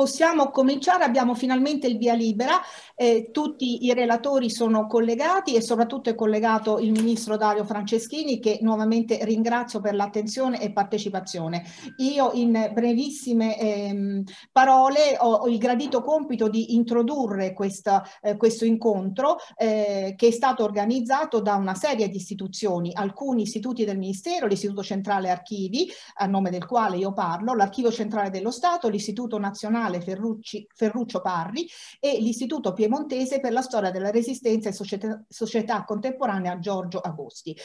possiamo cominciare, abbiamo finalmente il via libera, eh, tutti i relatori sono collegati e soprattutto è collegato il ministro Dario Franceschini che nuovamente ringrazio per l'attenzione e partecipazione. Io in brevissime ehm, parole ho, ho, il gradito compito di introdurre questa, eh, questo incontro eh, che è stato organizzato da una serie di istituzioni, alcuni istituti del Ministero, l'Istituto Centrale Archivi, a nome del quale io parlo, l'Archivio Centrale dello Stato, l'Istituto Nazionale Nazionale Ferrucci, Ferruccio Parri e l'Istituto Piemontese per la Storia della Resistenza e Società, Società Contemporanea Giorgio Agosti.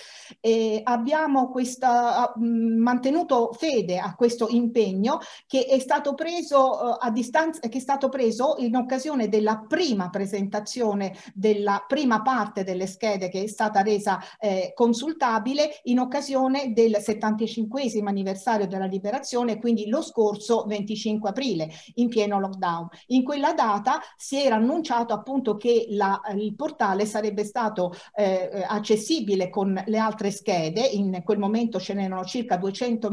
E abbiamo questa, mantenuto fede a questo impegno che è stato preso eh, a distanza, che è stato preso in occasione della prima presentazione della prima parte delle schede che è stata resa eh, consultabile in occasione del 75 anniversario della liberazione, quindi lo scorso 25 aprile. In pieno lockdown. In quella data si era annunciato appunto che la, il portale sarebbe stato eh, eh accessibile con le altre schede, in quel momento ce n'erano circa 200.000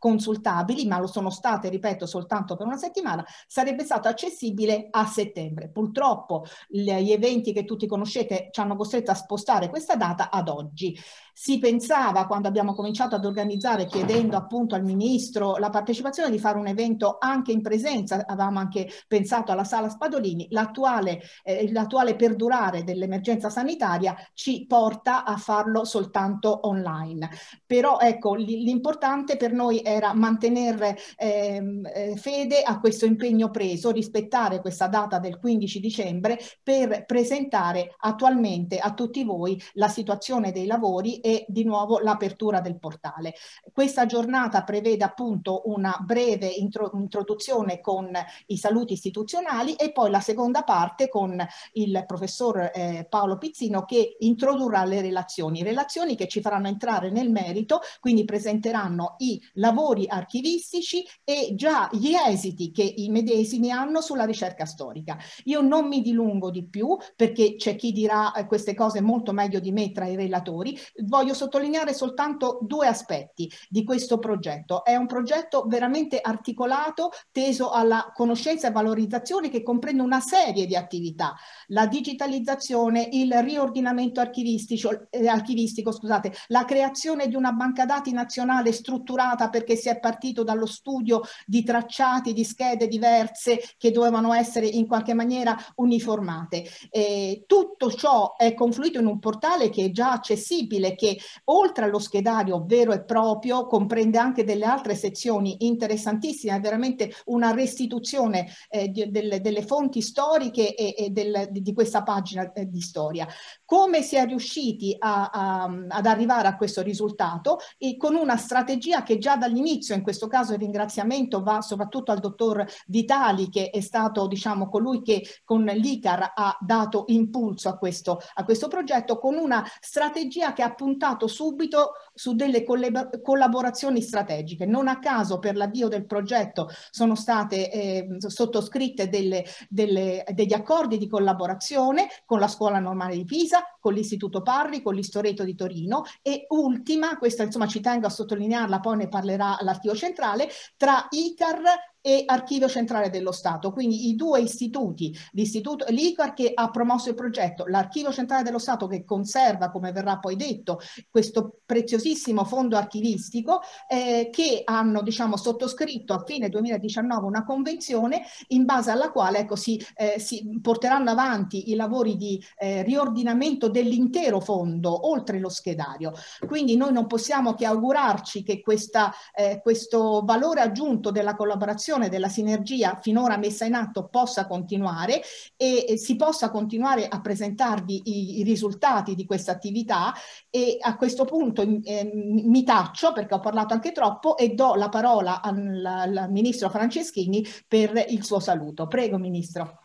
consultabili, ma lo sono state, ripeto, soltanto per una settimana, sarebbe stato accessibile a settembre. Purtroppo gli eventi che tutti conoscete ci hanno costretto a spostare questa data ad oggi. Si pensava, quando abbiamo cominciato ad organizzare, chiedendo appunto al Ministro la partecipazione, di fare un evento anche in presenza, avevamo anche pensato alla Sala Spadolini, l'attuale, eh, l'attuale perdurare dell'emergenza sanitaria ci porta a farlo soltanto online. Però ecco, l'importante per noi era mantenere ehm, eh, fede a questo impegno preso, rispettare questa data del 15 dicembre per presentare attualmente a tutti voi la situazione dei lavori e di nuovo l'apertura del portale. Questa giornata prevede appunto una breve intro introduzione con i saluti istituzionali e poi la seconda parte con il professor eh, Paolo Pizzino che introdurrà le relazioni, relazioni che ci faranno entrare nel merito, quindi presenteranno i lavori archivistici e già gli esiti che i medesimi hanno sulla ricerca storica. Io non mi dilungo di più perché c'è chi dirà eh, queste cose molto meglio di me tra i relatori, voglio sottolineare soltanto due aspetti di questo progetto. È un progetto veramente articolato, teso alla conoscenza e valorizzazione che comprende una serie di attività, la digitalizzazione, il riordinamento archivistico, eh, archivistico scusate, la creazione di una banca dati nazionale strutturata perché si è partito dallo studio di tracciati, di schede diverse che dovevano essere in qualche maniera uniformate. Eh, tutto ciò è confluito in un portale che è già accessibile, perché oltre allo schedario vero e proprio comprende anche delle altre sezioni interessantissime, è veramente una restituzione eh, di, delle, delle, fonti storiche e, e del, di questa pagina eh, di storia. Come si è riusciti a, a, ad arrivare a questo risultato? E con una strategia che già dall'inizio, in questo caso il ringraziamento va soprattutto al dottor Vitali che è stato diciamo, colui che con l'ICAR ha dato impulso a questo, a questo progetto, con una strategia che ha puntato puntato subito su delle collaborazioni strategiche. Non a caso per l'avvio del progetto sono state eh, sottoscritte delle, delle, degli accordi di collaborazione con la Scuola Normale di Pisa, con l'Istituto Parri, con l'Istoreto di Torino e ultima, questa insomma ci tengo a sottolinearla, poi ne parlerà l'archivio centrale, tra ICAR e Archivio Centrale dello Stato, quindi i due istituti, l'istituto l'ICAR che ha promosso il progetto, l'Archivio Centrale dello Stato che conserva, come verrà poi detto, questo preziosissimo fondo archivistico eh, che hanno diciamo, sottoscritto a fine 2019 una convenzione in base alla quale ecco, si, eh, si porteranno avanti i lavori di eh, riordinamento dell'intero fondo oltre lo schedario. Quindi noi non possiamo che augurarci che questa, eh, questo valore aggiunto della collaborazione realizzazione della sinergia finora messa in atto possa continuare e, si possa continuare a presentarvi i, risultati di questa attività e a questo punto ehm, mi taccio perché ho parlato anche troppo e do la parola al, al ministro Franceschini per il suo saluto. Prego ministro.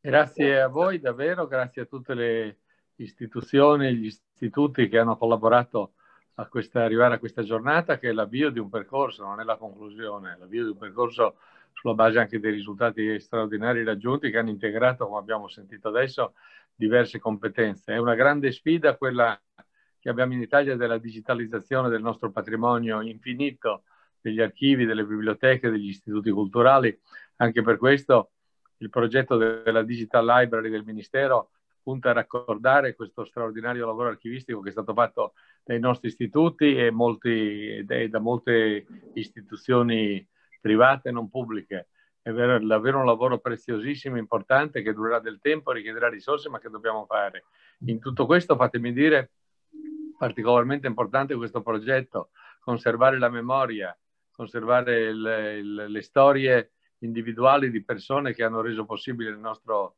Grazie a voi davvero, grazie a tutte le istituzioni e gli istituti che hanno collaborato a questa, arrivare a questa giornata che è l'avvio di un percorso, non è la conclusione, è l'avvio di un percorso sulla base anche dei risultati straordinari raggiunti che hanno integrato, come abbiamo sentito adesso, diverse competenze. È una grande sfida quella che abbiamo in Italia della digitalizzazione del nostro patrimonio infinito, degli archivi, delle biblioteche, degli istituti culturali. Anche per questo il progetto della Digital Library del Ministero punta a raccordare questo straordinario lavoro archivistico che è stato fatto dai nostri istituti e, molti, e da molte istituzioni private e non pubbliche. È davvero un lavoro preziosissimo, importante, che durerà del tempo, richiederà risorse, ma che dobbiamo fare. In tutto questo, fatemi dire, particolarmente importante questo progetto, conservare la memoria, conservare le, le, le storie individuali di persone che hanno reso possibile il nostro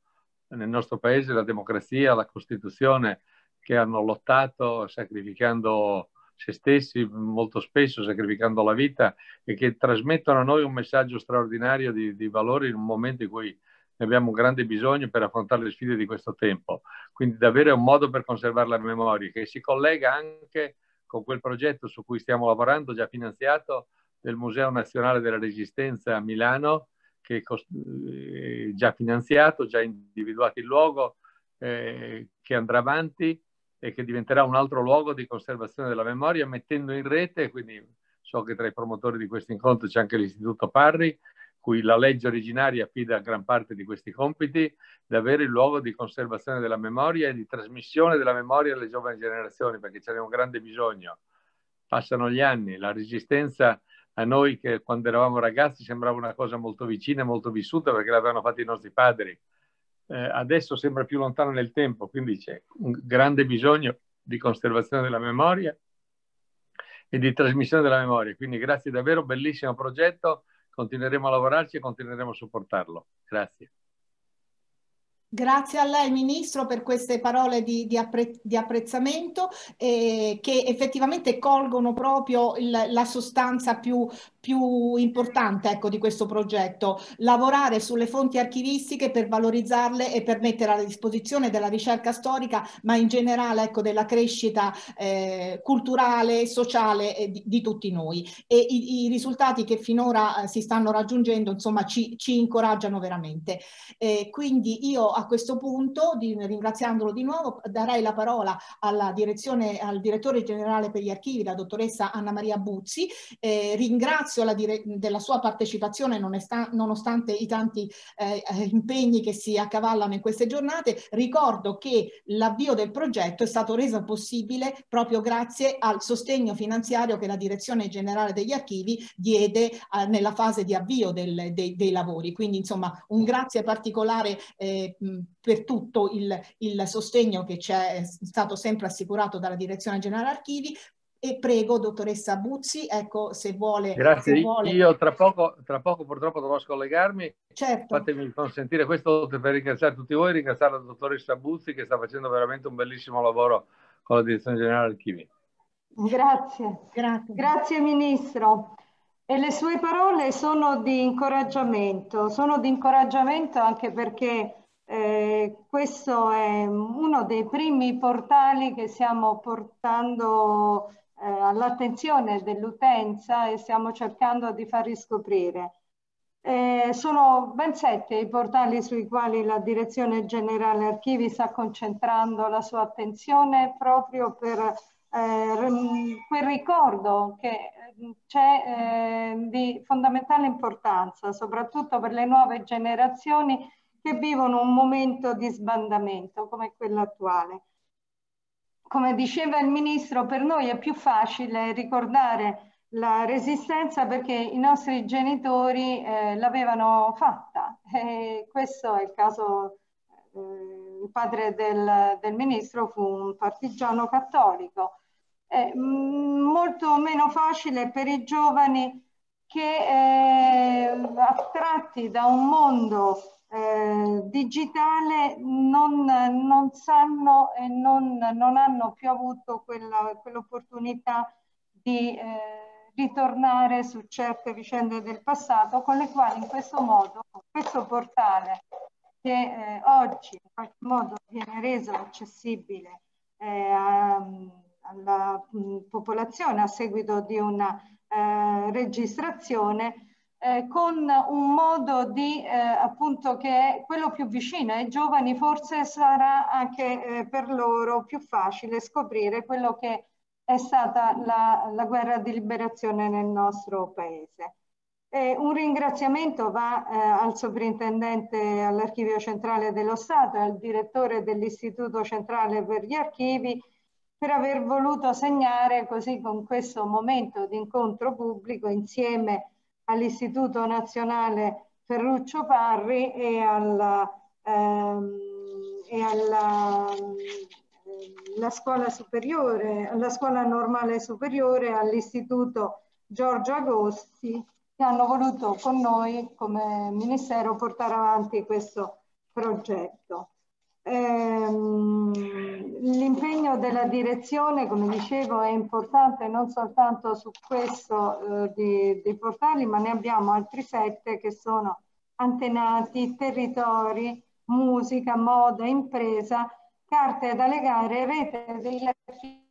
nel nostro paese la democrazia, la Costituzione, che hanno lottato sacrificando se stessi, molto spesso sacrificando la vita, e che trasmettono a noi un messaggio straordinario di, di valori in un momento in cui ne abbiamo un grande bisogno per affrontare le sfide di questo tempo. Quindi davvero è un modo per conservare la memoria, che si collega anche con quel progetto su cui stiamo lavorando, già finanziato, del Museo Nazionale della Resistenza a Milano, che cost- eh, già finanziato, già individuato il luogo, eh, che andrà avanti e che diventerà un altro luogo di conservazione della memoria, mettendo in rete, quindi so che tra i promotori di questo incontro c'è anche l'Istituto Parri, cui la legge originaria affida gran parte di questi compiti, di avere il luogo di conservazione della memoria e di trasmissione della memoria alle giovani generazioni, perché ce n'è un grande bisogno. Passano gli anni, la resistenza a noi che quando eravamo ragazzi sembrava una cosa molto vicina e molto vissuta perché l'avevano fatta i nostri padri. Eh, adesso sembra più lontano nel tempo, quindi c'è un grande bisogno di conservazione della memoria e di trasmissione della memoria. Quindi grazie davvero, bellissimo progetto, continueremo a lavorarci e continueremo a supportarlo. Grazie. Grazie a lei Ministro per queste parole di, di, appre di apprezzamento eh, che effettivamente colgono proprio il, la sostanza più, più importante ecco, di questo progetto, lavorare sulle fonti archivistiche per valorizzarle e per mettere a disposizione della ricerca storica, ma in generale ecco, della crescita eh, culturale, sociale eh, di, di, tutti noi. E i, i risultati che finora eh, si stanno raggiungendo insomma, ci, ci incoraggiano veramente. Eh, quindi io a a questo punto, di, ringraziandolo di nuovo, darei la parola alla direzione, al direttore generale per gli archivi, la dottoressa Anna Maria Buzzi. Eh, ringrazio dire, della sua partecipazione nonostante i tanti eh, impegni che si accavallano in queste giornate. Ricordo che l'avvio del progetto è stato reso possibile proprio grazie al sostegno finanziario che la direzione generale degli archivi diede eh, nella fase di avvio del, dei, dei lavori. Quindi insomma un grazie particolare eh, per tutto il, il sostegno che ci è stato sempre assicurato dalla Direzione Generale Archivi, e prego, dottoressa Buzzi, ecco se vuole. Grazie, se vuole... io tra poco, tra poco, purtroppo dovrò scollegarmi. Certo. Fatemi consentire questo per ringraziare tutti voi, ringraziare la dottoressa Buzzi che sta facendo veramente un bellissimo lavoro con la Direzione Generale Archivi. Grazie. Grazie, grazie Ministro. E le sue parole sono di incoraggiamento, sono di incoraggiamento anche perché eh, questo è uno dei primi portali che stiamo portando eh, all'attenzione dell'utenza e stiamo cercando di far riscoprire. Eh, sono ben sette i portali sui quali la Direzione Generale Archivi sta concentrando la sua attenzione proprio per eh, quel ricordo che eh, c'è eh, di fondamentale importanza, soprattutto per le nuove generazioni che vivono un momento di sbandamento come quello attuale. Come diceva il Ministro, per noi è più facile ricordare la resistenza perché i nostri genitori eh, l'avevano fatta. E questo è il caso, eh, il padre del, del Ministro fu un partigiano cattolico. È mm, molto meno facile per i giovani che eh, attratti da un mondo eh, digitale non, non, sanno e non, non, hanno più avuto quell'opportunità quell di eh, ritornare su certe vicende del passato con le quali in questo modo questo portale che eh, oggi in qualche modo viene reso accessibile eh, a, alla mh, mm, popolazione a seguito di una eh, registrazione eh, con un modo di, eh, appunto, che è quello più vicino ai eh, giovani, forse sarà anche eh, per loro più facile scoprire quello che è stata la, la guerra di liberazione nel nostro paese. E un ringraziamento va eh, al sovrintendente all'Archivio Centrale dello Stato e al direttore dell'Istituto Centrale per gli Archivi per aver voluto segnare così con questo momento di incontro pubblico insieme a all'Istituto Nazionale Ferruccio Parri e alla, ehm, e alla ehm, scuola superiore, alla scuola normale superiore, all'Istituto Giorgio Agosti che hanno voluto con noi come Ministero portare avanti questo progetto. Ehm, l'impegno della direzione, come dicevo, è importante non soltanto su questo eh, di, dei portali, ma ne abbiamo altri sette che sono antenati, territori, musica, moda, impresa, carte da legare, rete degli archivi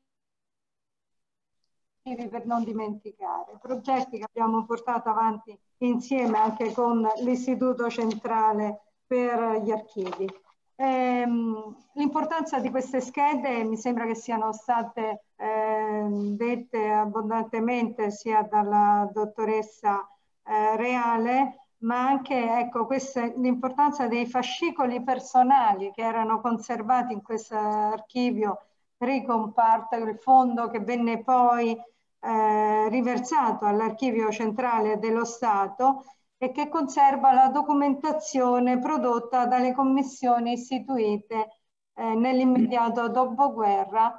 per non dimenticare, progetti che abbiamo portato avanti insieme anche con l'Istituto Centrale per gli Archivi. Ehm, l'importanza di queste schede mi sembra che siano state eh, dette abbondantemente sia dalla dottoressa eh, Reale, ma anche ecco, questa, l'importanza dei fascicoli personali che erano conservati in questo archivio ricomparto, il fondo che venne poi eh, riversato all'archivio centrale dello Stato e che conserva la documentazione prodotta dalle commissioni istituite eh, nell'immediato dopoguerra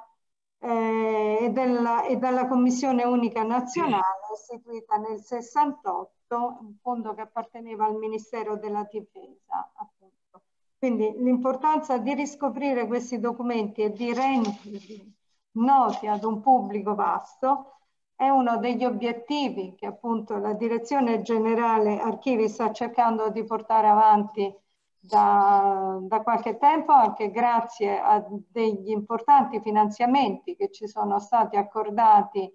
eh, e, della, e, dalla Commissione Unica Nazionale istituita nel 68, un fondo che apparteneva al Ministero della Difesa. Appunto. Quindi l'importanza di riscoprire questi documenti e di renderli noti ad un pubblico vasto è uno degli obiettivi che appunto la Direzione Generale Archivi sta cercando di portare avanti da, da, qualche tempo, anche grazie a degli importanti finanziamenti che ci sono stati accordati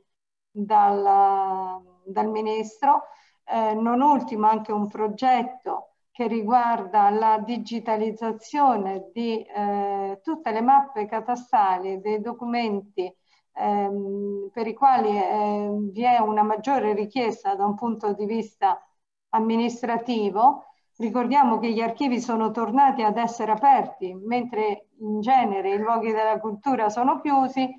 dal, dal Ministro, eh, non ultimo anche un progetto che riguarda la digitalizzazione di eh, tutte le mappe catastali dei documenti ehm, per i quali eh, vi è una maggiore richiesta da un punto di vista amministrativo. Ricordiamo che gli archivi sono tornati ad essere aperti, mentre in genere i luoghi della cultura sono chiusi,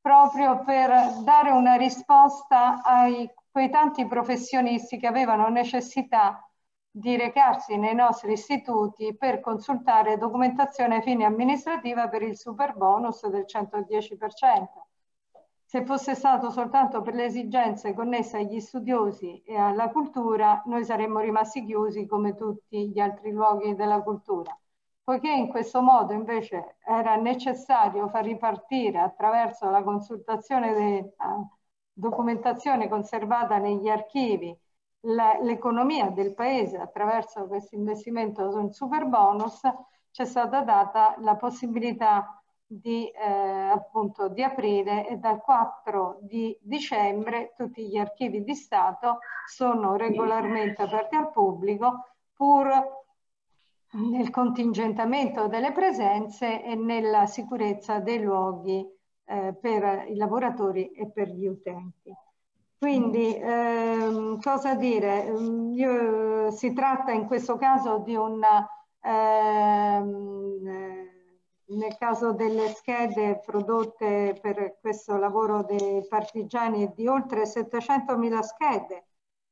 proprio per dare una risposta ai quei tanti professionisti che avevano necessità di recarsi nei nostri istituti per consultare documentazione a fine amministrativa per il super bonus del 110%. Se fosse stato soltanto per le esigenze connesse agli studiosi e alla cultura, noi saremmo rimasti chiusi come tutti gli altri luoghi della cultura. Poiché in questo modo invece era necessario far ripartire attraverso la consultazione della documentazione conservata negli archivi l'economia del paese attraverso questo investimento sul super bonus, ci stata data la possibilità di, eh, appunto, di aprile e dal 4 di dicembre tutti gli archivi di Stato sono regolarmente aperti al pubblico pur nel contingentamento delle presenze e nella sicurezza dei luoghi eh, per i lavoratori e per gli utenti. Quindi ehm, cosa dire? Mm, io, eh, si tratta in questo caso di una ehm, nel caso delle schede prodotte per questo lavoro dei partigiani di oltre 700.000 schede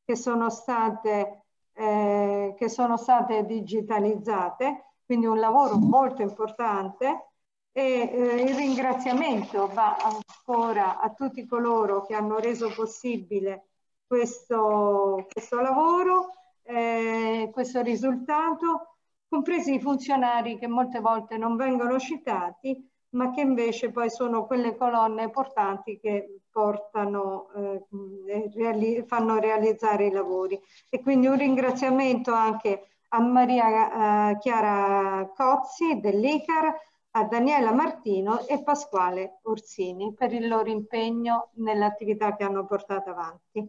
che sono state, eh, che sono state digitalizzate, quindi un lavoro molto importante e eh, il ringraziamento va ancora a tutti coloro che hanno reso possibile questo, questo lavoro, eh, questo risultato compresi i funzionari che molte volte non vengono citati, ma che invece poi sono quelle colonne portanti che portano, eh, reali fanno realizzare i lavori. E quindi un ringraziamento anche a Maria eh, Chiara Cozzi dell'ICAR, a Daniela Martino e Pasquale Orsini per il loro impegno nell'attività che hanno portato avanti.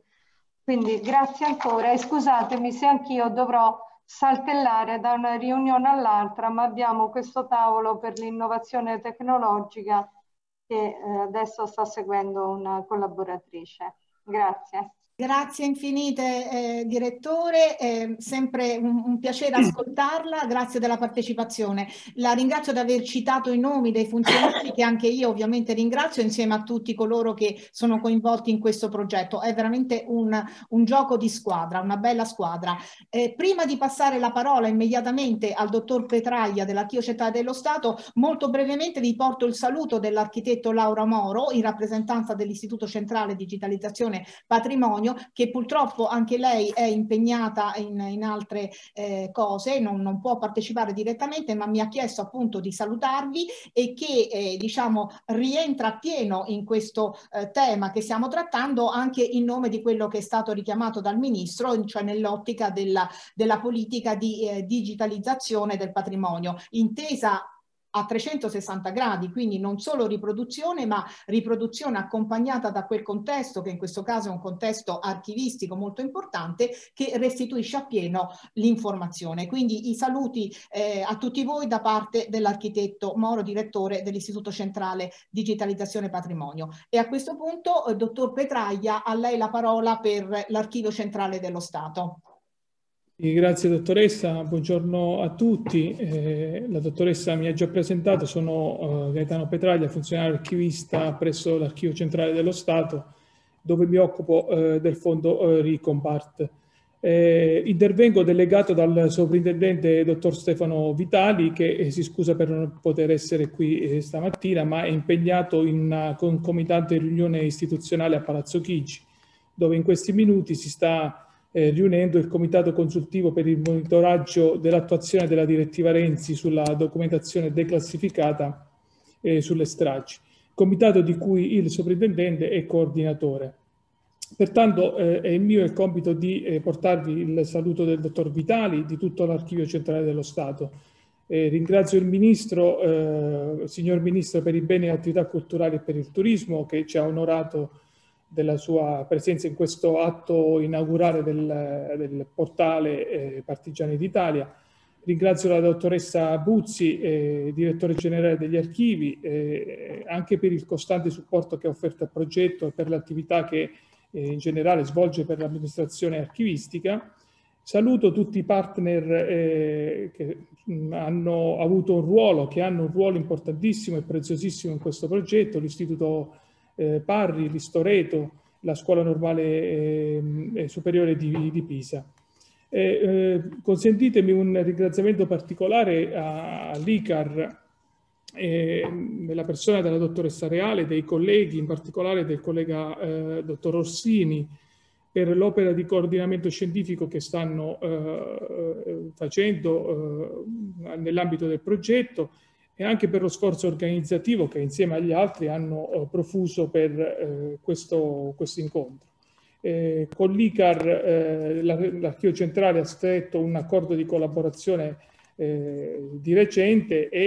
Quindi grazie ancora e scusatemi se anch'io dovrò saltellare da una riunione all'altra, ma abbiamo questo tavolo per l'innovazione tecnologica che eh, adesso sta seguendo una collaboratrice. Grazie. Grazie infinite eh, direttore, eh, sempre un, un, piacere ascoltarla, grazie della partecipazione. La ringrazio di aver citato i nomi dei funzionari che anche io ovviamente ringrazio insieme a tutti coloro che sono coinvolti in questo progetto. È veramente un, un gioco di squadra, una bella squadra. Eh, prima di passare la parola immediatamente al dottor Petraglia della Chio Città dello Stato, molto brevemente vi porto il saluto dell'architetto Laura Moro in rappresentanza dell'Istituto Centrale Digitalizzazione Patrimonio matrimonio, che purtroppo anche lei è impegnata in, in altre eh, cose, non, non, può partecipare direttamente, ma mi ha chiesto appunto di salutarvi e che eh, diciamo rientra pieno in questo eh, tema che stiamo trattando anche in nome di quello che è stato richiamato dal Ministro, cioè nell'ottica della, della politica di eh, digitalizzazione del patrimonio, intesa a 360 gradi, quindi non solo riproduzione, ma riproduzione accompagnata da quel contesto, che in questo caso è un contesto archivistico molto importante, che restituisce appieno l'informazione. Quindi i saluti eh, a tutti voi da parte dell'architetto Moro, direttore dell'Istituto Centrale Digitalizzazione Patrimonio. E a questo punto, eh, dottor Petraglia, a lei la parola per l'Archivio Centrale dello Stato grazie dottoressa, buongiorno a tutti. Eh, la dottoressa mi ha già presentato, sono eh, Gaetano Petraglia, funzionario archivista presso l'Archivio Centrale dello Stato, dove mi occupo eh, del fondo eh, Ricompart. Eh, intervengo delegato dal sovrintendente dottor Stefano Vitali, che eh, si scusa per non poter essere qui stamattina, ma è impegnato in una concomitante riunione istituzionale a Palazzo Chigi, dove in questi minuti si sta eh, riunendo il Comitato Consultivo per il monitoraggio dell'attuazione della direttiva Renzi sulla documentazione declassificata eh, sulle stragi, comitato di cui il soprintendente è coordinatore. Pertanto eh, è mio il compito di eh, portarvi il saluto del dottor Vitali, di tutto l'archivio centrale dello Stato. Eh, ringrazio il Ministro, eh, signor Ministro, per i beni e attività culturali e per il turismo che ci ha onorato della sua presenza in questo atto inaugurale del, del portale eh, Partigiani d'Italia. Ringrazio la dottoressa Buzzi, eh, direttore generale degli archivi, eh, anche per il costante supporto che ha offerto al progetto e per l'attività che eh, in generale svolge per l'amministrazione archivistica. Saluto tutti i partner eh, che mm, hanno avuto un ruolo, che hanno un ruolo importantissimo e preziosissimo in questo progetto, l'Istituto eh, Parri, Listoreto, la scuola normale ehm, superiore di, di Pisa. Eh, consentitemi un ringraziamento particolare all'ICAR, nella mm, persona della dottoressa Reale, dei colleghi, in particolare del collega eh, dottor Orsini, per l'opera di coordinamento scientifico che stanno eh, eh facendo eh, nell'ambito del progetto anche per lo sforzo organizzativo che insieme agli altri hanno eh, profuso per eh, questo, questo, incontro. Eh, con l'ICAR eh, l'Archivio Centrale ha stretto un accordo di collaborazione eh, di recente e,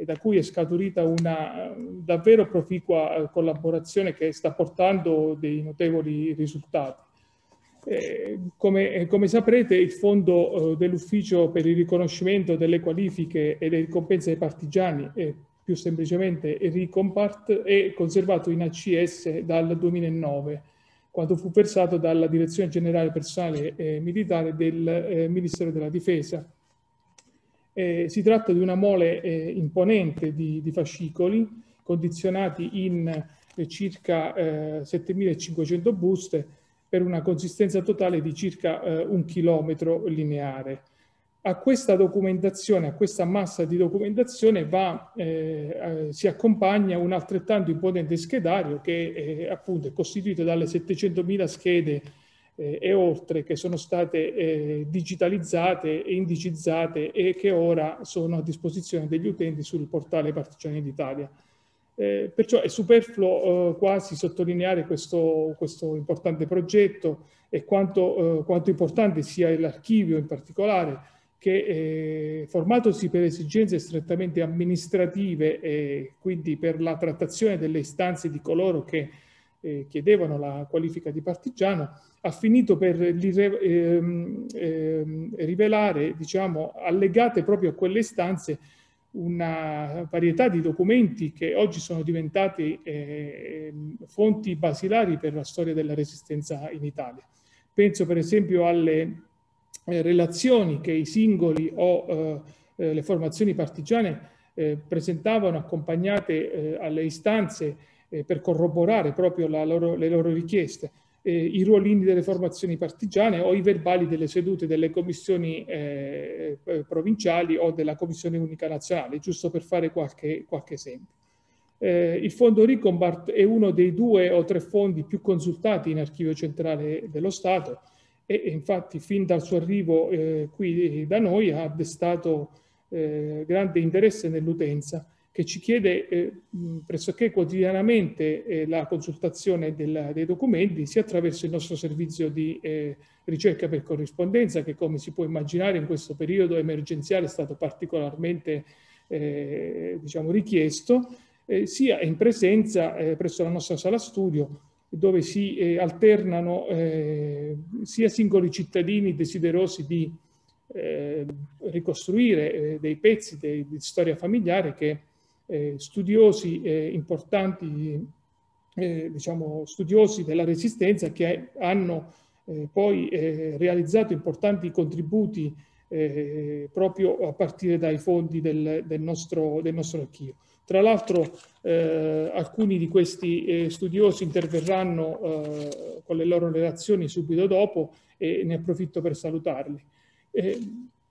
e, da cui è scaturita una davvero proficua eh, collaborazione che sta portando dei notevoli risultati. Eh, come, eh, come, saprete, il fondo eh, dell'Ufficio per il riconoscimento delle qualifiche e le ricompense dei partigiani, e più semplicemente il RICOMPART, è conservato in ACS dal 2009, quando fu versato dalla Direzione Generale Personale eh, Militare del eh, Ministero della Difesa. Eh, si tratta di una mole imponente di, di fascicoli condizionati in circa eh, 7.500 buste per una consistenza totale di circa eh, un chilometro lineare. A questa documentazione, a questa massa di documentazione va, eh, eh si accompagna un altrettanto imponente schedario che eh, appunto è costituito dalle 700.000 schede eh, e oltre che sono state eh, digitalizzate e indicizzate e che ora sono a disposizione degli utenti sul portale Partigiani d'Italia. Eh, perciò è superfluo eh, quasi sottolineare questo, questo, importante progetto e quanto, eh, quanto importante sia l'archivio in particolare, che eh, formatosi per esigenze strettamente amministrative e quindi per la trattazione delle istanze di coloro che eh, chiedevano la qualifica di partigiano, ha finito per ehm, ehm, rivelare, diciamo, allegate proprio a quelle istanze una varietà di documenti che oggi sono diventati eh, fonti basilari per la storia della resistenza in Italia. Penso per esempio alle eh, relazioni che i singoli o eh, eh le formazioni partigiane eh, presentavano accompagnate eh, alle istanze per corroborare proprio loro, le loro richieste eh, i ruolini delle formazioni partigiane o i verbali delle sedute delle commissioni eh, eh, provinciali o della Commissione Unica Nazionale, giusto per fare qualche, qualche esempio. Eh, il fondo Ricombart è uno dei due o tre fondi più consultati in archivio centrale dello Stato e, e infatti fin dal suo arrivo eh, qui da noi ha destato eh, grande interesse nell'utenza che ci chiede eh, pressoché quotidianamente eh, la consultazione del, dei documenti sia attraverso il nostro servizio di eh, ricerca per corrispondenza che come si può immaginare in questo periodo emergenziale è stato particolarmente eh, diciamo, richiesto, eh, sia in presenza eh, presso la nostra sala studio dove si alternano sia singoli cittadini desiderosi di ricostruire dei pezzi di storia familiare che eh, studiosi eh, importanti, eh, diciamo, studiosi della resistenza che hanno poi realizzato importanti contributi eh, proprio a partire dai fondi del, del, nostro, del nostro, archivio. Tra l'altro eh, alcuni di questi eh, studiosi interverranno con le loro relazioni subito dopo e ne approfitto per salutarli.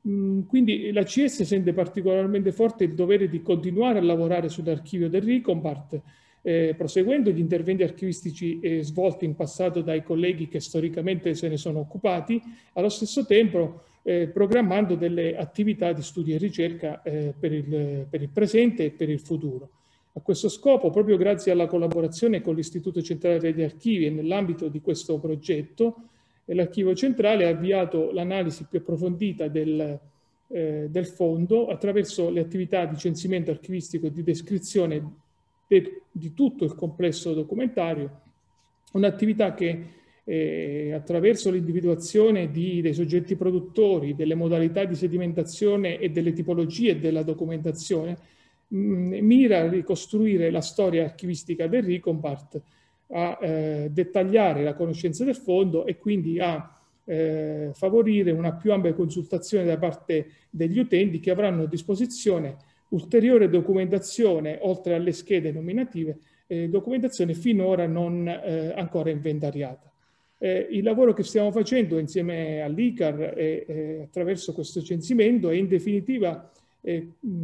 Mm, quindi la CS sente particolarmente forte il dovere di continuare a lavorare sull'archivio del Ricompart, eh, proseguendo gli interventi archivistici eh, svolti in passato dai colleghi che storicamente se ne sono occupati, allo stesso tempo eh, programmando delle attività di studio e ricerca eh, per il, per il presente e per il futuro. A questo scopo, proprio grazie alla collaborazione con l'Istituto Centrale degli Archivi e nell'ambito di questo progetto, e l'archivio centrale ha avviato l'analisi più approfondita del, eh, del fondo attraverso le attività di censimento archivistico e di descrizione de, di tutto il complesso documentario, un'attività che eh, attraverso l'individuazione dei soggetti produttori, delle modalità di sedimentazione e delle tipologie della documentazione, mh, mm, mira a ricostruire la storia archivistica del Ricompart a eh, dettagliare la conoscenza del fondo e quindi a eh, favorire una più ampia consultazione da parte degli utenti che avranno a disposizione ulteriore documentazione oltre alle schede nominative, eh, documentazione finora non eh, ancora inventariata. Eh, il lavoro che stiamo facendo insieme all'ICAR e eh, attraverso questo censimento è in definitiva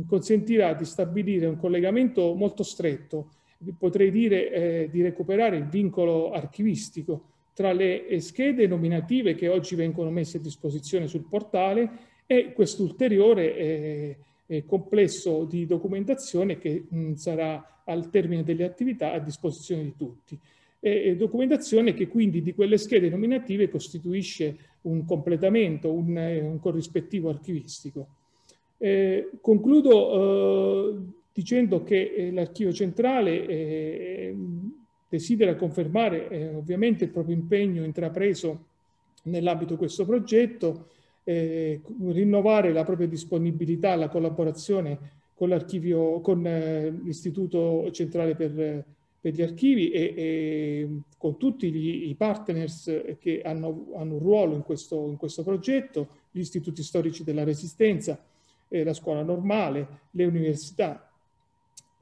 consentirà di stabilire un collegamento molto stretto potrei dire, eh, di recuperare il vincolo archivistico tra le eh, schede nominative che oggi vengono messe a disposizione sul portale e quest'ulteriore eh, eh complesso di documentazione che mh, mm, sarà al termine delle attività a disposizione di tutti. E, eh, e documentazione che quindi di quelle schede nominative costituisce un completamento, un, un corrispettivo archivistico. Eh, concludo eh, dicendo che eh, l'archivio centrale eh, desidera confermare eh, ovviamente il proprio impegno intrapreso nell'ambito di questo progetto, rinnovare la propria disponibilità alla collaborazione con l'archivio, con l'Istituto Centrale per per gli archivi e, e con tutti gli, i partners che hanno, hanno un ruolo in questo, in questo, progetto, gli istituti storici della resistenza, eh, la scuola normale, le università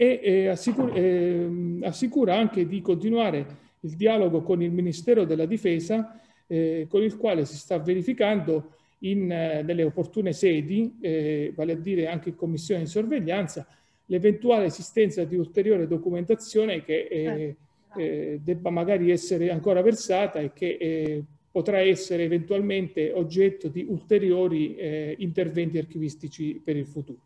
e, e assicura, eh, assicura, anche di continuare il dialogo con il Ministero della Difesa, eh, con il quale si sta verificando in, eh, nelle opportune sedi, eh, vale a dire anche in commissione di sorveglianza, l'eventuale esistenza di ulteriore documentazione che eh, eh, debba magari essere ancora versata e che potrà essere eventualmente oggetto di ulteriori interventi archivistici per il futuro.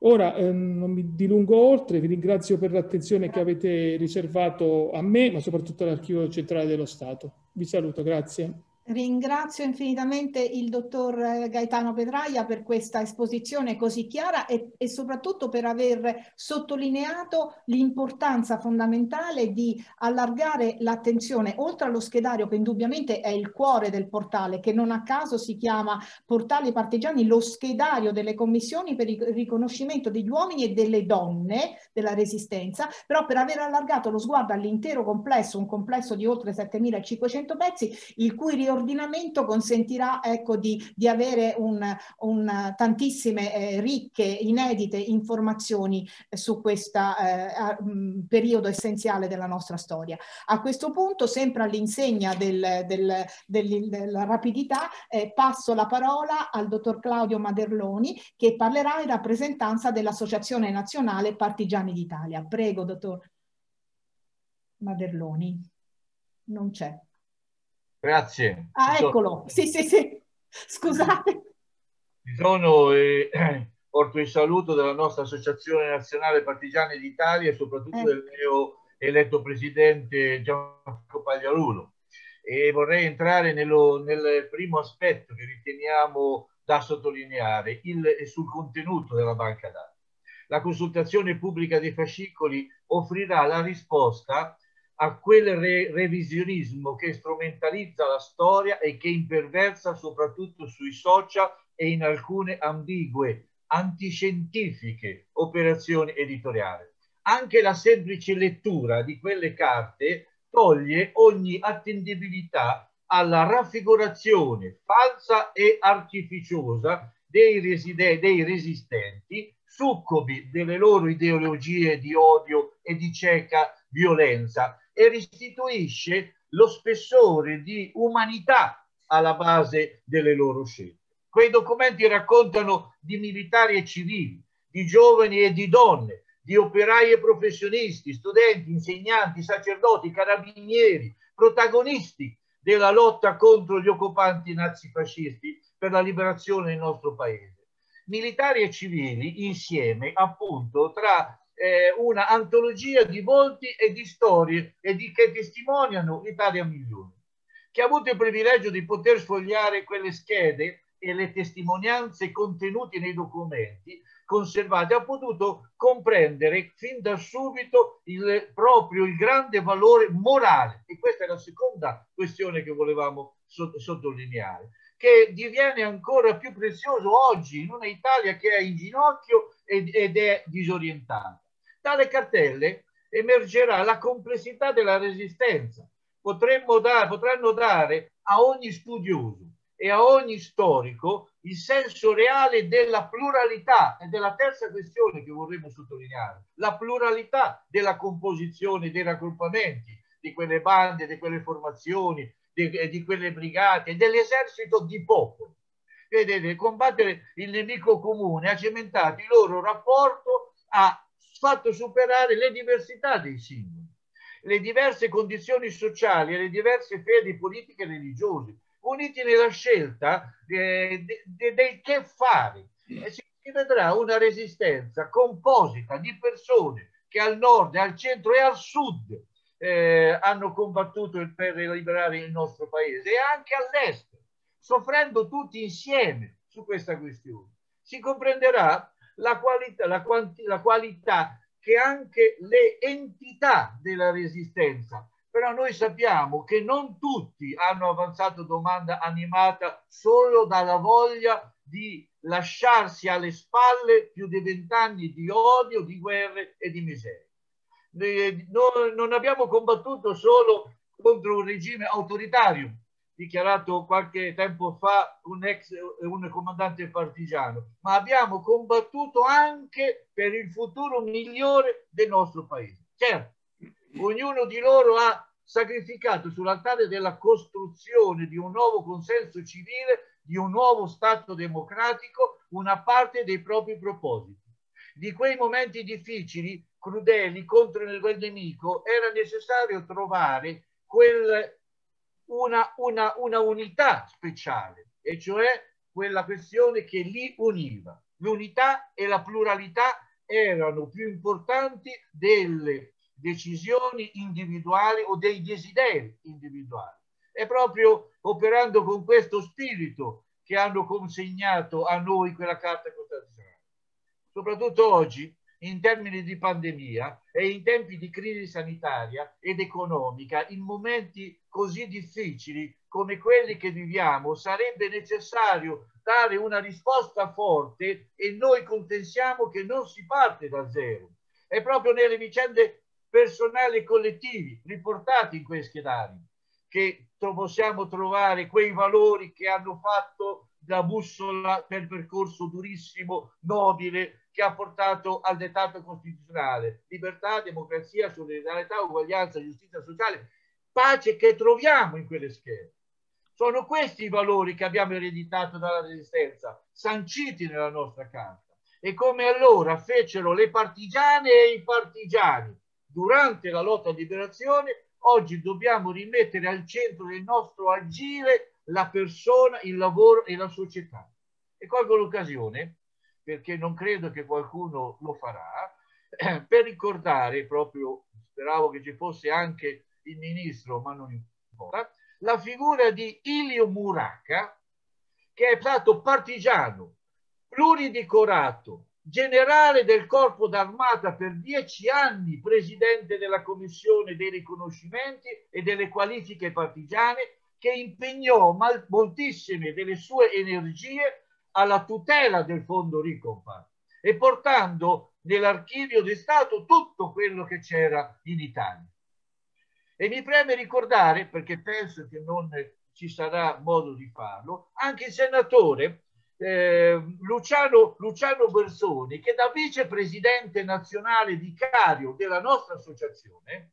Ora eh, non mi dilungo oltre, vi ringrazio per l'attenzione che avete riservato a me, ma soprattutto all'Archivio Centrale dello Stato. Vi saluto, grazie. Ringrazio infinitamente il dottor Gaetano Petraia per questa esposizione così chiara e, e soprattutto per aver sottolineato l'importanza fondamentale di allargare l'attenzione oltre allo schedario che indubbiamente è il cuore del portale che non a caso si chiama Portale Partigiani, lo schedario delle commissioni per il riconoscimento degli uomini e delle donne della resistenza, però per aver allargato lo sguardo all'intero complesso, un complesso di oltre 7.500 pezzi, il cui riordino ordinamento consentirà ecco, di, di avere un, un, tantissime eh, ricche, inedite informazioni eh, su questo eh, mm, periodo essenziale della nostra storia. A questo punto, sempre all'insegna del, del, del, della rapidità, eh, passo la parola al dottor Claudio Maderloni che parlerà in rappresentanza dell'Associazione Nazionale Partigiani d'Italia. Prego, dottor Maderloni. Non c'è. Grazie. Ah, eccolo. Sì, sì, sì. Scusate. Ci sono eh, porto il saluto della nostra Associazione Nazionale Partigiani d'Italia e soprattutto eh. del mio eletto presidente Gianfranco Pagliarulo. E vorrei entrare nello, nel primo aspetto che riteniamo da sottolineare, il, sul contenuto della banca dati. La consultazione pubblica dei fascicoli offrirà la risposta a quel re revisionismo che strumentalizza la storia e che imperversa soprattutto sui social e in alcune ambigue, antiscientifiche operazioni editoriali. Anche la semplice lettura di quelle carte toglie ogni attendibilità alla raffigurazione falsa e artificiosa dei, dei resistenti, succubi delle loro ideologie di odio e di cieca violenza e restituisce lo spessore di umanità alla base delle loro scelte. Quei documenti raccontano di militari e civili, di giovani e di donne, di operai e professionisti, studenti, insegnanti, sacerdoti, carabinieri, protagonisti della lotta contro gli occupanti nazifascisti per la liberazione del nostro paese. Militari e civili insieme appunto tra eh, una antologia di volti e di storie e di, che testimoniano l'Italia migliore. Chi ha avuto il privilegio di poter sfogliare quelle schede e le testimonianze contenute nei documenti conservati ha potuto comprendere fin da subito il proprio il grande valore morale e questa è la seconda questione che volevamo so sottolineare che diviene ancora più prezioso oggi in una Italia che è in ginocchio ed, ed è disorientata tale cartelle emergerà la complessità della resistenza. Potremmo dare, potranno dare a ogni studioso e a ogni storico il senso reale della pluralità e della terza questione che vorremmo sottolineare, la pluralità della composizione dei raggruppamenti, di quelle bande, di quelle formazioni, di, di quelle brigate, dell'esercito di popolo. Vedete, combattere il nemico comune ha cementato il loro rapporto a fatto superare le diversità dei singoli, le diverse condizioni sociali e le diverse fedi politiche e religiose, uniti nella scelta eh, del de, de che fare. E si vedrà una resistenza composita di persone che al nord, al centro e al sud eh, hanno combattuto per liberare il nostro paese e anche all'estero, soffrendo tutti insieme su questa questione. Si comprenderà la qualità, la, quanti, la qualità che anche le entità della resistenza. Però noi sappiamo che non tutti hanno avanzato domanda animata solo dalla voglia di lasciarsi alle spalle più di vent'anni di odio, di guerre e di miseria. Eh, non abbiamo combattuto solo contro un regime autoritario, dichiarato qualche tempo fa un ex un comandante partigiano, ma abbiamo combattuto anche per il futuro migliore del nostro paese. Certo, ognuno di loro ha sacrificato sull'altare della costruzione di un nuovo consenso civile, di un nuovo Stato democratico, una parte dei propri propositi. Di quei momenti difficili, crudeli, contro il nemico, era necessario trovare quel una, una, una unità speciale, e cioè quella questione che li univa. L'unità e la pluralità erano più importanti delle decisioni individuali o dei desideri individuali. È proprio operando con questo spirito che hanno consegnato a noi quella carta costituzionale. Soprattutto oggi in termini di pandemia e in tempi di crisi sanitaria ed economica, in momenti così difficili come quelli che viviamo, sarebbe necessario dare una risposta forte e noi contensiamo che non si parte da zero. È proprio nelle vicende personali e collettivi riportati in questi dati che possiamo trovare quei valori che hanno fatto la bussola per percorso durissimo, nobile che ha portato al dettato costituzionale. Libertà, democrazia, solidarietà, uguaglianza, giustizia sociale, pace che troviamo in quelle schede. Sono questi i valori che abbiamo ereditato dalla resistenza, sanciti nella nostra carta. E come allora fecero le partigiane e i partigiani durante la lotta alla liberazione, oggi dobbiamo rimettere al centro del nostro agire la persona, il lavoro e la società. E colgo l'occasione perché non credo che qualcuno lo farà, per ricordare proprio, speravo che ci fosse anche il ministro, ma non importa, la figura di Ilio Muraka, che è stato partigiano, pluridicorato, generale del corpo d'armata per dieci anni, presidente della commissione dei riconoscimenti e delle qualifiche partigiane, che impegnò moltissime delle sue energie alla tutela del fondo Ricompar e portando nell'archivio di Stato tutto quello che c'era in Italia. E mi preme ricordare, perché penso che non ci sarà modo di farlo, anche il senatore eh, Luciano, Luciano Bersoni, che da vicepresidente nazionale vicario della nostra associazione,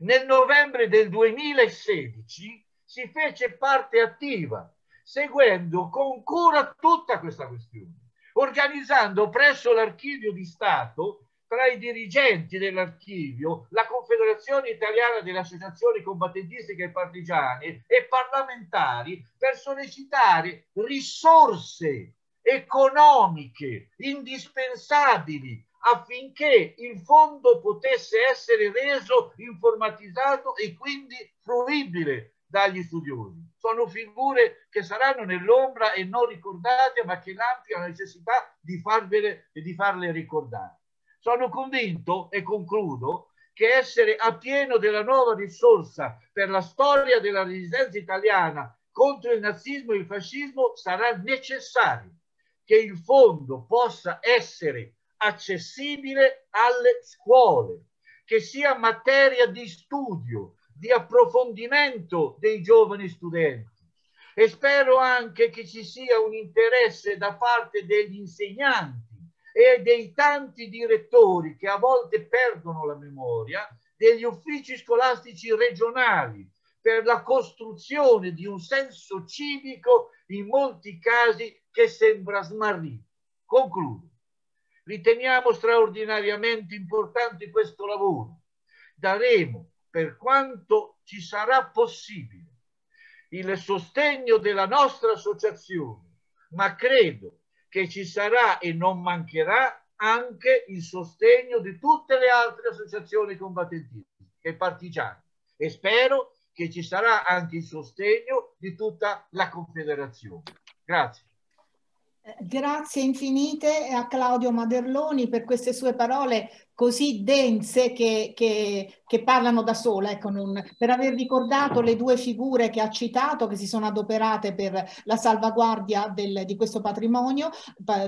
nel novembre del 2016 si fece parte attiva seguendo con cura tutta questa questione, organizzando presso l'Archivio di Stato, tra i dirigenti dell'Archivio, la Confederazione Italiana delle Associazioni Combattentistiche e Partigiane e parlamentari per sollecitare risorse economiche indispensabili affinché il fondo potesse essere reso informatizzato e quindi fruibile dagli studiosi sono figure che saranno nell'ombra e non ricordate, ma che l'ampia necessità di, farvele, di farle ricordare. Sono convinto, e concludo, che essere a pieno della nuova risorsa per la storia della resistenza italiana contro il nazismo e il fascismo sarà necessario che il fondo possa essere accessibile alle scuole, che sia materia di studio, di approfondimento dei giovani studenti e spero anche che ci sia un interesse da parte degli insegnanti e dei tanti direttori che a volte perdono la memoria degli uffici scolastici regionali per la costruzione di un senso civico in molti casi che sembra smarrito. Concludo. Riteniamo straordinariamente importante questo lavoro. Daremo per quanto ci sarà possibile, il sostegno della nostra associazione, ma credo che ci sarà e non mancherà anche il sostegno di tutte le altre associazioni combattentisti e partigiane e spero che ci sarà anche il sostegno di tutta la Confederazione. Grazie. Eh, grazie infinite a Claudio Maderloni per queste sue parole così dense che, che, che parlano da sola, ecco, non, per aver ricordato le due figure che ha citato che si sono adoperate per la salvaguardia del, di questo patrimonio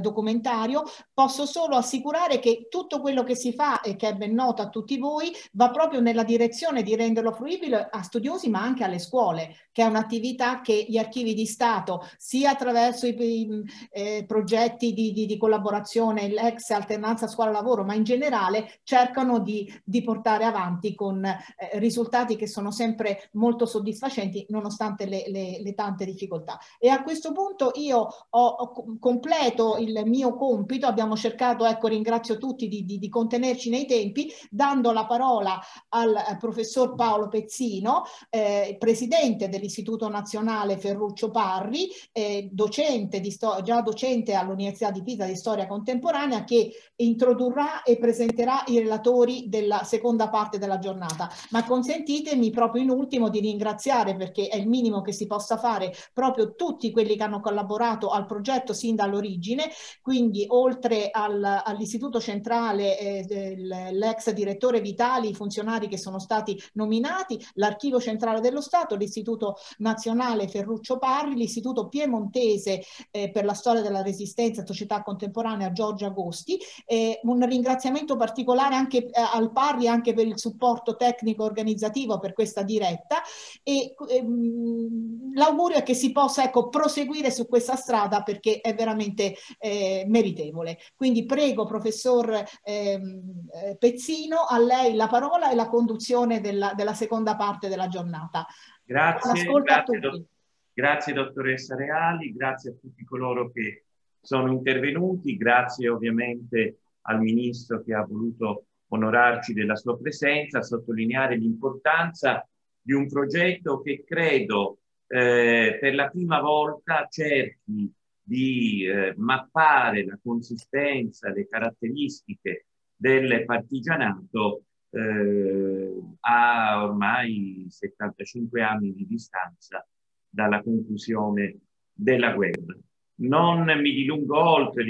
documentario, posso solo assicurare che tutto quello che si fa e che è ben noto a tutti voi va proprio nella direzione di renderlo fruibile a studiosi ma anche alle scuole, che è un'attività che gli archivi di Stato sia attraverso i, i eh, progetti di, di, di collaborazione, l'ex alternanza scuola-lavoro, ma in generale digitale cercano di, di portare avanti con eh, risultati che sono sempre molto soddisfacenti nonostante le, le, le tante difficoltà. E a questo punto io ho, ho, completo il mio compito, abbiamo cercato, ecco ringrazio tutti di, di, di contenerci nei tempi, dando la parola al eh, professor Paolo Pezzino, eh, presidente dell'Istituto Nazionale Ferruccio Parri, eh, docente di già docente all'Università di Pisa di Storia Contemporanea, che introdurrà e presenterà presenterà i relatori della seconda parte della giornata. Ma consentitemi proprio in ultimo di ringraziare, perché è il minimo che si possa fare, proprio tutti quelli che hanno collaborato al progetto sin dall'origine, quindi oltre al, all'Istituto Centrale, eh, l'ex direttore Vitali, i funzionari che sono stati nominati, l'Archivio Centrale dello Stato, l'Istituto Nazionale Ferruccio Parri, l'Istituto Piemontese eh, per la Storia della Resistenza e Società Contemporanea Giorgio Agosti. Eh, un ringraziamento particolare particolare anche eh, al Parri anche per il supporto tecnico organizzativo per questa diretta e ehm, l'augurio è che si possa ecco, proseguire su questa strada perché è veramente eh, meritevole. Quindi prego professor ehm, eh, Pezzino a lei la parola e la conduzione della, della seconda parte della giornata. Grazie, grazie, do grazie dottoressa Reali, grazie a tutti coloro che sono intervenuti, grazie ovviamente al Ministro che ha voluto onorarci della sua presenza, sottolineare l'importanza di un progetto che credo eh, per la prima volta cerchi di eh, mappare la consistenza, le caratteristiche del partigianato eh, a ormai 75 anni di distanza dalla conclusione della guerra. Non mi dilungo oltre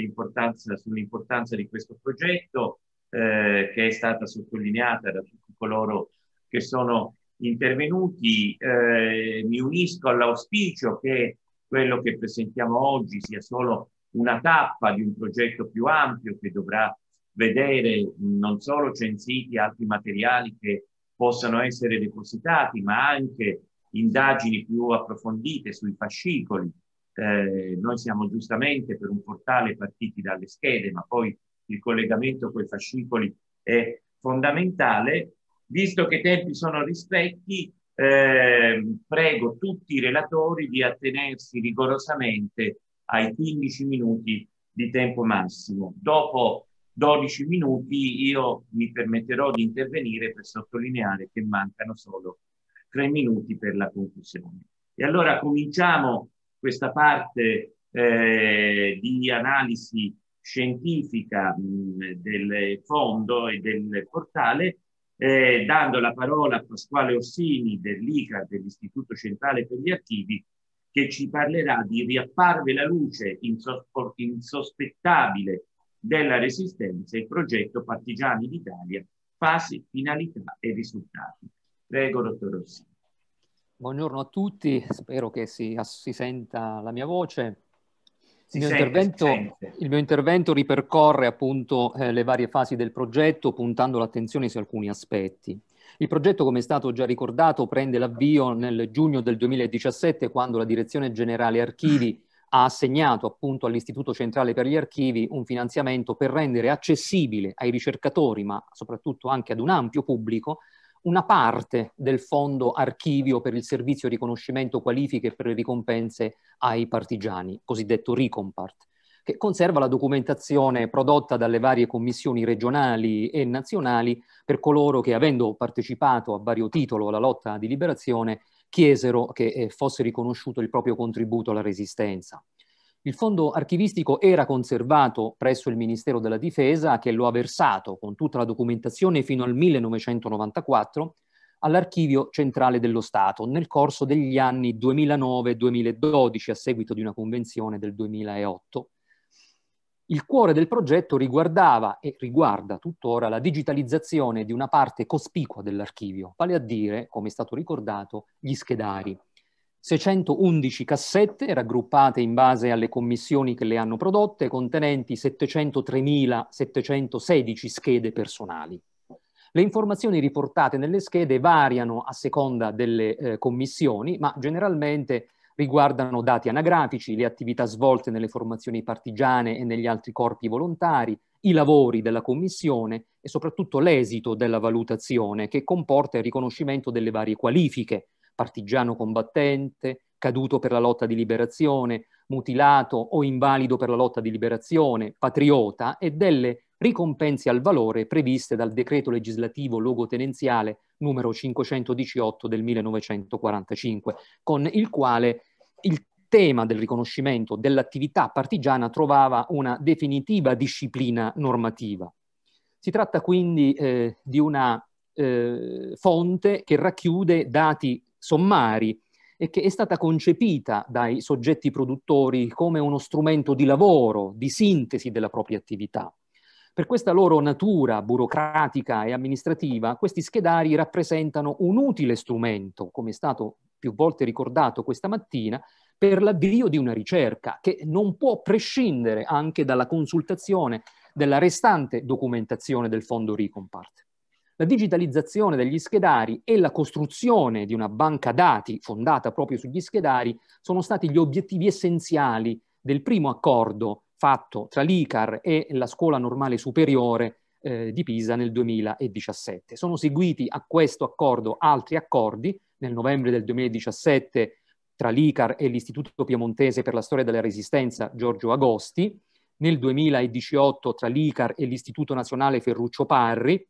sull'importanza di questo progetto eh, che è stata sottolineata da tutti coloro che sono intervenuti. Eh, mi unisco all'auspicio che quello che presentiamo oggi sia solo una tappa di un progetto più ampio che dovrà vedere non solo censiti altri materiali che possano essere depositati, ma anche indagini più approfondite sui fascicoli eh, noi siamo giustamente per un portale partiti dalle schede, ma poi il collegamento con i fascicoli è fondamentale. Visto che i tempi sono rispetti, eh, prego tutti i relatori di attenersi rigorosamente ai 15 minuti di tempo massimo. Dopo 12 minuti io mi permetterò di intervenire per sottolineare che mancano solo 3 minuti per la conclusione. E allora cominciamo questa parte eh, di analisi scientifica mh, del fondo e del portale, eh, dando la parola a Pasquale Orsini dell'ICA, dell'Istituto Centrale per gli Archivi, che ci parlerà di riapparve la luce insos- insospettabile della resistenza, il progetto Partigiani d'Italia, fasi, finalità e risultati. Prego, dottor Orsini. Buongiorno a tutti, spero che si, si senta la mia voce. Il mio, sente, il, mio intervento, ripercorre appunto eh, le varie fasi del progetto puntando l'attenzione su alcuni aspetti. Il progetto, come è stato già ricordato, prende l'avvio nel giugno del 2017 quando la Direzione Generale Archivi ha assegnato appunto all'Istituto Centrale per gli Archivi un finanziamento per rendere accessibile ai ricercatori, ma soprattutto anche ad un ampio pubblico, una parte del fondo archivio per il servizio riconoscimento qualifiche per le ricompense ai partigiani, cosiddetto Ricompart, che conserva la documentazione prodotta dalle varie commissioni regionali e nazionali per coloro che, avendo partecipato a vario titolo alla lotta di liberazione, chiesero che eh, fosse riconosciuto il proprio contributo alla resistenza. Il fondo archivistico era conservato presso il Ministero della Difesa che lo ha versato con tutta la documentazione fino al 1994 all'Archivio Centrale dello Stato nel corso degli anni 2009-2012 a seguito di una convenzione del 2008. Il cuore del progetto riguardava e riguarda tuttora la digitalizzazione di una parte cospicua dell'archivio, vale a dire, come è stato ricordato, gli schedari. 611 cassette raggruppate in base alle commissioni che le hanno prodotte, contenenti 703.716 schede personali. Le informazioni riportate nelle schede variano a seconda delle eh, commissioni, ma generalmente riguardano dati anagrafici, le attività svolte nelle formazioni partigiane e negli altri corpi volontari, i lavori della commissione e soprattutto l'esito della valutazione che comporta il riconoscimento delle varie qualifiche partigiano combattente, caduto per la lotta di liberazione, mutilato o invalido per la lotta di liberazione, patriota e delle ricompense al valore previste dal decreto legislativo logotenenziale numero 518 del 1945, con il quale il tema del riconoscimento dell'attività partigiana trovava una definitiva disciplina normativa. Si tratta quindi eh, di una eh, fonte che racchiude dati sommari e che è stata concepita dai soggetti produttori come uno strumento di lavoro, di sintesi della propria attività. Per questa loro natura burocratica e amministrativa, questi schedari rappresentano un utile strumento, come è stato più volte ricordato questa mattina, per l'avvio di una ricerca che non può prescindere anche dalla consultazione della restante documentazione del fondo Ricompart. La digitalizzazione degli schedari e la costruzione di una banca dati fondata proprio sugli schedari sono stati gli obiettivi essenziali del primo accordo fatto tra l'ICAR e la Scuola Normale Superiore eh, di Pisa nel 2017. Sono seguiti a questo accordo altri accordi. Nel novembre del 2017 tra l'ICAR e l'Istituto Piemontese per la Storia della Resistenza Giorgio Agosti, nel 2018 tra l'ICAR e l'Istituto Nazionale Ferruccio Parri,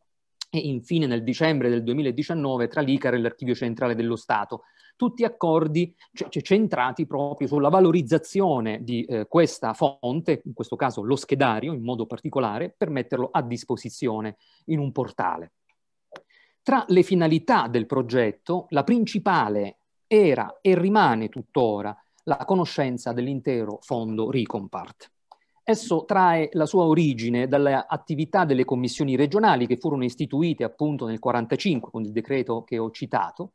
e infine nel dicembre del 2019 tra l'ICAR e l'Archivio Centrale dello Stato. Tutti accordi c- cioè, cioè centrati proprio sulla valorizzazione di eh, questa fonte, in questo caso lo schedario in modo particolare, per metterlo a disposizione in un portale. Tra le finalità del progetto, la principale era e rimane tuttora la conoscenza dell'intero fondo Ricompart. Esso trae la sua origine dall'attività delle commissioni regionali che furono istituite appunto nel 1945 con il decreto che ho citato,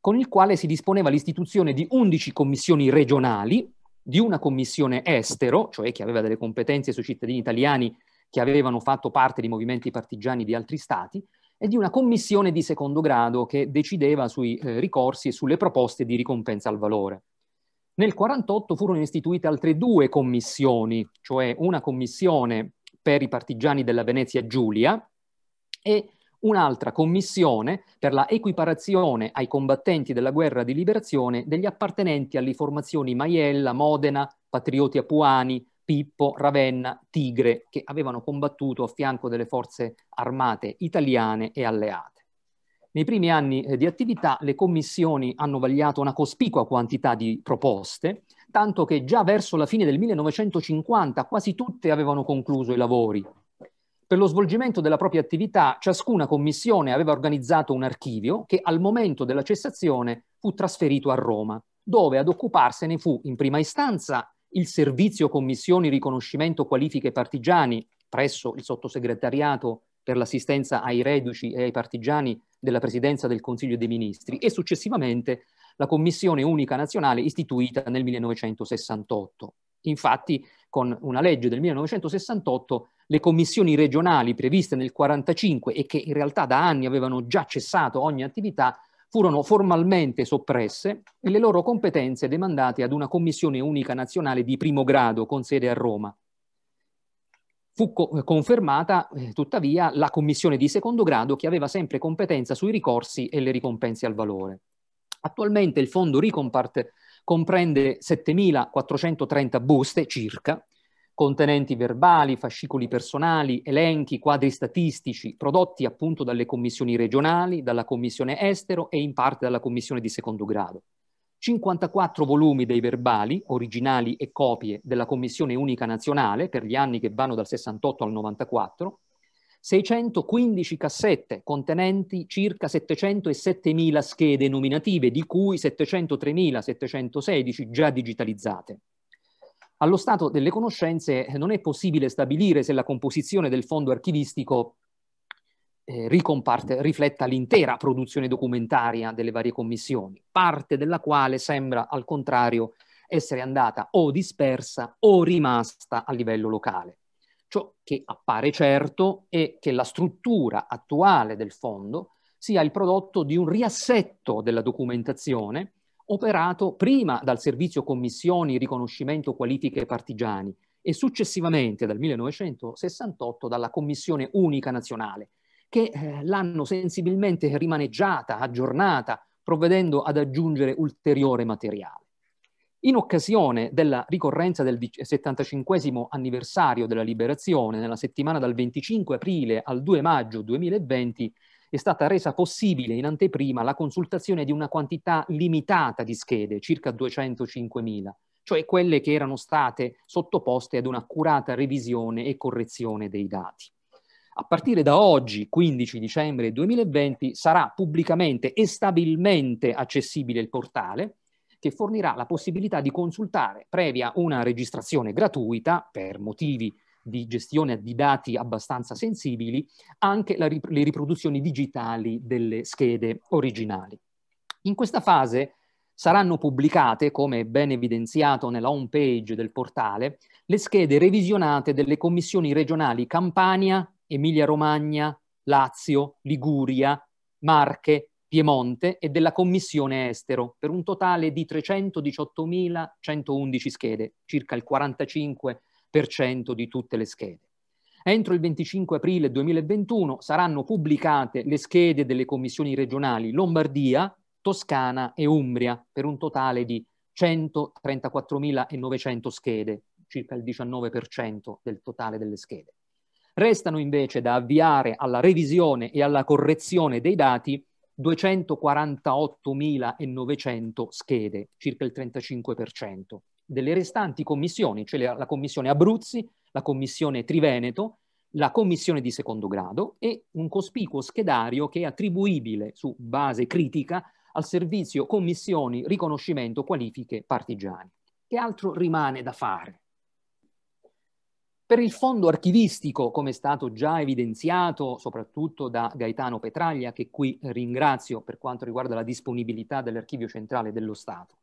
con il quale si disponeva l'istituzione di 11 commissioni regionali, di una commissione estero, cioè che aveva delle competenze sui cittadini italiani che avevano fatto parte di movimenti partigiani di altri stati, e di una commissione di secondo grado che decideva sui eh, ricorsi e sulle proposte di ricompensa al valore. Nel 1948 furono istituite altre due commissioni, cioè una commissione per i partigiani della Venezia Giulia e un'altra commissione per la equiparazione ai combattenti della guerra di liberazione degli appartenenti alle formazioni Maiella, Modena, Patrioti Apuani, Pippo, Ravenna, Tigre, che avevano combattuto a fianco delle forze armate italiane e alleate. Nei primi anni eh, di attività le commissioni hanno vagliato una cospicua quantità di proposte, tanto che già verso la fine del 1950 quasi tutte avevano concluso i lavori. Per lo svolgimento della propria attività ciascuna commissione aveva organizzato un archivio che al momento della cessazione fu trasferito a Roma, dove ad occuparsene fu in prima istanza il servizio commissioni riconoscimento qualifiche partigiani presso il sottosegretariato per l'assistenza ai reduci e ai partigiani della Presidenza del Consiglio dei Ministri e successivamente la Commissione Unica Nazionale istituita nel 1968. Infatti, con una legge del 1968, le commissioni regionali previste nel 1945 e che in realtà da anni avevano già cessato ogni attività, furono formalmente soppresse e le loro competenze demandate ad una commissione unica nazionale di primo grado con sede a Roma. Fu co- eh, confermata eh, tuttavia la commissione di secondo grado che aveva sempre competenza sui ricorsi e le ricompense al valore. Attualmente il fondo Ricompart comprende 7.430 buste circa, contenenti verbali, fascicoli personali, elenchi, quadri statistici, prodotti appunto dalle commissioni regionali, dalla commissione estero e in parte dalla commissione di secondo grado. 54 volumi dei verbali, originali e copie della Commissione Unica Nazionale per gli anni che vanno dal 68 al 94, 615 cassette contenenti circa 707.000 schede nominative, di cui 703.716 già digitalizzate. Allo stato delle conoscenze non è possibile stabilire se la composizione del fondo archivistico eh, rifletta l'intera produzione documentaria delle varie commissioni, parte della quale sembra al contrario essere andata o dispersa o rimasta a livello locale. Ciò che appare certo è che la struttura attuale del fondo sia il prodotto di un riassetto della documentazione operato prima dal servizio commissioni riconoscimento qualifiche partigiani e successivamente dal 1968 dalla Commissione Unica Nazionale che eh, l'hanno sensibilmente rimaneggiata, aggiornata, provvedendo ad aggiungere ulteriore materiale. In occasione della ricorrenza del 75 anniversario della liberazione, nella settimana dal 25 aprile al 2 maggio 2020, è stata resa possibile in anteprima la consultazione di una quantità limitata di schede, circa 205.000, cioè quelle che erano state sottoposte ad un'accurata revisione e correzione dei dati. A partire da oggi, 15 dicembre 2020, sarà pubblicamente e stabilmente accessibile il portale che fornirà la possibilità di consultare previa una registrazione gratuita per motivi di gestione di dati abbastanza sensibili anche la, le riproduzioni digitali delle schede originali. In questa fase saranno pubblicate, come ben evidenziato nella home page del portale, le schede revisionate delle commissioni regionali Campania, Emilia-Romagna, Lazio, Liguria, Marche, Piemonte e della Commissione Estero, per un totale di 318.111 schede, circa il 45% di tutte le schede. Entro il 25 aprile 2021 saranno pubblicate le schede delle commissioni regionali Lombardia, Toscana e Umbria, per un totale di 134.900 schede, circa il 19% del totale delle schede. Restano invece da avviare alla revisione e alla correzione dei dati 248.900 schede, circa il 35%. Delle restanti commissioni, cioè la commissione Abruzzi, la commissione Triveneto, la commissione di secondo grado e un cospicuo schedario che è attribuibile su base critica al servizio commissioni riconoscimento qualifiche partigiani. Che altro rimane da fare? Per il fondo archivistico, come è stato già evidenziato soprattutto da Gaetano Petraglia, che qui ringrazio per quanto riguarda la disponibilità dell'archivio centrale dello Stato.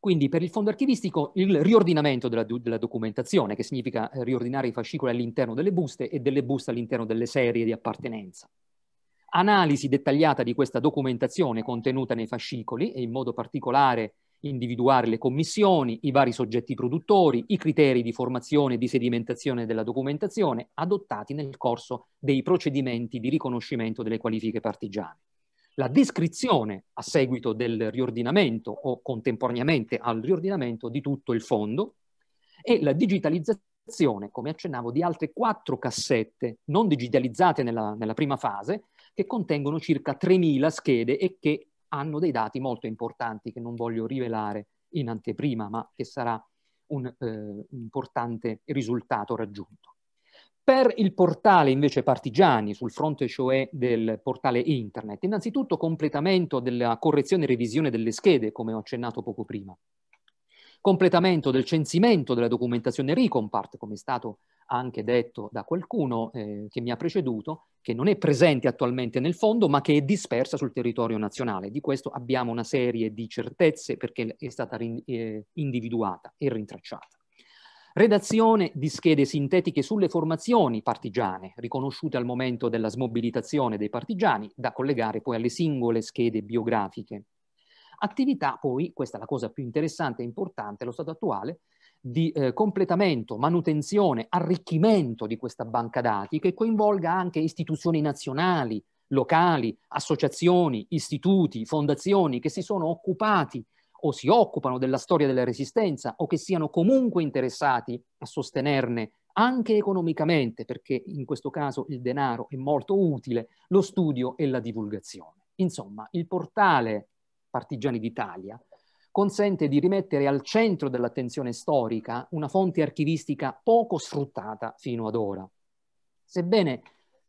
Quindi per il fondo archivistico il riordinamento della, della documentazione, che significa riordinare i fascicoli all'interno delle buste e delle buste all'interno delle serie di appartenenza. Analisi dettagliata di questa documentazione contenuta nei fascicoli e in modo particolare individuare le commissioni, i vari soggetti produttori, i criteri di formazione e di sedimentazione della documentazione adottati nel corso dei procedimenti di riconoscimento delle qualifiche partigiane. La descrizione a seguito del riordinamento o contemporaneamente al riordinamento di tutto il fondo e la digitalizzazione, come accennavo, di altre quattro cassette non digitalizzate nella, nella prima fase che contengono circa 3.000 schede e che hanno dei dati molto importanti che non voglio rivelare in anteprima, ma che sarà un eh, importante risultato raggiunto. Per il portale invece partigiani, sul fronte cioè del portale internet, innanzitutto completamento della correzione e revisione delle schede, come ho accennato poco prima, completamento del censimento della documentazione Ricompart, come è stato anche detto da qualcuno eh, che mi ha preceduto, che non è presente attualmente nel fondo, ma che è dispersa sul territorio nazionale. Di questo abbiamo una serie di certezze perché è stata rin- eh, individuata e rintracciata. Redazione di schede sintetiche sulle formazioni partigiane, riconosciute al momento della smobilitazione dei partigiani, da collegare poi alle singole schede biografiche. Attività, poi, questa è la cosa più interessante e importante allo stato attuale, di eh, completamento, manutenzione, arricchimento di questa banca dati che coinvolga anche istituzioni nazionali, locali, associazioni, istituti, fondazioni che si sono occupati o si occupano della storia della resistenza o che siano comunque interessati a sostenerne anche economicamente, perché in questo caso il denaro è molto utile, lo studio e la divulgazione. Insomma, il portale Partigiani d'Italia consente di rimettere al centro dell'attenzione storica una fonte archivistica poco sfruttata fino ad ora. Sebbene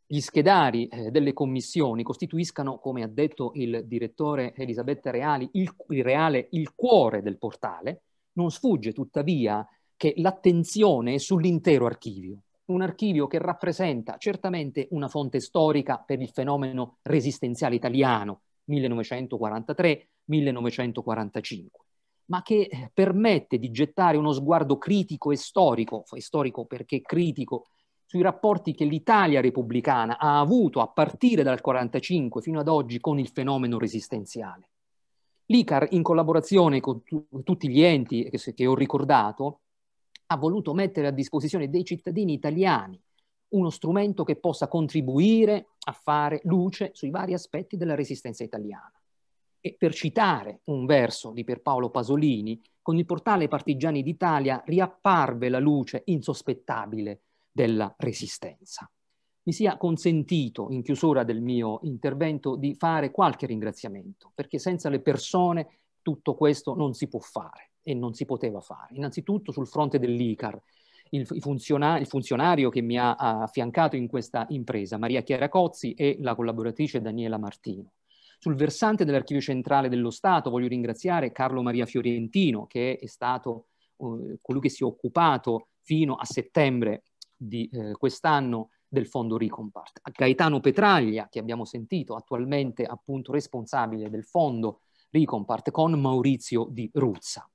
gli schedari eh, delle commissioni costituiscano, come ha detto il direttore Elisabetta Reali, il, il, reale, il cuore del portale, non sfugge tuttavia che l'attenzione è sull'intero archivio, un archivio che rappresenta certamente una fonte storica per il fenomeno resistenziale italiano, 1943-1945, ma che eh, permette di gettare uno sguardo critico e storico, e storico perché critico, sui rapporti che l'Italia repubblicana ha avuto a partire dal 1945 fino ad oggi con il fenomeno resistenziale. L'ICAR, in collaborazione con tu- tutti gli enti che, che ho ricordato, ha voluto mettere a disposizione dei cittadini italiani uno strumento che possa contribuire a fare luce sui vari aspetti della resistenza italiana. E per citare un verso di Pierpaolo Pasolini, con il portale Partigiani d'Italia riapparve la luce insospettabile della resistenza. Mi sia consentito, in chiusura del mio intervento, di fare qualche ringraziamento, perché senza le persone tutto questo non si può fare e non si poteva fare. Innanzitutto sul fronte dell'ICAR, il, funziona- il funzionario che mi ha affiancato in questa impresa, Maria Chiara Cozzi e la collaboratrice Daniela Martino. Sul versante dell'Archivio Centrale dello Stato voglio ringraziare Carlo Maria Fiorentino, che è stato eh, colui che si è occupato fino a settembre di eh, quest'anno del fondo Ricompart. A Gaetano Petraglia, che abbiamo sentito, attualmente appunto responsabile del fondo Ricompart, con Maurizio Di Ruzza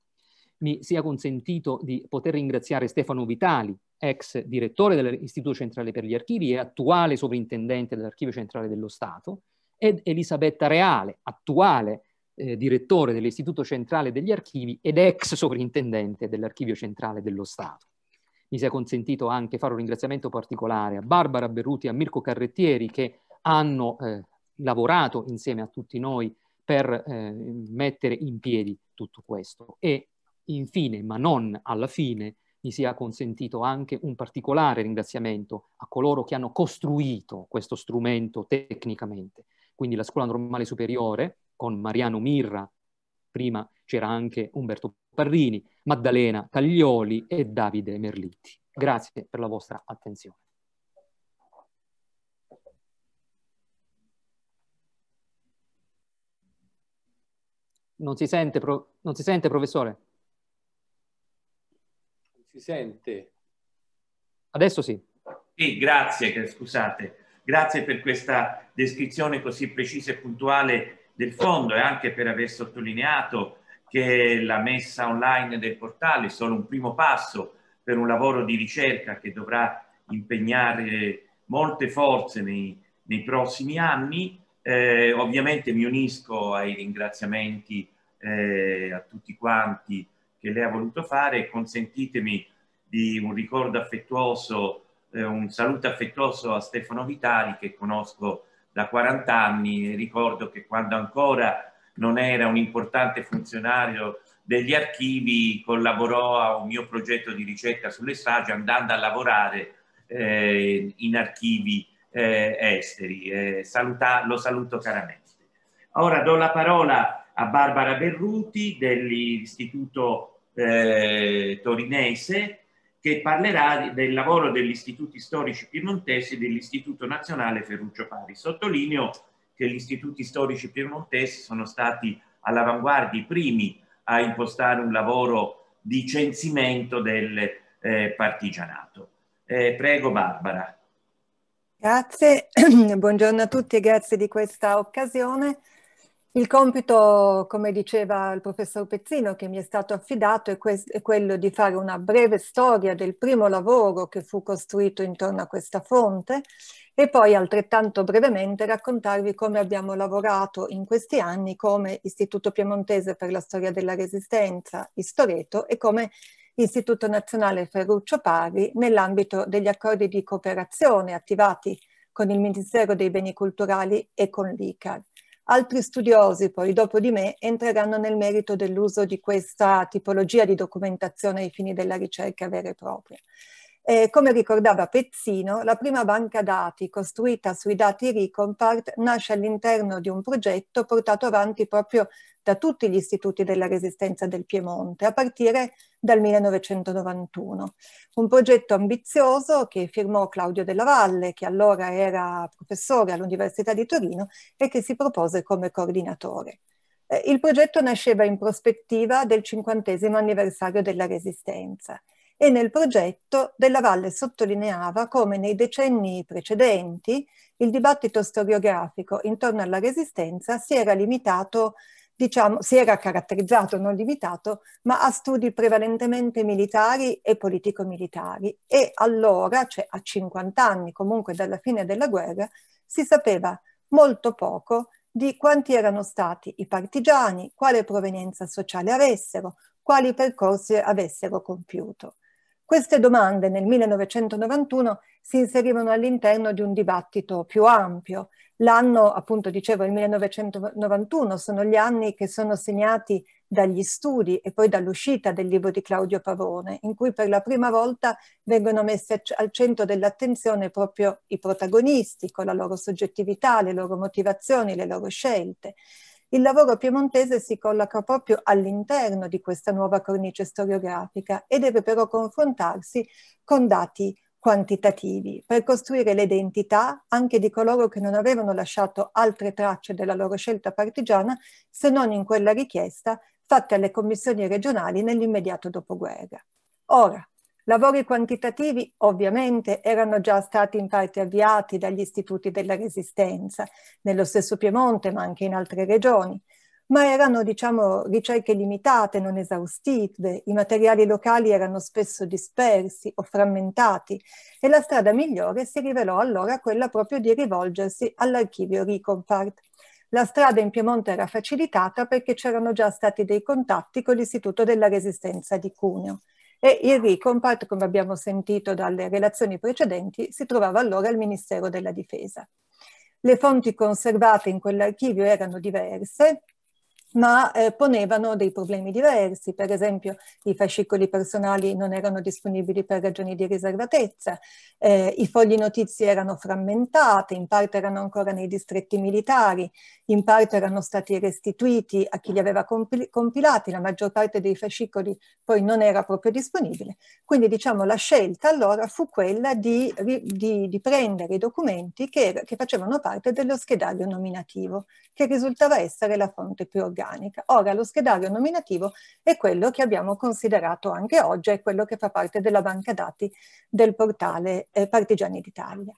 mi sia consentito di poter ringraziare Stefano Vitali, ex direttore dell'Istituto Centrale per gli Archivi e attuale sovrintendente dell'Archivio Centrale dello Stato, ed Elisabetta Reale, attuale eh, direttore dell'Istituto Centrale degli Archivi ed ex sovrintendente dell'Archivio Centrale dello Stato. Mi sia consentito anche fare un ringraziamento particolare a Barbara Berruti e a Mirko Carrettieri che hanno eh, lavorato insieme a tutti noi per eh, mettere in piedi tutto questo e infine, ma non alla fine, mi sia consentito anche un particolare ringraziamento a coloro che hanno costruito questo strumento tecnicamente. Quindi la Scuola Normale Superiore, con Mariano Mirra, prima c'era anche Umberto Parrini, Maddalena Taglioli e Davide Merlitti. Grazie per la vostra attenzione. Non si sente, non si sente professore? Si sente? Adesso sì. Sì, grazie, scusate. Grazie per questa descrizione così precisa e puntuale del fondo e anche per aver sottolineato che la messa online del portale è solo un primo passo per un lavoro di ricerca che dovrà impegnare molte forze nei, nei prossimi anni. Eh, ovviamente mi unisco ai ringraziamenti eh, a tutti quanti che lei ha voluto fare. Consentitemi di un ricordo affettuoso, eh, un saluto affettuoso a Stefano Vitali che conosco da 40 anni. Ricordo che quando ancora non era un importante funzionario degli archivi collaborò a un mio progetto di ricerca sulle sagge andando a lavorare eh, in archivi eh, esteri. Eh, saluta, lo saluto caramente. Ora do la parola a Barbara Berruti dell'Istituto eh, torinese che parlerà del lavoro degli istituti storici piemontesi e dell'Istituto Nazionale Ferruccio Pari. Sottolineo che gli istituti storici piemontesi sono stati all'avanguardia i primi a impostare un lavoro di censimento del eh, partigianato. Eh, prego Barbara. Grazie, buongiorno a tutti e grazie di questa occasione. Il compito, come diceva il professor Pezzino, che mi è stato affidato è, que- è, quello di fare una breve storia del primo lavoro che fu costruito intorno a questa fonte e poi altrettanto brevemente raccontarvi come abbiamo lavorato in questi anni come Istituto Piemontese per la Storia della Resistenza, Istoreto, e come Istituto Nazionale Ferruccio Pari nell'ambito degli accordi di cooperazione attivati con il Ministero dei Beni Culturali e con l'ICAR. Altri studiosi poi dopo di me entreranno nel merito dell'uso di questa tipologia di documentazione ai fini della ricerca vera e propria. Eh, come ricordava Pezzino, la prima banca dati costruita sui dati Ricompart nasce all'interno di un progetto portato avanti proprio da tutti gli istituti della resistenza del Piemonte, a partire dal 1991. Un progetto ambizioso che firmò Claudio Della Valle, che allora era professore all'Università di Torino e che si propose come coordinatore. Eh, il progetto nasceva in prospettiva del cinquantesimo anniversario della Resistenza e nel progetto Della Valle sottolineava come nei decenni precedenti il dibattito storiografico intorno alla Resistenza si era limitato diciamo, si era caratterizzato, non limitato, ma a studi prevalentemente militari e politico-militari. E allora, cioè a 50 anni comunque dalla fine della guerra, si sapeva molto poco di quanti erano stati i partigiani, quale provenienza sociale avessero, quali percorsi avessero compiuto. Queste domande nel 1991 si inserivano all'interno di un dibattito più ampio. L'anno, appunto dicevo, il 1991 sono gli anni che sono segnati dagli studi e poi dall'uscita del libro di Claudio Pavone, in cui per la prima volta vengono messi al centro dell'attenzione proprio i protagonisti, con la loro soggettività, le loro motivazioni, le loro scelte. Il lavoro piemontese si colloca proprio all'interno di questa nuova cornice storiografica e deve però confrontarsi con dati quantitativi per costruire l'identità anche di coloro che non avevano lasciato altre tracce della loro scelta partigiana se non in quella richiesta fatta alle commissioni regionali nell'immediato dopoguerra. Ora, Lavori quantitativi ovviamente erano già stati in parte avviati dagli istituti della resistenza, nello stesso Piemonte ma anche in altre regioni, ma erano diciamo ricerche limitate, non esaustive, i materiali locali erano spesso dispersi o frammentati e la strada migliore si rivelò allora quella proprio di rivolgersi all'archivio Ricompart. La strada in Piemonte era facilitata perché c'erano già stati dei contatti con l'Istituto della Resistenza di Cuneo e il RICOMPAT, come abbiamo sentito dalle relazioni precedenti, si trovava allora al Ministero della Difesa. Le fonti conservate in quell'archivio erano diverse, ma eh, ponevano dei problemi diversi, per esempio i fascicoli personali non erano disponibili per ragioni di riservatezza, eh, i fogli notizie erano frammentati, in parte erano ancora nei distretti militari, in parte erano stati restituiti a chi li aveva compilati, la maggior parte dei fascicoli poi non era proprio disponibile, quindi diciamo la scelta allora fu quella di, di, di prendere i documenti che, che facevano parte dello schedario nominativo, che risultava essere la fonte più organica organica. Ora lo schedario nominativo è quello che abbiamo considerato anche oggi, è quello che fa parte della banca dati del portale eh, Partigiani d'Italia.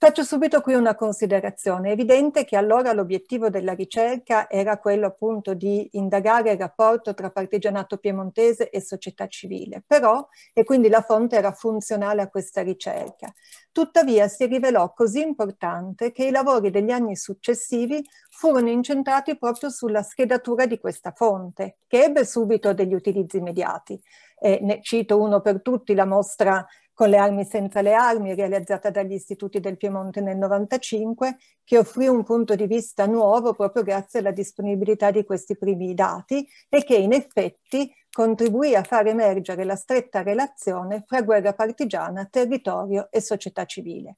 Faccio subito qui una considerazione. È evidente che allora l'obiettivo della ricerca era quello appunto di indagare il rapporto tra partigianato piemontese e società civile, però, e quindi la fonte era funzionale a questa ricerca. Tuttavia si rivelò così importante che i lavori degli anni successivi furono incentrati proprio sulla schedatura di questa fonte, che ebbe subito degli utilizzi immediati. Eh, ne cito uno per tutti, la mostra con le armi senza le armi, realizzata dagli istituti del Piemonte nel 1995, che offrì un punto di vista nuovo proprio grazie alla disponibilità di questi primi dati e che in effetti contribuì a far emergere la stretta relazione fra guerra partigiana, territorio e società civile.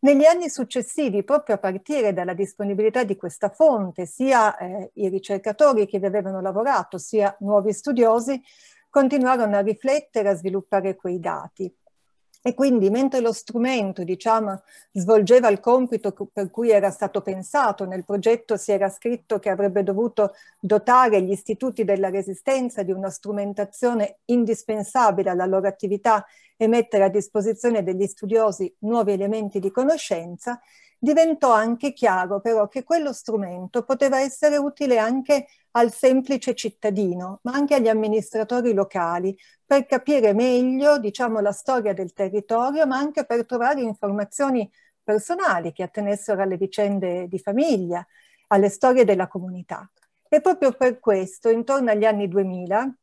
Negli anni successivi, proprio a partire dalla disponibilità di questa fonte, sia eh, i ricercatori che vi avevano lavorato, sia nuovi studiosi, continuarono a riflettere e a sviluppare quei dati. E quindi mentre lo strumento diciamo, svolgeva il compito per cui era stato pensato, nel progetto si era scritto che avrebbe dovuto dotare gli istituti della resistenza di una strumentazione indispensabile alla loro attività e mettere a disposizione degli studiosi nuovi elementi di conoscenza, diventò anche chiaro però che quello strumento poteva essere utile anche al semplice cittadino, ma anche agli amministratori locali, per capire meglio diciamo, la storia del territorio, ma anche per trovare informazioni personali che attenessero alle vicende di famiglia, alle storie della comunità. E proprio per questo, intorno agli anni 2000,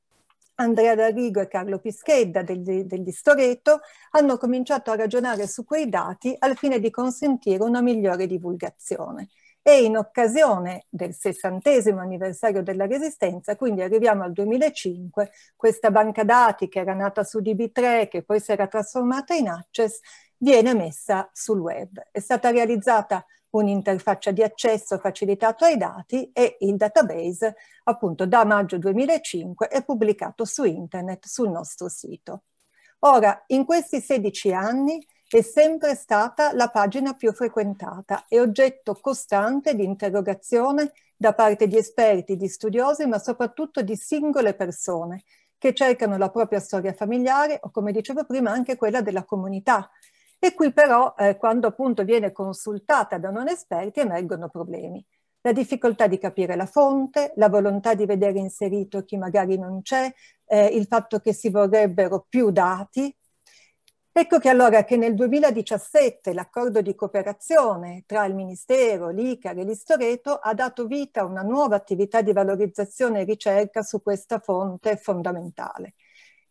Andrea D'Arrigo e Carlo Pischedda degli, degli Storetto hanno cominciato a ragionare su quei dati al fine di consentire una migliore divulgazione. E in occasione del sessantesimo anniversario della Resistenza, quindi arriviamo al 2005, questa banca dati che era nata su DB3, che poi si era trasformata in Access, viene messa sul web. È stata realizzata un'interfaccia di accesso facilitato ai dati e il database appunto da maggio 2005 è pubblicato su internet sul nostro sito. Ora, in questi 16 anni è sempre stata la pagina più frequentata e oggetto costante di interrogazione da parte di esperti, di studiosi, ma soprattutto di singole persone che cercano la propria storia familiare o, come dicevo prima, anche quella della comunità e qui però, eh, quando appunto viene consultata da non esperti, emergono problemi. La difficoltà di capire la fonte, la volontà di vedere inserito chi magari non c'è, eh, il fatto che si vorrebbero più dati. Ecco che allora che nel 2017 l'accordo di cooperazione tra il Ministero, l'ICAR e l'Istoreto ha dato vita a una nuova attività di valorizzazione e ricerca su questa fonte fondamentale.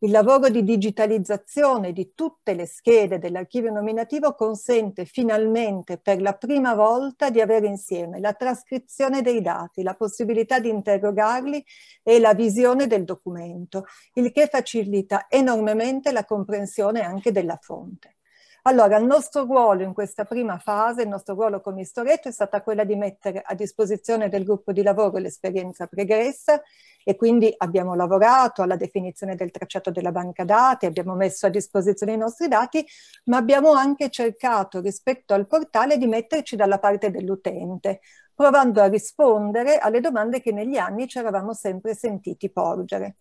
Il lavoro di digitalizzazione di tutte le schede dell'archivio nominativo consente finalmente per la prima volta di avere insieme la trascrizione dei dati, la possibilità di interrogarli e la visione del documento, il che facilita enormemente la comprensione anche della fonte. Allora, il nostro ruolo in questa prima fase, il nostro ruolo come Istoretto è stata quella di mettere a disposizione del gruppo di lavoro l'esperienza pregressa e quindi abbiamo lavorato alla definizione del tracciato della banca dati, abbiamo messo a disposizione i nostri dati, ma abbiamo anche cercato rispetto al portale di metterci dalla parte dell'utente, provando a rispondere alle domande che negli anni ci eravamo sempre sentiti porgere.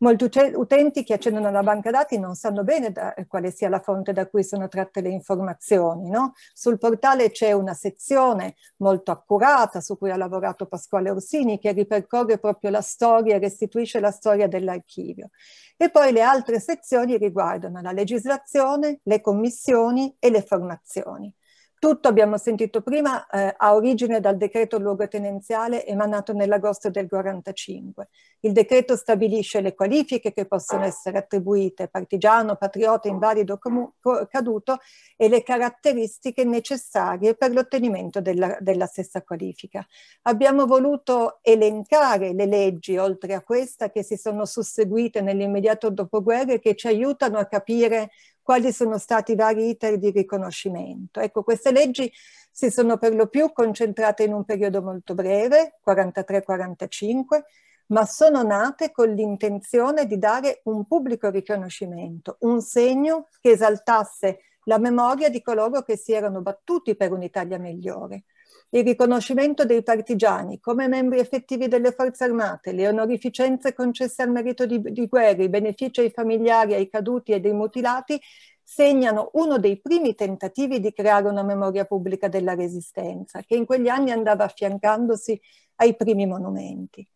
Molti utenti che accendono la banca dati non sanno bene da, quale sia la fonte da cui sono tratte le informazioni. No? Sul portale c'è una sezione molto accurata su cui ha lavorato Pasquale Orsini che ripercorre proprio la storia, e restituisce la storia dell'archivio. E poi le altre sezioni riguardano la legislazione, le commissioni e le formazioni. Tutto, abbiamo sentito prima, eh, ha origine dal decreto luogotenenziale emanato nell'agosto del 45. Il decreto stabilisce le qualifiche che possono essere attribuite partigiano, patriota, invalido, caduto e le caratteristiche necessarie per l'ottenimento della, della stessa qualifica. Abbiamo voluto elencare le leggi, oltre a questa, che si sono susseguite nell'immediato dopoguerra e che ci aiutano a capire quali sono stati i vari iter di riconoscimento. Ecco, queste leggi si sono per lo più concentrate in un periodo molto breve, 43-45, ma sono nate con l'intenzione di dare un pubblico riconoscimento, un segno che esaltasse la memoria di coloro che si erano battuti per un'Italia migliore il riconoscimento dei partigiani come membri effettivi delle forze armate, le onorificenze concesse al merito di, di guerra, i benefici ai familiari, ai caduti e ai mutilati segnano uno dei primi tentativi di creare una memoria pubblica della Resistenza, che in quegli anni andava affiancandosi ai primi monumenti.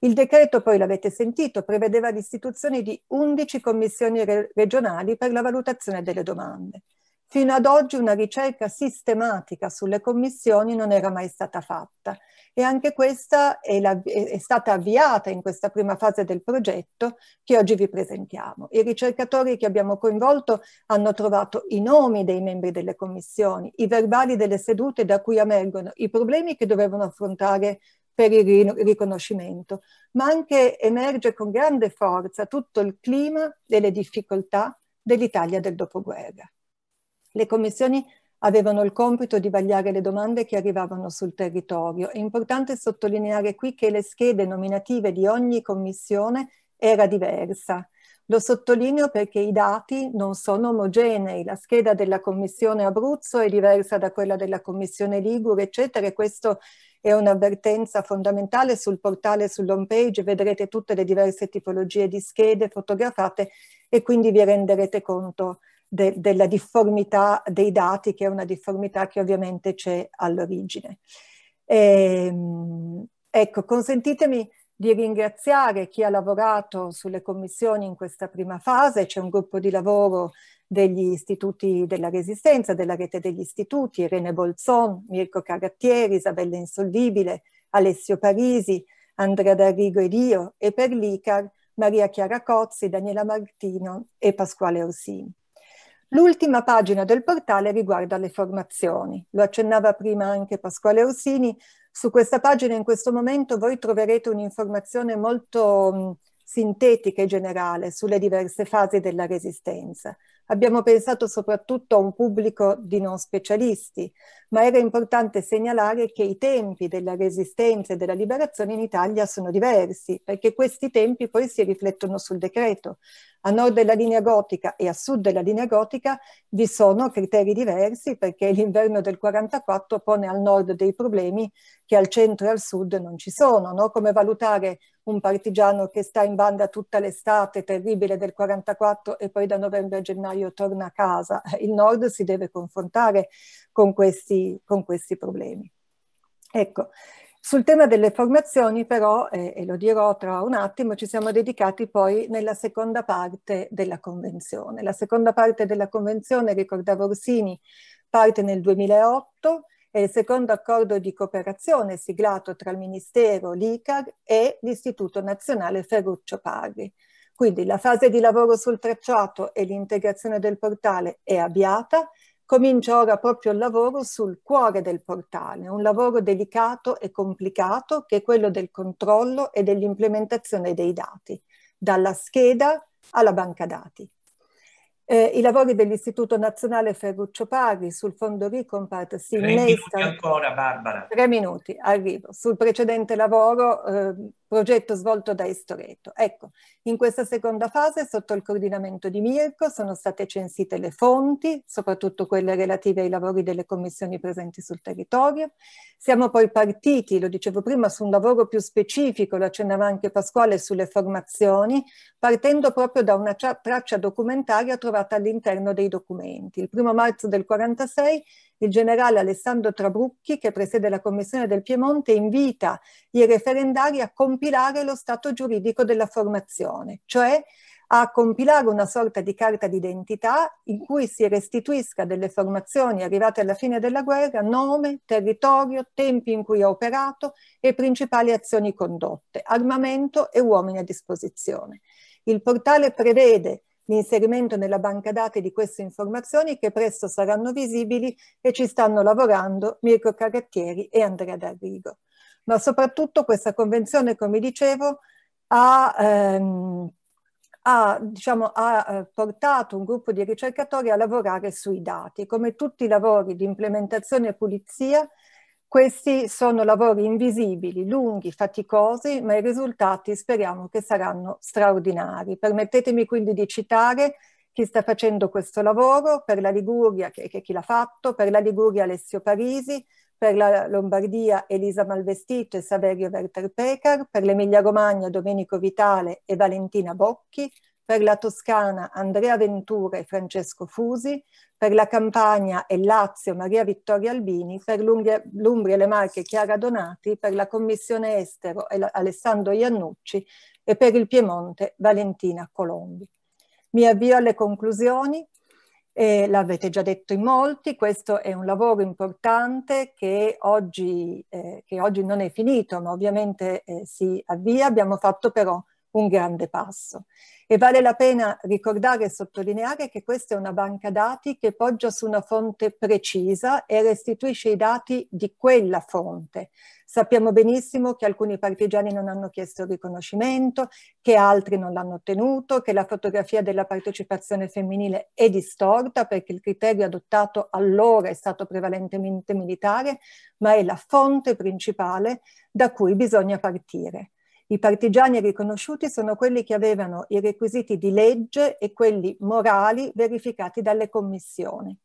Il decreto, poi l'avete sentito, prevedeva l'istituzione di 11 commissioni re regionali per la valutazione delle domande. Fino ad oggi una ricerca sistematica sulle commissioni non era mai stata fatta e anche questa è, la, è, stata avviata in questa prima fase del progetto che oggi vi presentiamo. I ricercatori che abbiamo coinvolto hanno trovato i nomi dei membri delle commissioni, i verbali delle sedute da cui emergono i problemi che dovevano affrontare per il riconoscimento, ma anche emerge con grande forza tutto il clima delle difficoltà dell'Italia del dopoguerra. Le commissioni avevano il compito di vagliare le domande che arrivavano sul territorio. È importante sottolineare qui che le schede nominative di ogni commissione era diversa. Lo sottolineo perché i dati non sono omogenei, la scheda della Commissione Abruzzo è diversa da quella della Commissione Ligure, eccetera, e questo è un'avvertenza fondamentale sul portale, sull'home page, vedrete tutte le diverse tipologie di schede fotografate e quindi vi renderete conto de, della difformità dei dati, che è una difformità che ovviamente c'è all'origine. Ehm, ecco, consentitemi di ringraziare chi ha lavorato sulle commissioni in questa prima fase, c'è un gruppo di lavoro degli istituti della resistenza, della rete degli istituti, Irene Bolzon, Mirko Carattieri, Isabella Insolvibile, Alessio Parisi, Andrea D'Arrigo ed io, e per l'ICAR Maria Chiara Cozzi, Daniela Martino e Pasquale Orsini. L'ultima pagina del portale riguarda le formazioni. Lo accennava prima anche Pasquale Orsini. Su questa pagina in questo momento voi troverete un'informazione molto mh, sintetica e generale sulle diverse fasi della resistenza abbiamo pensato soprattutto a un pubblico di non specialisti, ma era importante segnalare che i tempi della resistenza e della liberazione in Italia sono diversi, perché questi tempi poi si riflettono sul decreto. A nord della linea gotica e a sud della linea gotica vi sono criteri diversi perché l'inverno del 44 pone al nord dei problemi che al centro e al sud non ci sono, no? come valutare un partigiano che sta in banda tutta l'estate terribile del 44 e poi da novembre a gennaio torna a casa. Eh, il nord si deve confrontare con questi, con questi problemi. Ecco, sul tema delle formazioni però, eh, e lo dirò tra un attimo, ci siamo dedicati poi nella seconda parte della convenzione. La seconda parte della convenzione, ricordavo Orsini, parte nel 2008 è il secondo accordo di cooperazione siglato tra il Ministero, l'ICAR e l'Istituto Nazionale Ferruccio Parri. Quindi la fase di lavoro sul tracciato e l'integrazione del portale è avviata, comincia ora proprio il lavoro sul cuore del portale, un lavoro delicato e complicato che è quello del controllo e dell'implementazione dei dati, dalla scheda alla banca dati. Eh, I lavori dell'Istituto Nazionale Ferruccio Pari sul Fondo Ricompat si innestano... Tre minuti ancora, Barbara. Tre minuti, arrivo. Sul precedente lavoro... Eh, progetto svolto da Estoreto. Ecco, in questa seconda fase, sotto il coordinamento di Mirko, sono state censite le fonti, soprattutto quelle relative ai lavori delle commissioni presenti sul territorio. Siamo poi partiti, lo dicevo prima, su un lavoro più specifico, lo accennava anche Pasquale, sulle formazioni, partendo proprio da una traccia documentaria trovata all'interno dei documenti. Il primo marzo del 46 il generale Alessandro Trabucchi, che presiede la Commissione del Piemonte, invita i referendari a compilare lo stato giuridico della formazione, cioè a compilare una sorta di carta d'identità in cui si restituisca delle formazioni arrivate alla fine della guerra nome, territorio, tempi in cui ha operato e principali azioni condotte, armamento e uomini a disposizione. Il portale prevede l'inserimento nella banca dati di queste informazioni che presto saranno visibili e ci stanno lavorando Mirko Carattieri e Andrea D'Arrigo. Ma soprattutto questa convenzione, come dicevo, ha, ehm, ha, diciamo, ha eh, portato un gruppo di ricercatori a lavorare sui dati. Come tutti i lavori di implementazione e pulizia, questi sono lavori invisibili, lunghi, faticosi, ma i risultati speriamo che saranno straordinari. Permettetemi quindi di citare chi sta facendo questo lavoro, per la Liguria, che, che chi l'ha fatto, per la Liguria Alessio Parisi, per la Lombardia Elisa Malvestito e Saverio Werther Pecar, per l'Emilia Romagna Domenico Vitale e Valentina Bocchi, per la Toscana Andrea Ventura e Francesco Fusi, per la Campania e Lazio Maria Vittoria Albini, per l'Umbria e le Marche Chiara Donati, per la Commissione Estero Alessandro Iannucci e per il Piemonte Valentina Colombi. Mi avvio alle conclusioni. Eh, l'avete già detto in molti, questo è un lavoro importante che oggi, eh, che oggi non è finito, ma ovviamente eh, si avvia. Abbiamo fatto però un grande passo. E vale la pena ricordare e sottolineare che questa è una banca dati che poggia su una fonte precisa e restituisce i dati di quella fonte. Sappiamo benissimo che alcuni partigiani non hanno chiesto il riconoscimento, che altri non l'hanno ottenuto, che la fotografia della partecipazione femminile è distorta perché il criterio adottato allora è stato prevalentemente militare, ma è la fonte principale da cui bisogna partire. I partigiani riconosciuti sono quelli che avevano i requisiti di legge e quelli morali verificati dalle commissioni.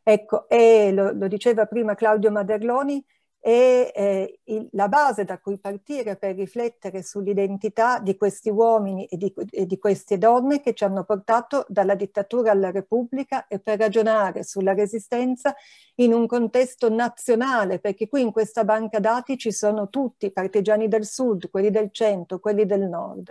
Ecco, e lo, lo diceva prima Claudio Maderloni, e eh, il, la base da cui partire per riflettere sull'identità di questi uomini e di, e di, queste donne che ci hanno portato dalla dittatura alla Repubblica e per ragionare sulla resistenza in un contesto nazionale, perché qui in questa banca dati ci sono tutti, i partigiani del sud, quelli del centro, quelli del nord.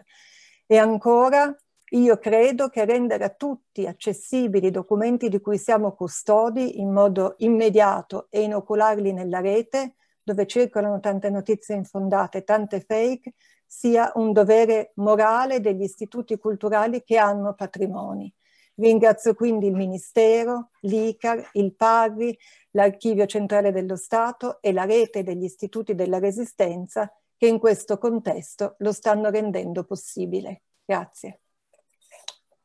E ancora io credo che rendere a tutti accessibili i documenti di cui siamo custodi in modo immediato e inocularli nella rete dove circolano tante notizie infondate, tante fake, sia un dovere morale degli istituti culturali che hanno patrimoni. Ringrazio quindi il Ministero, l'ICAR, il PARRI, l'Archivio Centrale dello Stato e la rete degli istituti della Resistenza che in questo contesto lo stanno rendendo possibile. Grazie.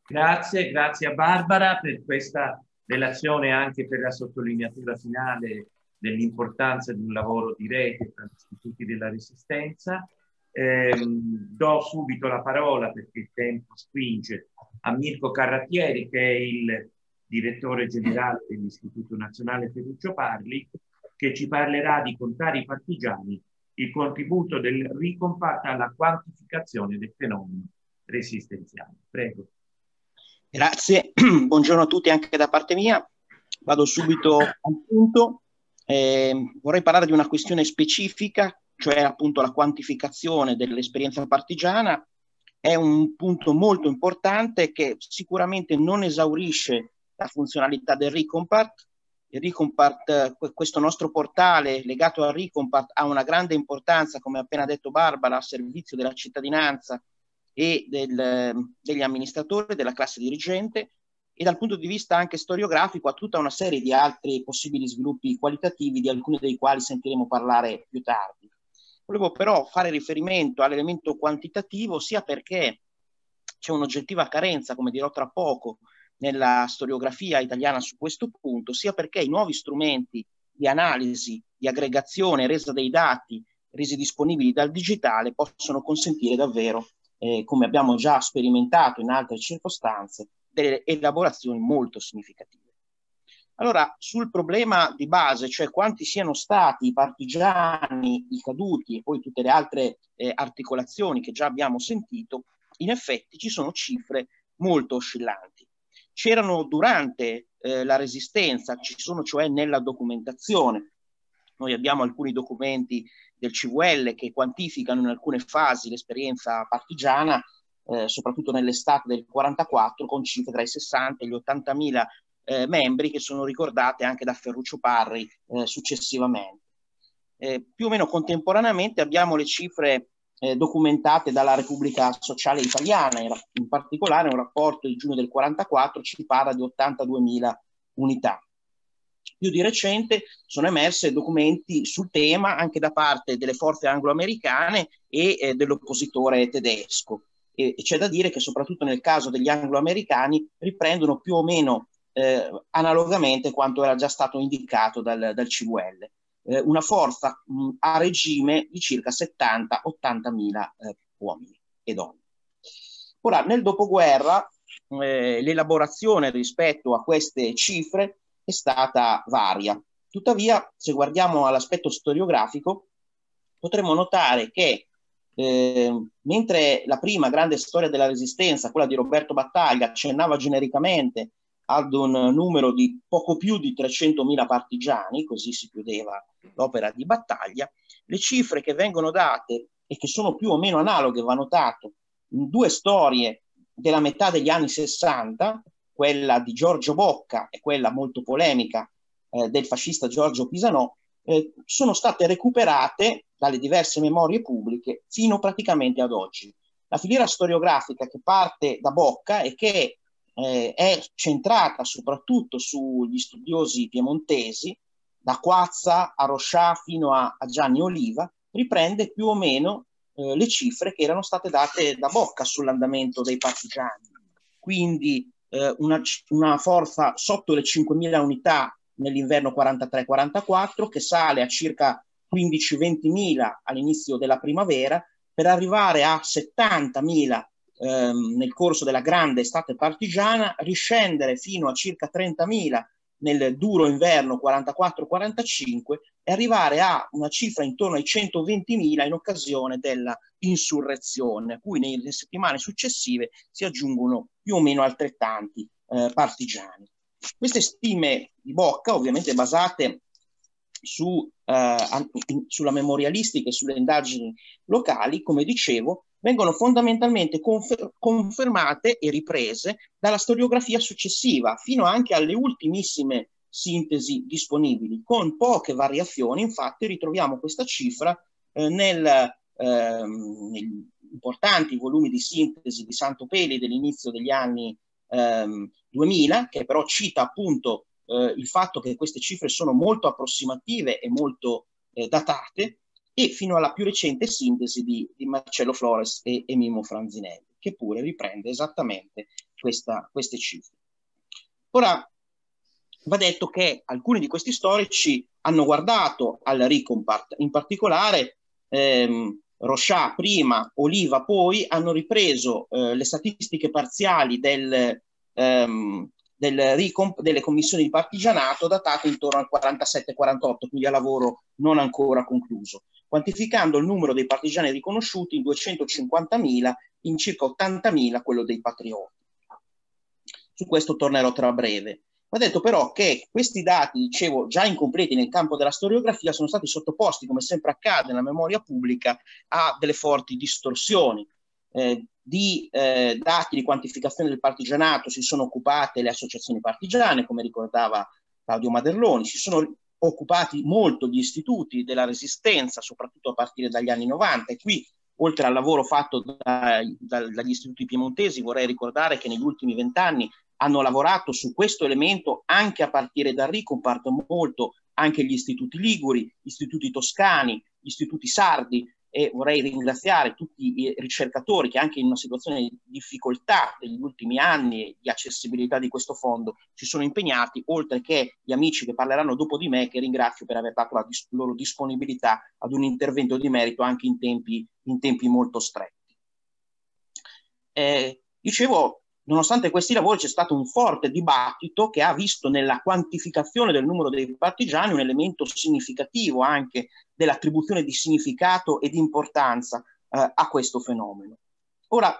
Grazie, grazie a Barbara per questa relazione e anche per la sottolineatura finale dell'importanza di un lavoro di rete tra gli istituti della resistenza. Eh, do subito la parola, perché il tempo spinge, a Mirko Carrattieri, che è il direttore generale dell'Istituto Nazionale Ferruccio Parli, che ci parlerà di contare i partigiani, il contributo del ricompatto alla quantificazione del fenomeno resistenziale. Prego. Grazie, buongiorno a tutti anche da parte mia. Vado subito al punto. Eh, vorrei parlare di una questione specifica, cioè appunto la quantificazione dell'esperienza partigiana. È un punto molto importante che sicuramente non esaurisce la funzionalità del Ricompart. Il Ricompart, questo nostro portale legato al Ricompart ha una grande importanza, come ha appena detto Barbara, a servizio della cittadinanza e del, degli amministratori, della classe dirigente e dal punto di vista anche storiografico a tutta una serie di altri possibili sviluppi qualitativi, di alcuni dei quali sentiremo parlare più tardi. Volevo però fare riferimento all'elemento quantitativo sia perché c'è un'oggettiva carenza, come dirò tra poco, nella storiografia italiana su questo punto, sia perché i nuovi strumenti di analisi, di aggregazione, resa dei dati resi disponibili dal digitale possono consentire davvero, eh, come abbiamo già sperimentato in altre circostanze, delle elaborazioni molto significative. Allora, sul problema di base, cioè quanti siano stati i partigiani, i caduti e poi tutte le altre eh, articolazioni che già abbiamo sentito, in effetti ci sono cifre molto oscillanti. C'erano durante eh, la resistenza, ci sono cioè nella documentazione. Noi abbiamo alcuni documenti del CVL che quantificano in alcune fasi l'esperienza partigiana eh, soprattutto nell'estate del 44, con cifre tra i 60 e gli 80.000 eh, membri che sono ricordate anche da Ferruccio Parri eh, successivamente. Eh, più o meno contemporaneamente abbiamo le cifre eh, documentate dalla Repubblica Sociale Italiana, in, particolare un rapporto di giugno del 44 ci parla di 82.000 unità. Più di recente sono emerse documenti sul tema anche da parte delle forze angloamericane e eh, dell'oppositore tedesco e, e c'è da dire che soprattutto nel caso degli angloamericani riprendono più o meno eh, analogamente quanto era già stato indicato dal, dal CVL, eh, una forza mh, a regime di circa 70-80 mila eh, uomini e donne. Ora, nel dopoguerra eh, l'elaborazione rispetto a queste cifre è stata varia. Tuttavia, se guardiamo all'aspetto storiografico, potremmo notare che Ehm, mentre la prima grande storia della resistenza, quella di Roberto Battaglia, accennava genericamente ad un numero di poco più di 300.000 partigiani, così si chiudeva l'opera di battaglia, le cifre che vengono date e che sono più o meno analoghe, va notato, in due storie della metà degli anni 60, quella di Giorgio Bocca e quella molto polemica eh, del fascista Giorgio Pisanò, eh, sono state recuperate dalle diverse memorie pubbliche fino praticamente ad oggi. La filiera storiografica che parte da Bocca e che eh, è centrata soprattutto sugli studiosi piemontesi, da Quazza a Rochà fino a, a Gianni Oliva, riprende più o meno eh, le cifre che erano state date da Bocca sull'andamento dei partigiani. Quindi eh, una, una, forza sotto le 5.000 unità nell'inverno 43-44, che sale a circa 15-20 mila all'inizio della primavera, per arrivare a 70 mila ehm, nel corso della grande estate partigiana, riscendere fino a circa 30 mila nel duro inverno 44-45 e arrivare a una cifra intorno ai 120.000 in occasione della insurrezione, a cui nelle settimane successive si aggiungono più o meno altrettanti eh, partigiani. Queste stime di Bocca, ovviamente basate su, eh, sulla memorialistica e sulle indagini locali, come dicevo, vengono fondamentalmente confer- confermate e riprese dalla storiografia successiva, fino anche alle ultimissime sintesi disponibili. Con poche variazioni, infatti, ritroviamo questa cifra eh, nel, eh, negli importanti volumi di sintesi di Santo Peli dell'inizio degli anni ehm, 2000, che però cita appunto eh, il fatto che queste cifre sono molto approssimative e molto eh, datate, e fino alla più recente sintesi di, di Marcello Flores e, e, Mimo Franzinelli, che pure riprende esattamente questa, queste cifre. Ora, va detto che alcuni di questi storici hanno guardato al Ricompart, in particolare ehm, Roscià prima, Oliva poi, hanno ripreso eh, le statistiche parziali del, ehm, del ricomp- delle commissioni di partigianato datate intorno al 47-48, quindi a lavoro non ancora concluso, quantificando il numero dei partigiani riconosciuti in 250.000, in circa 80.000 quello dei patrioti. Su questo tornerò tra breve. Va detto però che questi dati, dicevo, già incompleti nel campo della storiografia, sono stati sottoposti, come sempre accade nella memoria pubblica, a delle forti distorsioni. Eh, di eh, dati di quantificazione del partigianato si sono occupate le associazioni partigiane, come ricordava Claudio Maderloni, si sono occupati molto gli istituti della resistenza, soprattutto a partire dagli anni 90 e qui oltre al lavoro fatto da, da, dagli istituti piemontesi vorrei ricordare che negli ultimi vent'anni hanno lavorato su questo elemento anche a partire da Ricomparto molto, anche gli istituti liguri, gli istituti toscani, gli istituti sardi e vorrei ringraziare tutti i ricercatori che anche in una situazione di difficoltà degli ultimi anni di accessibilità di questo fondo si sono impegnati, oltre che gli amici che parleranno dopo di me che ringrazio per aver dato la dis- loro disponibilità ad un intervento di merito anche in tempi, in tempi molto stretti. Eh, dicevo, Nonostante questi lavori c'è stato un forte dibattito che ha visto nella quantificazione del numero dei partigiani un elemento significativo anche dell'attribuzione di significato e di importanza eh, a questo fenomeno. Ora,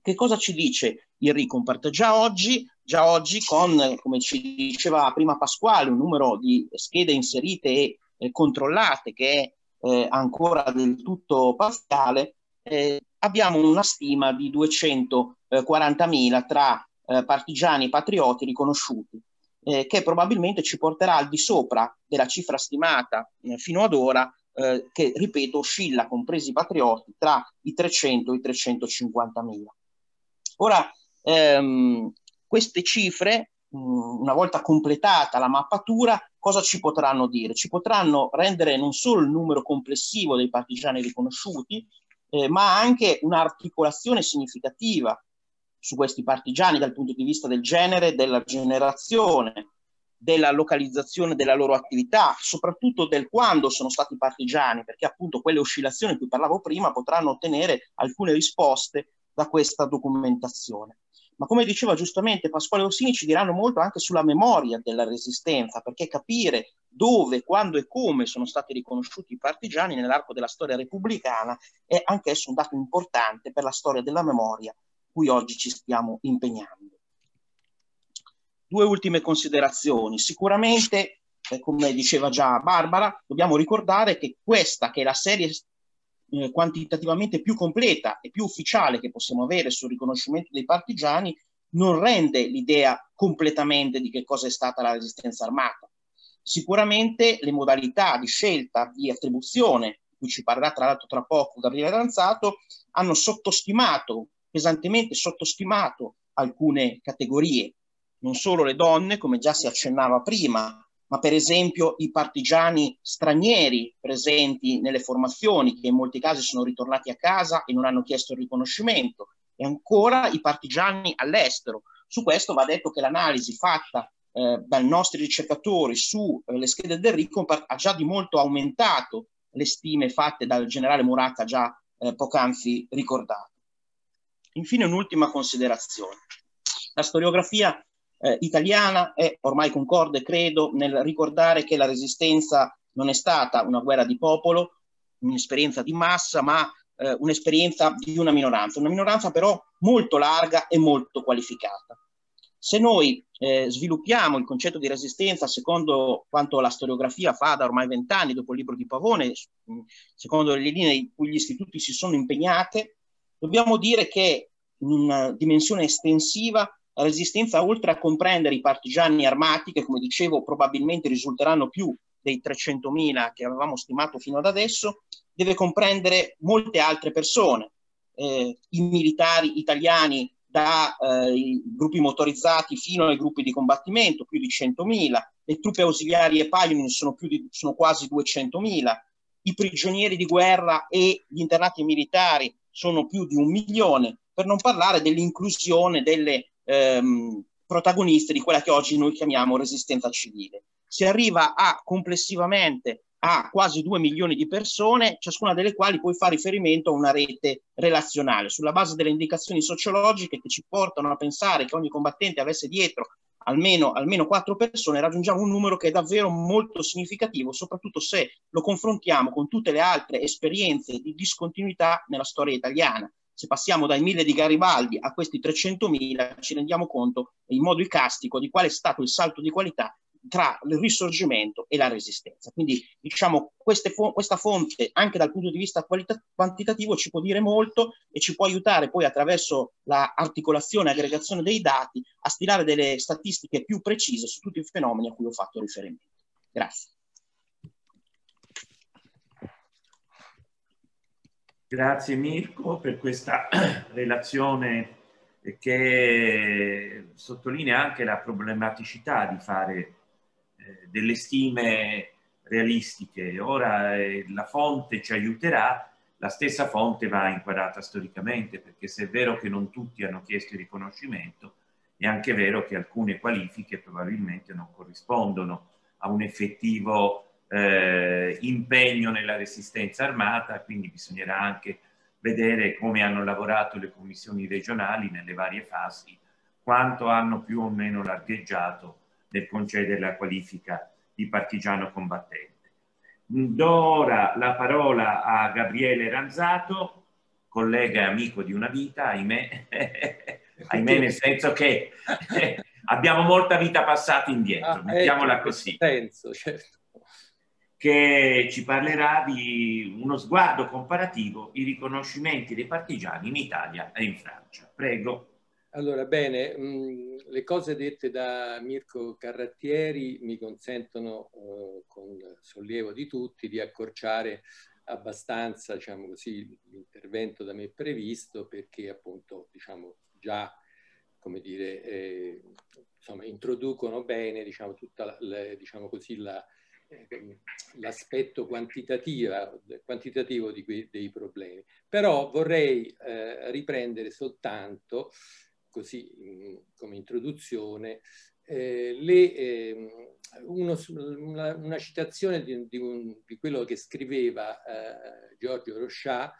che cosa ci dice il Ricompart? Già oggi, già oggi con, come ci diceva prima Pasquale, un numero di schede inserite e eh, controllate che è eh, ancora del tutto parziale, eh, abbiamo una stima di 240.000 tra eh, partigiani e patrioti riconosciuti, eh, che probabilmente ci porterà al di sopra della cifra stimata eh, fino ad ora, eh, che ripeto oscilla, compresi i patrioti, tra i 300 e i 350.000. Ora, ehm, queste cifre, mh, mm, una volta completata la mappatura, cosa ci potranno dire? Ci potranno rendere non solo il numero complessivo dei partigiani riconosciuti, eh, ma anche un'articolazione significativa su questi partigiani dal punto di vista del genere, della generazione, della localizzazione della loro attività, soprattutto del quando sono stati partigiani, perché appunto quelle oscillazioni di cui parlavo prima potranno ottenere alcune risposte da questa documentazione. Ma come diceva giustamente Pasquale Orsini, ci diranno molto anche sulla memoria della resistenza, perché capire dove, quando e come sono stati riconosciuti i partigiani nell'arco della storia repubblicana è anch'esso un dato importante per la storia della memoria cui oggi ci stiamo impegnando. Due ultime considerazioni. Sicuramente, eh, come diceva già Barbara, dobbiamo ricordare che questa, che è la serie eh, quantitativamente più completa e più ufficiale che possiamo avere sul riconoscimento dei partigiani, non rende l'idea completamente di che cosa è stata la resistenza armata Sicuramente le modalità di scelta di attribuzione, di cui ci parlerà tra l'altro tra poco Gabriele Danzato, hanno sottostimato, pesantemente sottostimato alcune categorie, non solo le donne, come già si accennava prima, ma per esempio i partigiani stranieri presenti nelle formazioni, che in molti casi sono ritornati a casa e non hanno chiesto il riconoscimento, e ancora i partigiani all'estero. Su questo va detto che l'analisi fatta eh, dai nostri ricercatori sulle eh, schede del RICOMPAR ha già di molto aumentato le stime fatte dal generale Murata già eh, poc'anzi ricordato. Infine un'ultima considerazione. La storiografia eh, italiana è ormai concorde, credo, nel ricordare che la resistenza non è stata una guerra di popolo, un'esperienza di massa, ma eh, un'esperienza di una minoranza, una minoranza però molto larga e molto qualificata. Se noi eh, sviluppiamo il concetto di resistenza secondo quanto la storiografia fa da ormai vent'anni dopo il libro di Pavone, secondo le linee in cui gli istituti si sono impegnate, dobbiamo dire che in una dimensione estensiva la resistenza, oltre a comprendere i partigiani armati, che come dicevo probabilmente risulteranno più dei 300.000 che avevamo stimato fino ad adesso, deve comprendere molte altre persone, eh, i militari italiani dai eh, gruppi motorizzati fino ai gruppi di combattimento, più di 100.000, le truppe ausiliarie e Pioneer sono, di, sono quasi 200.000, i prigionieri di guerra e gli internati militari sono più di un milione, per non parlare dell'inclusione delle ehm, protagoniste di quella che oggi noi chiamiamo resistenza civile. Si arriva a complessivamente a quasi 2 milioni di persone, ciascuna delle quali poi fa riferimento a una rete relazionale. Sulla base delle indicazioni sociologiche che ci portano a pensare che ogni combattente avesse dietro almeno, almeno 4 persone, raggiungiamo un numero che è davvero molto significativo, soprattutto se lo confrontiamo con tutte le altre esperienze di discontinuità nella storia italiana. Se passiamo dai mille di Garibaldi a questi 300.000, ci rendiamo conto in modo icastico di quale è stato il salto di qualità tra il risorgimento e la resistenza. Quindi diciamo fo- questa fonte anche dal punto di vista qualita- quantitativo ci può dire molto e ci può aiutare poi attraverso l'articolazione la e aggregazione dei dati a stilare delle statistiche più precise su tutti i fenomeni a cui ho fatto riferimento. Grazie. Grazie Mirko per questa relazione che sottolinea anche la problematicità di fare eh, delle stime realistiche. Ora eh, la fonte ci aiuterà, la stessa fonte va inquadrata storicamente, perché se è vero che non tutti hanno chiesto il riconoscimento, è anche vero che alcune qualifiche probabilmente non corrispondono a un effettivo eh, impegno nella resistenza armata, quindi bisognerà anche vedere come hanno lavorato le commissioni regionali nelle varie fasi, quanto hanno più o meno largheggiato nel concedere la qualifica di partigiano combattente. Do ora la parola a Gabriele Ranzato, collega e amico di una vita, ahimè, ahimè nel senso che abbiamo molta vita passata indietro, ah, mettiamola ecco, così. Senso, certo. Che ci parlerà di uno sguardo comparativo, i riconoscimenti dei partigiani in Italia e in Francia. Prego. Allora, bene, mh, mm, le cose dette da Mirko Carrattieri mi consentono, eh, con sollievo di tutti, di accorciare abbastanza diciamo così, l'intervento da me previsto perché appunto diciamo, già come dire, eh, insomma, introducono bene diciamo, tutta la, diciamo così, la, eh, l'aspetto quantitativo di, dei problemi. Però vorrei eh, riprendere soltanto così mm, come introduzione, eh, le, eh, uno, una, una, citazione di, di, un, di, quello che scriveva eh, Giorgio Rochat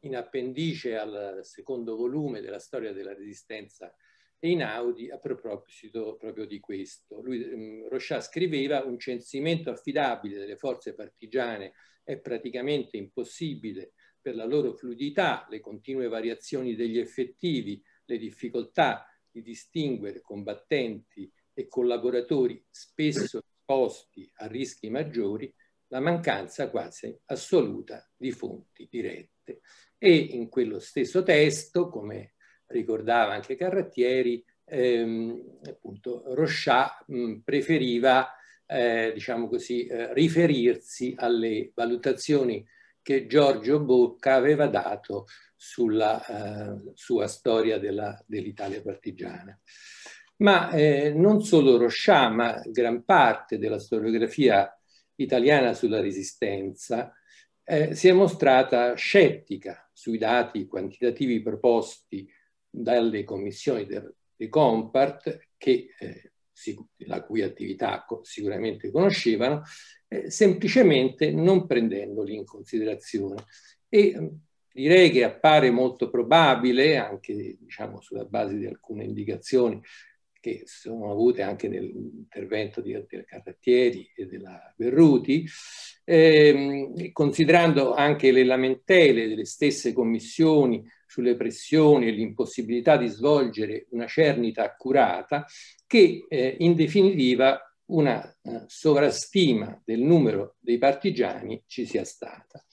in appendice al secondo volume della storia della resistenza e in Audi a proposito proprio di questo. Lui, mm, Rochat scriveva un censimento affidabile delle forze partigiane è praticamente impossibile per la loro fluidità, le continue variazioni degli effettivi, le difficoltà di distinguere combattenti e collaboratori spesso esposti a rischi maggiori, la mancanza quasi assoluta di fonti dirette. E in quello stesso testo, come ricordava anche Carrattieri, ehm, appunto Rochat preferiva eh, diciamo così, eh, riferirsi alle valutazioni che Giorgio Bocca aveva dato sulla eh, sua storia dell'Italia dell partigiana. Ma eh, non solo Roscià, ma gran parte della storiografia italiana sulla resistenza eh, si è mostrata scettica sui dati quantitativi proposti dalle commissioni del, dei Compart, che, eh, la cui attività sicuramente conoscevano, eh, semplicemente non prendendoli in considerazione. E Direi che appare molto probabile, anche diciamo, sulla base di alcune indicazioni che sono avute anche nell'intervento di, del Carrattieri e della Berruti, eh, considerando anche le lamentele delle stesse commissioni sulle pressioni e l'impossibilità di svolgere una cernita accurata, che eh, in definitiva una eh, sovrastima del numero dei partigiani ci sia stata.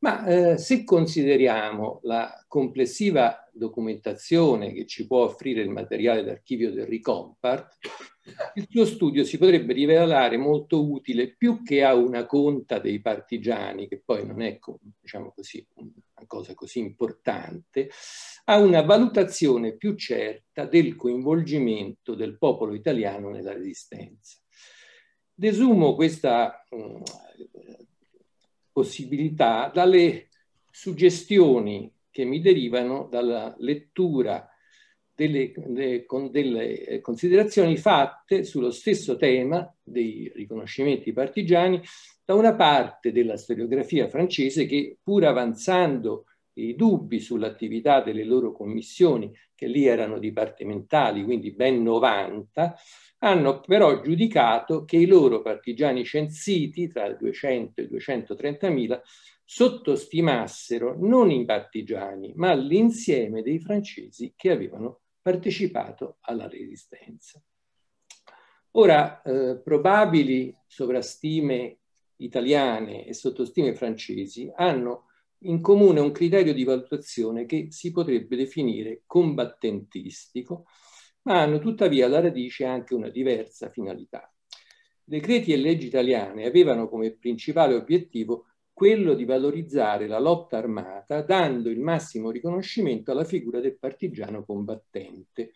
Ma eh, se consideriamo la complessiva documentazione che ci può offrire il materiale d'archivio del Ricompart, il suo studio si potrebbe rivelare molto utile più che a una conta dei partigiani, che poi non è diciamo così, una cosa così importante, a una valutazione più certa del coinvolgimento del popolo italiano nella resistenza. Desumo questa mh, mm, possibilità dalle suggestioni che mi derivano dalla lettura delle, de, con delle eh, considerazioni fatte sullo stesso tema dei riconoscimenti partigiani da una parte della storiografia francese che pur avanzando i dubbi sull'attività delle loro commissioni, che lì erano dipartimentali, quindi ben 90, hanno però giudicato che i loro partigiani censiti, tra il 200 e il 230.000, sottostimassero non i partigiani, ma l'insieme dei francesi che avevano partecipato alla resistenza. Ora, eh, probabili sovrastime italiane e sottostime francesi hanno in comune un criterio di valutazione che si potrebbe definire combattentistico, ma hanno tuttavia alla radice anche una diversa finalità. Decreti e leggi italiane avevano come principale obiettivo quello di valorizzare la lotta armata dando il massimo riconoscimento alla figura del partigiano combattente,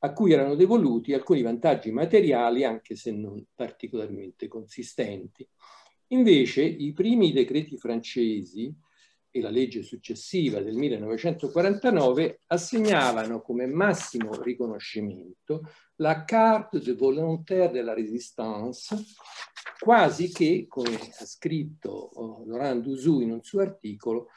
a cui erano devoluti alcuni vantaggi materiali anche se non particolarmente consistenti. Invece i primi decreti francesi e la legge successiva del 1949 assegnavano come massimo riconoscimento la carte de volontaire la résistance, quasi che, come ha scritto oh, Laurent Dusou in un suo articolo,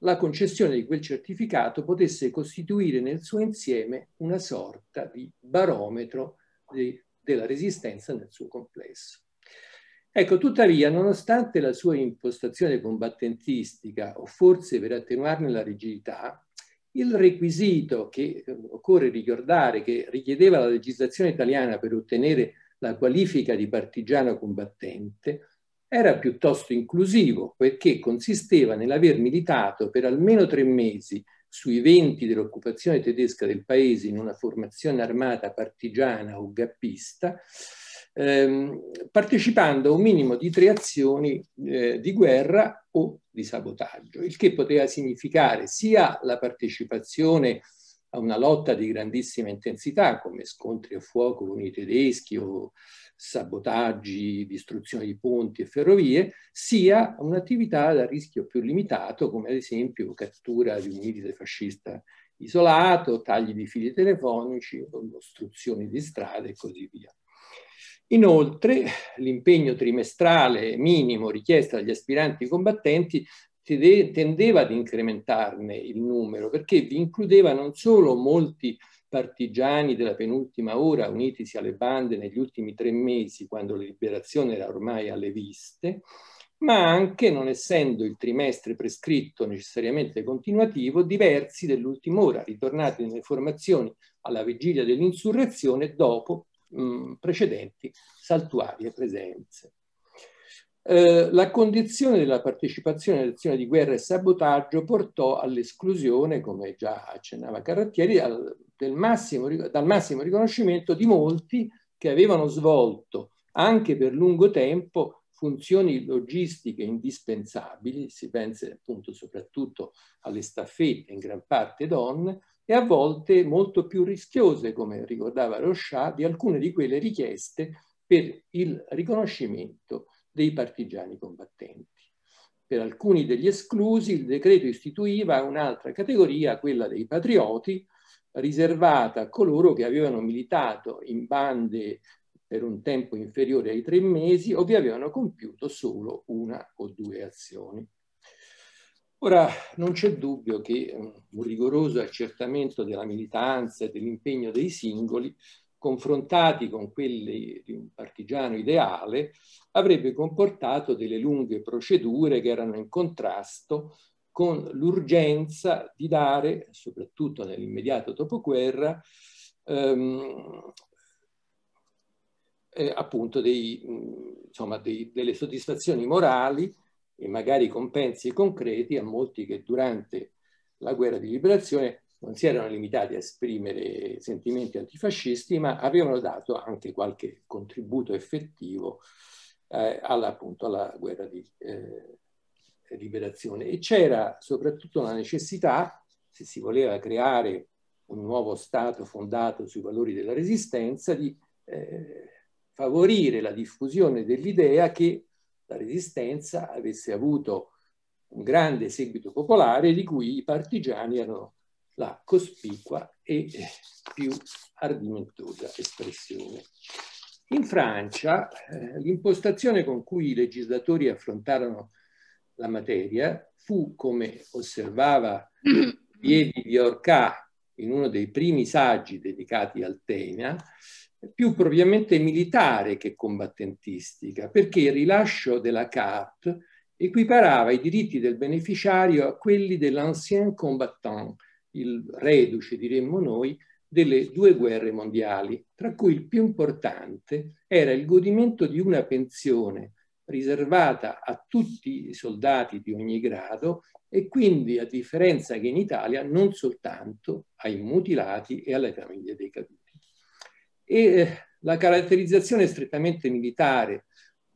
la concessione di quel certificato potesse costituire nel suo insieme una sorta di barometro di, della resistenza nel suo complesso. Ecco, tuttavia, nonostante la sua impostazione combattentistica, o forse per attenuarne la rigidità, il requisito che ehm, occorre ricordare, che richiedeva la legislazione italiana per ottenere la qualifica di partigiano combattente, era piuttosto inclusivo perché consisteva nell'aver militato per almeno tre mesi sui venti dell'occupazione tedesca del paese in una formazione armata partigiana o gappista ehm, partecipando a un minimo di tre azioni eh, di guerra o di sabotaggio, il che poteva significare sia la partecipazione a una lotta di grandissima intensità come scontri a fuoco con i tedeschi o sabotaggi, distruzione di ponti e ferrovie, sia un'attività da rischio più limitato come ad esempio cattura di un milite fascista isolato, tagli di fili telefonici, ostruzioni di strade e così via. Inoltre, l'impegno trimestrale minimo richiesto agli aspiranti combattenti tendeva ad incrementarne il numero perché vi includeva non solo molti partigiani della penultima ora unitisi alle bande negli ultimi tre mesi quando la liberazione era ormai alle viste, ma anche, non essendo il trimestre prescritto necessariamente continuativo, diversi dell'ultima ora, ritornati nelle formazioni alla vigilia dell'insurrezione dopo mh, mm, precedenti saltuarie presenze. Eh, la condizione della partecipazione all'azione di guerra e sabotaggio portò all'esclusione, come già accennava Carrattieri, al, massimo, dal massimo riconoscimento di molti che avevano svolto anche per lungo tempo funzioni logistiche indispensabili, si pensa appunto soprattutto alle staffette, in gran parte donne, e a volte molto più rischiose, come ricordava Rochat, di alcune di quelle richieste per il riconoscimento dei partigiani combattenti. Per alcuni degli esclusi il decreto istituiva un'altra categoria, quella dei patrioti, riservata a coloro che avevano militato in bande per un tempo inferiore ai tre mesi o vi avevano compiuto solo una o due azioni. Ora, non c'è dubbio che eh, un rigoroso accertamento della militanza e dell'impegno dei singoli, confrontati con quelli di un partigiano ideale, avrebbe comportato delle lunghe procedure che erano in contrasto con l'urgenza di dare, soprattutto nell'immediato dopoguerra, ehm, eh, appunto dei, mm, insomma, dei, delle soddisfazioni morali e magari compensi concreti a molti che durante la guerra di liberazione non si erano limitati a esprimere sentimenti antifascisti, ma avevano dato anche qualche contributo effettivo eh, alla, appunto, alla guerra di eh, liberazione. E c'era soprattutto la necessità, se si voleva creare un nuovo Stato fondato sui valori della resistenza, di eh, favorire la diffusione dell'idea che la Resistenza avesse avuto un grande seguito popolare di cui i partigiani erano la cospicua e eh, più ardimentosa espressione. In Francia eh, l'impostazione con cui i legislatori affrontarono la materia fu, come osservava Piedi di Orcà in uno dei primi saggi dedicati al tema, più propriamente militare che combattentistica, perché il rilascio della CAP equiparava i diritti del beneficiario a quelli dell'ancien combattant, il reduce, diremmo noi, delle due guerre mondiali, tra cui il più importante era il godimento di una pensione riservata a tutti i soldati di ogni grado e quindi, a differenza che in Italia, non soltanto ai mutilati e alle famiglie dei caduti e eh, la caratterizzazione strettamente militare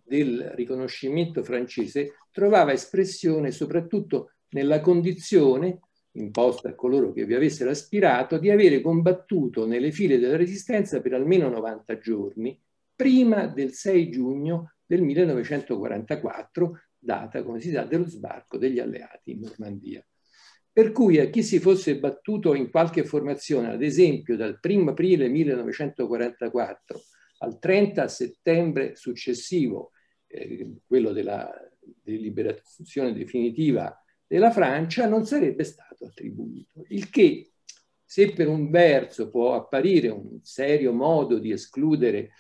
del riconoscimento francese trovava espressione soprattutto nella condizione, imposta a coloro che vi avessero aspirato, di avere combattuto nelle file della resistenza per almeno 90 giorni, prima del 6 giugno del 1944, data, come si sa, dello sbarco degli alleati in Normandia per cui a chi si fosse battuto in qualche formazione, ad esempio dal 1 aprile 1944 al 30 settembre successivo, eh, quello della deliberazione definitiva della Francia, non sarebbe stato attribuito. Il che, se per un verso può apparire un serio modo di escludere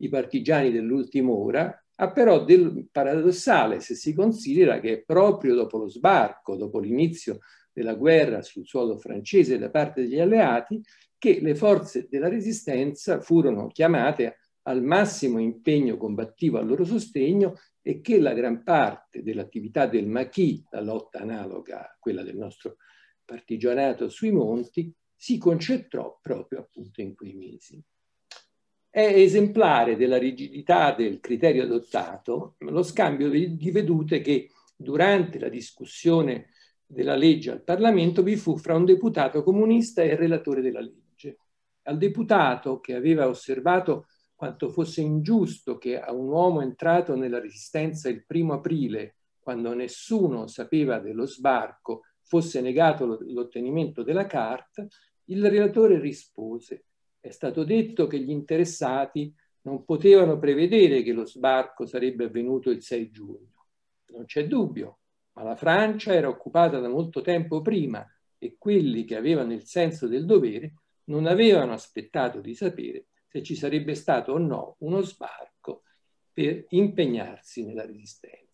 i partigiani dell'ultima ora, ha però del paradossale se si considera che proprio dopo lo sbarco, dopo l'inizio della guerra sul suolo francese da parte degli alleati che le forze della resistenza furono chiamate al massimo impegno combattivo al loro sostegno e che la gran parte dell'attività del Maquis, la lotta analoga a quella del nostro partigianato sui monti, si concentrò proprio appunto in quei mesi. È esemplare della rigidità del criterio adottato lo scambio di vedute che durante la discussione della legge al Parlamento vi fu fra un deputato comunista e il relatore della legge. Al deputato che aveva osservato quanto fosse ingiusto che a un uomo entrato nella resistenza il primo aprile, quando nessuno sapeva dello sbarco, fosse negato l'ottenimento della carta, il relatore rispose è stato detto che gli interessati non potevano prevedere che lo sbarco sarebbe avvenuto il 6 giugno. Non c'è dubbio, ma la Francia era occupata da molto tempo prima e quelli che avevano il senso del dovere non avevano aspettato di sapere se ci sarebbe stato o no uno sbarco per impegnarsi nella resistenza.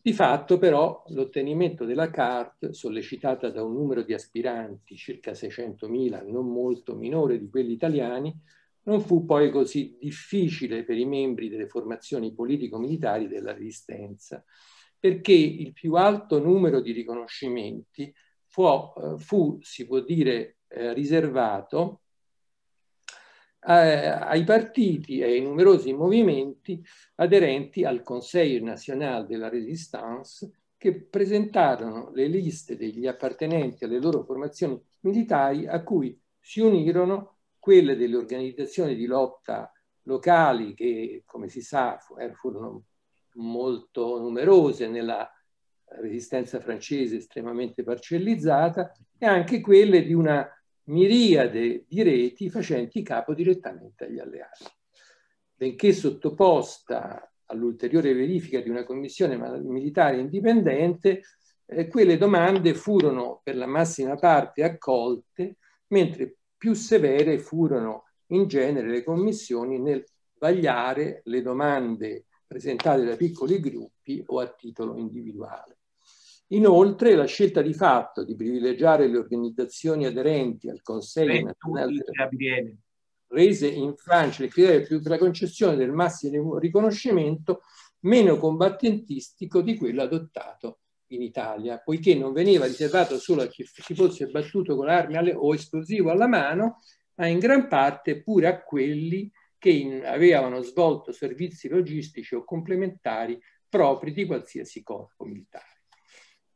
Di fatto però l'ottenimento della CART, sollecitata da un numero di aspiranti, circa 600.000, non molto minore di quelli italiani, non fu poi così difficile per i membri delle formazioni politico-militari della resistenza, perché il più alto numero di riconoscimenti fu, eh, fu si può dire, eh, riservato eh, ai partiti e ai numerosi movimenti aderenti al Conseil National de la Résistance che presentarono le liste degli appartenenti alle loro formazioni militari a cui si unirono quelle delle organizzazioni di lotta locali che, come si sa, eh, furono molto numerose nella resistenza francese estremamente parcellizzata e anche quelle di una miriade di reti facenti capo direttamente agli alleati. Benché sottoposta all'ulteriore verifica di una commissione militare indipendente, eh, quelle domande furono per la massima parte accolte, mentre più severe furono in genere le commissioni nel vagliare le domande presentate da piccoli gruppi o a titolo individuale. Inoltre la scelta di fatto di privilegiare le organizzazioni aderenti al Consiglio nazionale rese in Francia il criterio per la concessione del massimo riconoscimento meno combattentistico di quello adottato in Italia, poiché non veniva riservato solo a chi si fosse battuto con armi o esplosivo alla mano, ma in gran parte pure a quelli che in, avevano svolto servizi logistici o complementari propri di qualsiasi corpo militare.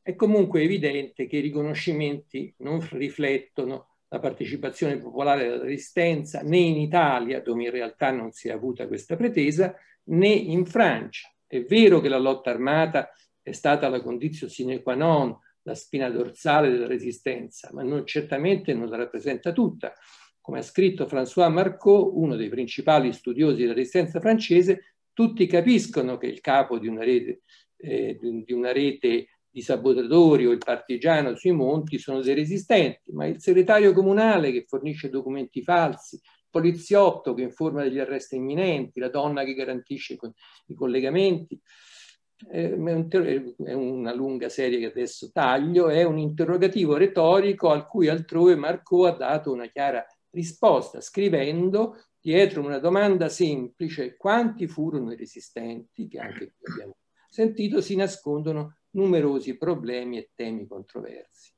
È comunque evidente che i riconoscimenti non riflettono la partecipazione popolare alla resistenza né in Italia, dove in realtà non si è avuta questa pretesa, né in Francia. È vero che la lotta armata è stata la condizione sine qua non, la spina dorsale della resistenza, ma non, certamente non la rappresenta tutta. Come ha scritto François Marcot, uno dei principali studiosi della resistenza francese, tutti capiscono che il capo di una rete, eh, di, una rete di sabotatori o il partigiano sui monti sono dei resistenti, ma il segretario comunale che fornisce documenti falsi, il poliziotto che informa degli arresti imminenti, la donna che garantisce i collegamenti, eh, è una lunga serie che adesso taglio, è un interrogativo retorico al cui altrove Marco ha dato una chiara risposta scrivendo dietro una domanda semplice quanti furono i resistenti, che anche qui abbiamo sentito, si nascondono numerosi problemi e temi controversi.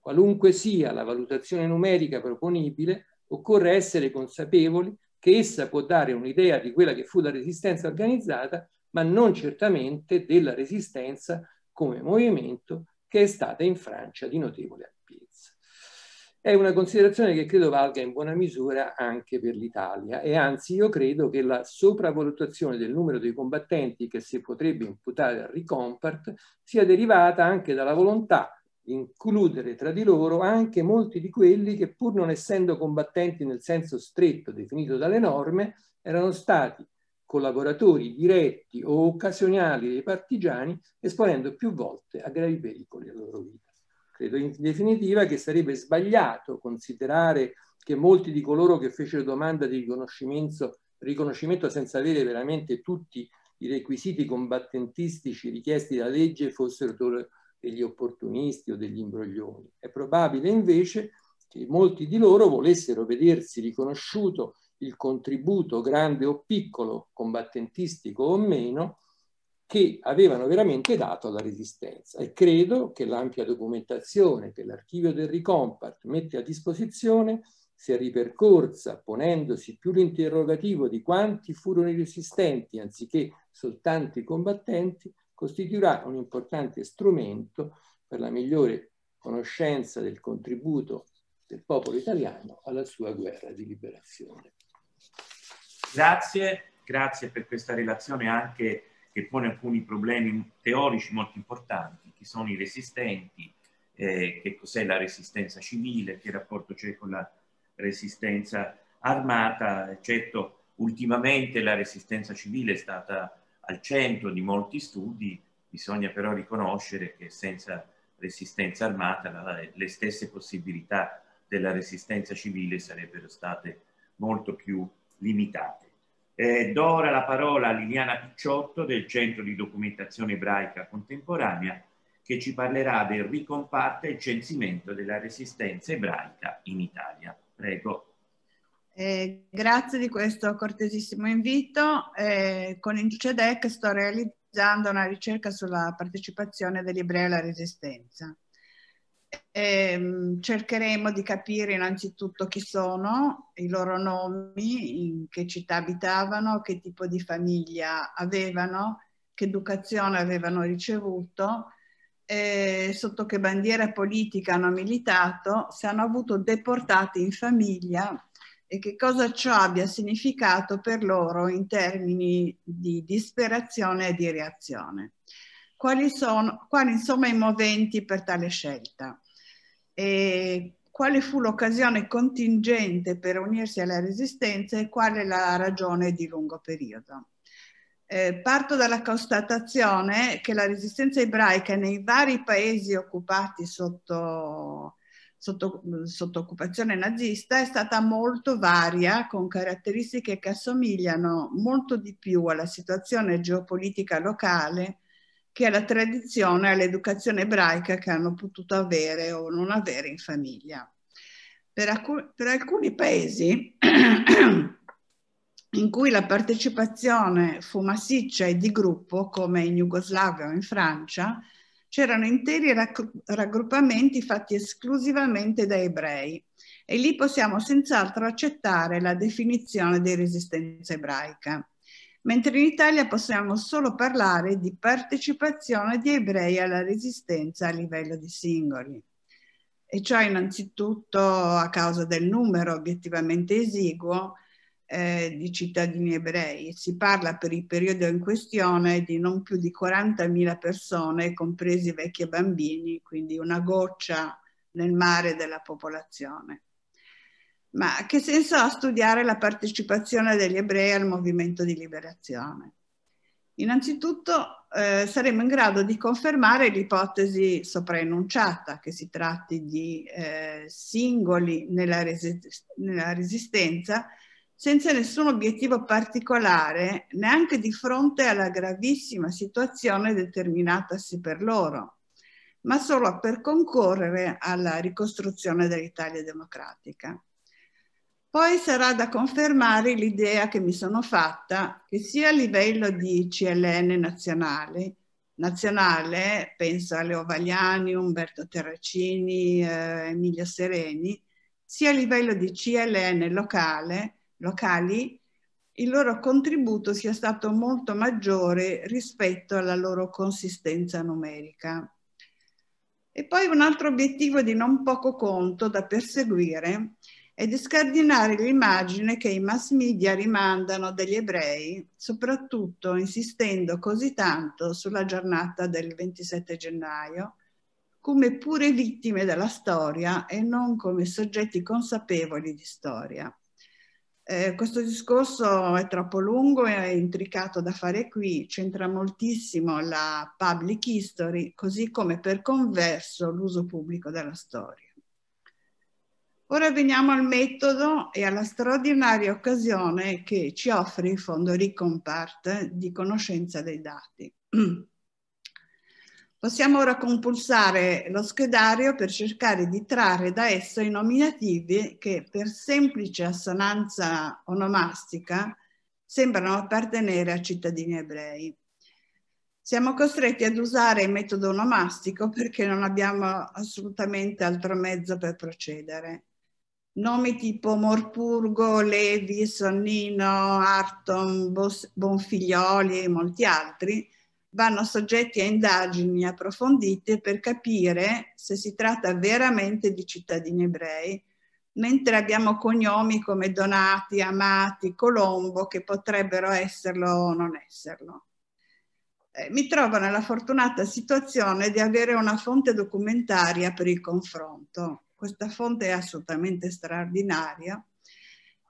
Qualunque sia la valutazione numerica proponibile, occorre essere consapevoli che essa può dare un'idea di quella che fu la resistenza organizzata, ma non certamente della resistenza come movimento che è stata in Francia di notevole attività è una considerazione che credo valga in buona misura anche per l'Italia e anzi io credo che la sopravvalutazione del numero dei combattenti che si potrebbe imputare al Ricompart sia derivata anche dalla volontà di includere tra di loro anche molti di quelli che pur non essendo combattenti nel senso stretto definito dalle norme erano stati collaboratori diretti o occasionali dei partigiani esponendo più volte a gravi pericoli alla loro vita. Credo in definitiva che sarebbe sbagliato considerare che molti di coloro che fecero domanda di riconoscimento, riconoscimento senza avere veramente tutti i requisiti combattentistici richiesti dalla legge fossero degli opportunisti o degli imbroglioni. È probabile invece che molti di loro volessero vedersi riconosciuto il contributo grande o piccolo, combattentistico o meno, che avevano veramente dato alla resistenza e credo che l'ampia documentazione che l'archivio del Ricompart mette a disposizione sia ripercorsa ponendosi più l'interrogativo di quanti furono i resistenti anziché soltanto i combattenti costituirà un importante strumento per la migliore conoscenza del contributo del popolo italiano alla sua guerra di liberazione. Grazie, grazie per questa relazione anche che pone alcuni problemi teorici molto importanti, chi sono i resistenti, eh, che cos'è la resistenza civile, che rapporto c'è con la resistenza armata. Certo, ultimamente la resistenza civile è stata al centro di molti studi, bisogna però riconoscere che senza resistenza armata la, le stesse possibilità della resistenza civile sarebbero state molto più limitate. Eh, do ora la parola a Liliana Picciotto del Centro di Documentazione Ebraica Contemporanea che ci parlerà del ricomparto e censimento della resistenza ebraica in Italia. Prego. Eh, grazie di questo cortesissimo invito. Eh, con il CEDEC sto realizzando una ricerca sulla partecipazione degli ebrei alla resistenza. Ehm, cercheremo di capire innanzitutto chi sono, i loro nomi, in che città abitavano, che tipo di famiglia avevano, che educazione avevano ricevuto, eh, sotto che bandiera politica hanno militato, se hanno avuto deportati in famiglia e che cosa ciò abbia significato per loro in termini di disperazione e di reazione. Quali sono, quali sono i moventi per tale scelta? e quale fu l'occasione contingente per unirsi alla resistenza e quale la ragione di lungo periodo. Eh, parto dalla constatazione che la resistenza ebraica nei vari paesi occupati sotto, sotto, sotto occupazione nazista è stata molto varia, con caratteristiche che assomigliano molto di più alla situazione geopolitica locale che alla tradizione, e all'educazione ebraica che hanno potuto avere o non avere in famiglia. Per, alcun, per alcuni paesi in cui la partecipazione fu massiccia e di gruppo, come in Jugoslavia o in Francia, c'erano interi raggruppamenti fatti esclusivamente da ebrei e lì possiamo senz'altro accettare la definizione di resistenza ebraica mentre in Italia possiamo solo parlare di partecipazione di ebrei alla resistenza a livello di singoli. E ciò innanzitutto a causa del numero obiettivamente esiguo eh, di cittadini ebrei. Si parla per il periodo in questione di non più di 40.000 persone, compresi vecchi e bambini, quindi una goccia nel mare della popolazione ma che senso ha studiare la partecipazione degli ebrei al movimento di liberazione? Innanzitutto eh, saremo in grado di confermare l'ipotesi sopraenunciata, che si tratti di eh, singoli nella, resist nella resistenza, senza nessun obiettivo particolare, neanche di fronte alla gravissima situazione determinatasi per loro, ma solo per concorrere alla ricostruzione dell'Italia democratica. Poi sarà da confermare l'idea che mi sono fatta che sia a livello di CLN nazionale, nazionale penso a Leo Vagliani, Umberto Terracini, eh, Emilio Sereni, sia a livello di CLN locale, locali, il loro contributo sia stato molto maggiore rispetto alla loro consistenza numerica. E poi un altro obiettivo di non poco conto da perseguire e di scardinare l'immagine che i mass media rimandano degli ebrei, soprattutto insistendo così tanto sulla giornata del 27 gennaio, come pure vittime della storia e non come soggetti consapevoli di storia. Eh, questo discorso è troppo lungo e è intricato da fare qui, c'entra moltissimo la public history, così come per converso l'uso pubblico della storia. Ora veniamo al metodo e alla straordinaria occasione che ci offre il fondo Ricompart di conoscenza dei dati. Possiamo ora compulsare lo schedario per cercare di trarre da esso i nominativi che per semplice assonanza onomastica sembrano appartenere a cittadini ebrei. Siamo costretti ad usare il metodo onomastico perché non abbiamo assolutamente altro mezzo per procedere nomi tipo Morpurgo, Levi, Sonnino, Arton, Bonfiglioli e molti altri vanno soggetti a indagini approfondite per capire se si tratta veramente di cittadini ebrei, mentre abbiamo cognomi come Donati, Amati, Colombo che potrebbero esserlo o non esserlo. Eh, mi trovo nella fortunata situazione di avere una fonte documentaria per il confronto. Questa fonte è assolutamente straordinaria.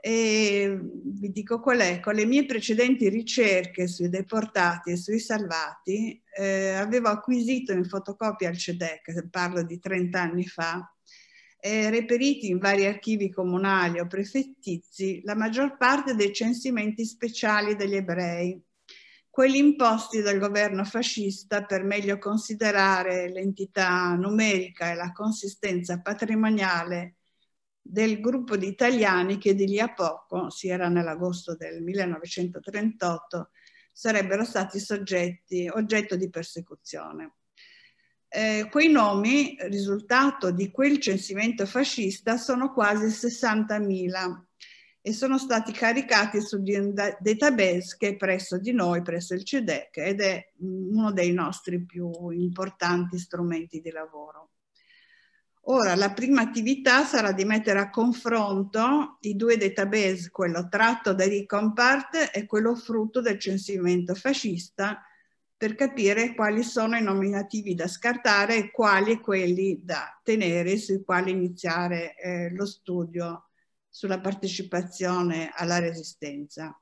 E vi dico qual è, con le mie precedenti ricerche sui deportati e sui salvati, eh, avevo acquisito in fotocopia al CEDEC, parlo di 30 anni fa, eh, reperiti in vari archivi comunali o prefettizi la maggior parte dei censimenti speciali degli ebrei quelli imposti dal governo fascista per meglio considerare l'entità numerica e la consistenza patrimoniale del gruppo di italiani che di lì a poco, si era nell'agosto del 1938, sarebbero stati soggetti, oggetto di persecuzione. Eh, quei nomi, risultato di quel censimento fascista, sono quasi 60.000 e sono stati caricati su di un database che è presso di noi, presso il CEDEC, ed è mm, uno dei nostri più importanti strumenti di lavoro. Ora, la prima attività sarà di mettere a confronto i due database, quello tratto da Ricompart e quello frutto del censimento fascista, per capire quali sono i nominativi da scartare e quali quelli da tenere, sui quali iniziare eh, lo studio sulla partecipazione alla resistenza.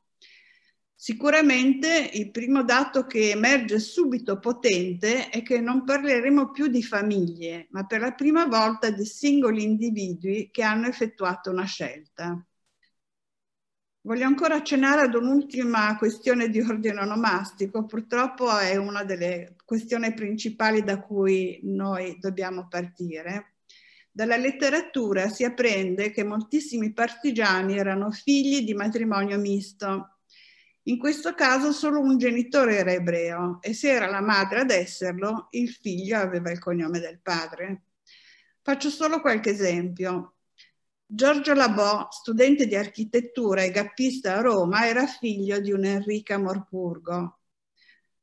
Sicuramente il primo dato che emerge subito potente è che non parleremo più di famiglie, ma per la prima volta di singoli individui che hanno effettuato una scelta. Voglio ancora accennare ad un'ultima questione di ordine onomastico, purtroppo è una delle questioni principali da cui noi dobbiamo partire dalla letteratura si apprende che moltissimi partigiani erano figli di matrimonio misto. In questo caso solo un genitore era ebreo e se era la madre ad esserlo, il figlio aveva il cognome del padre. Faccio solo qualche esempio. Giorgio Labò, studente di architettura e gappista a Roma, era figlio di un'Enrica Morpurgo.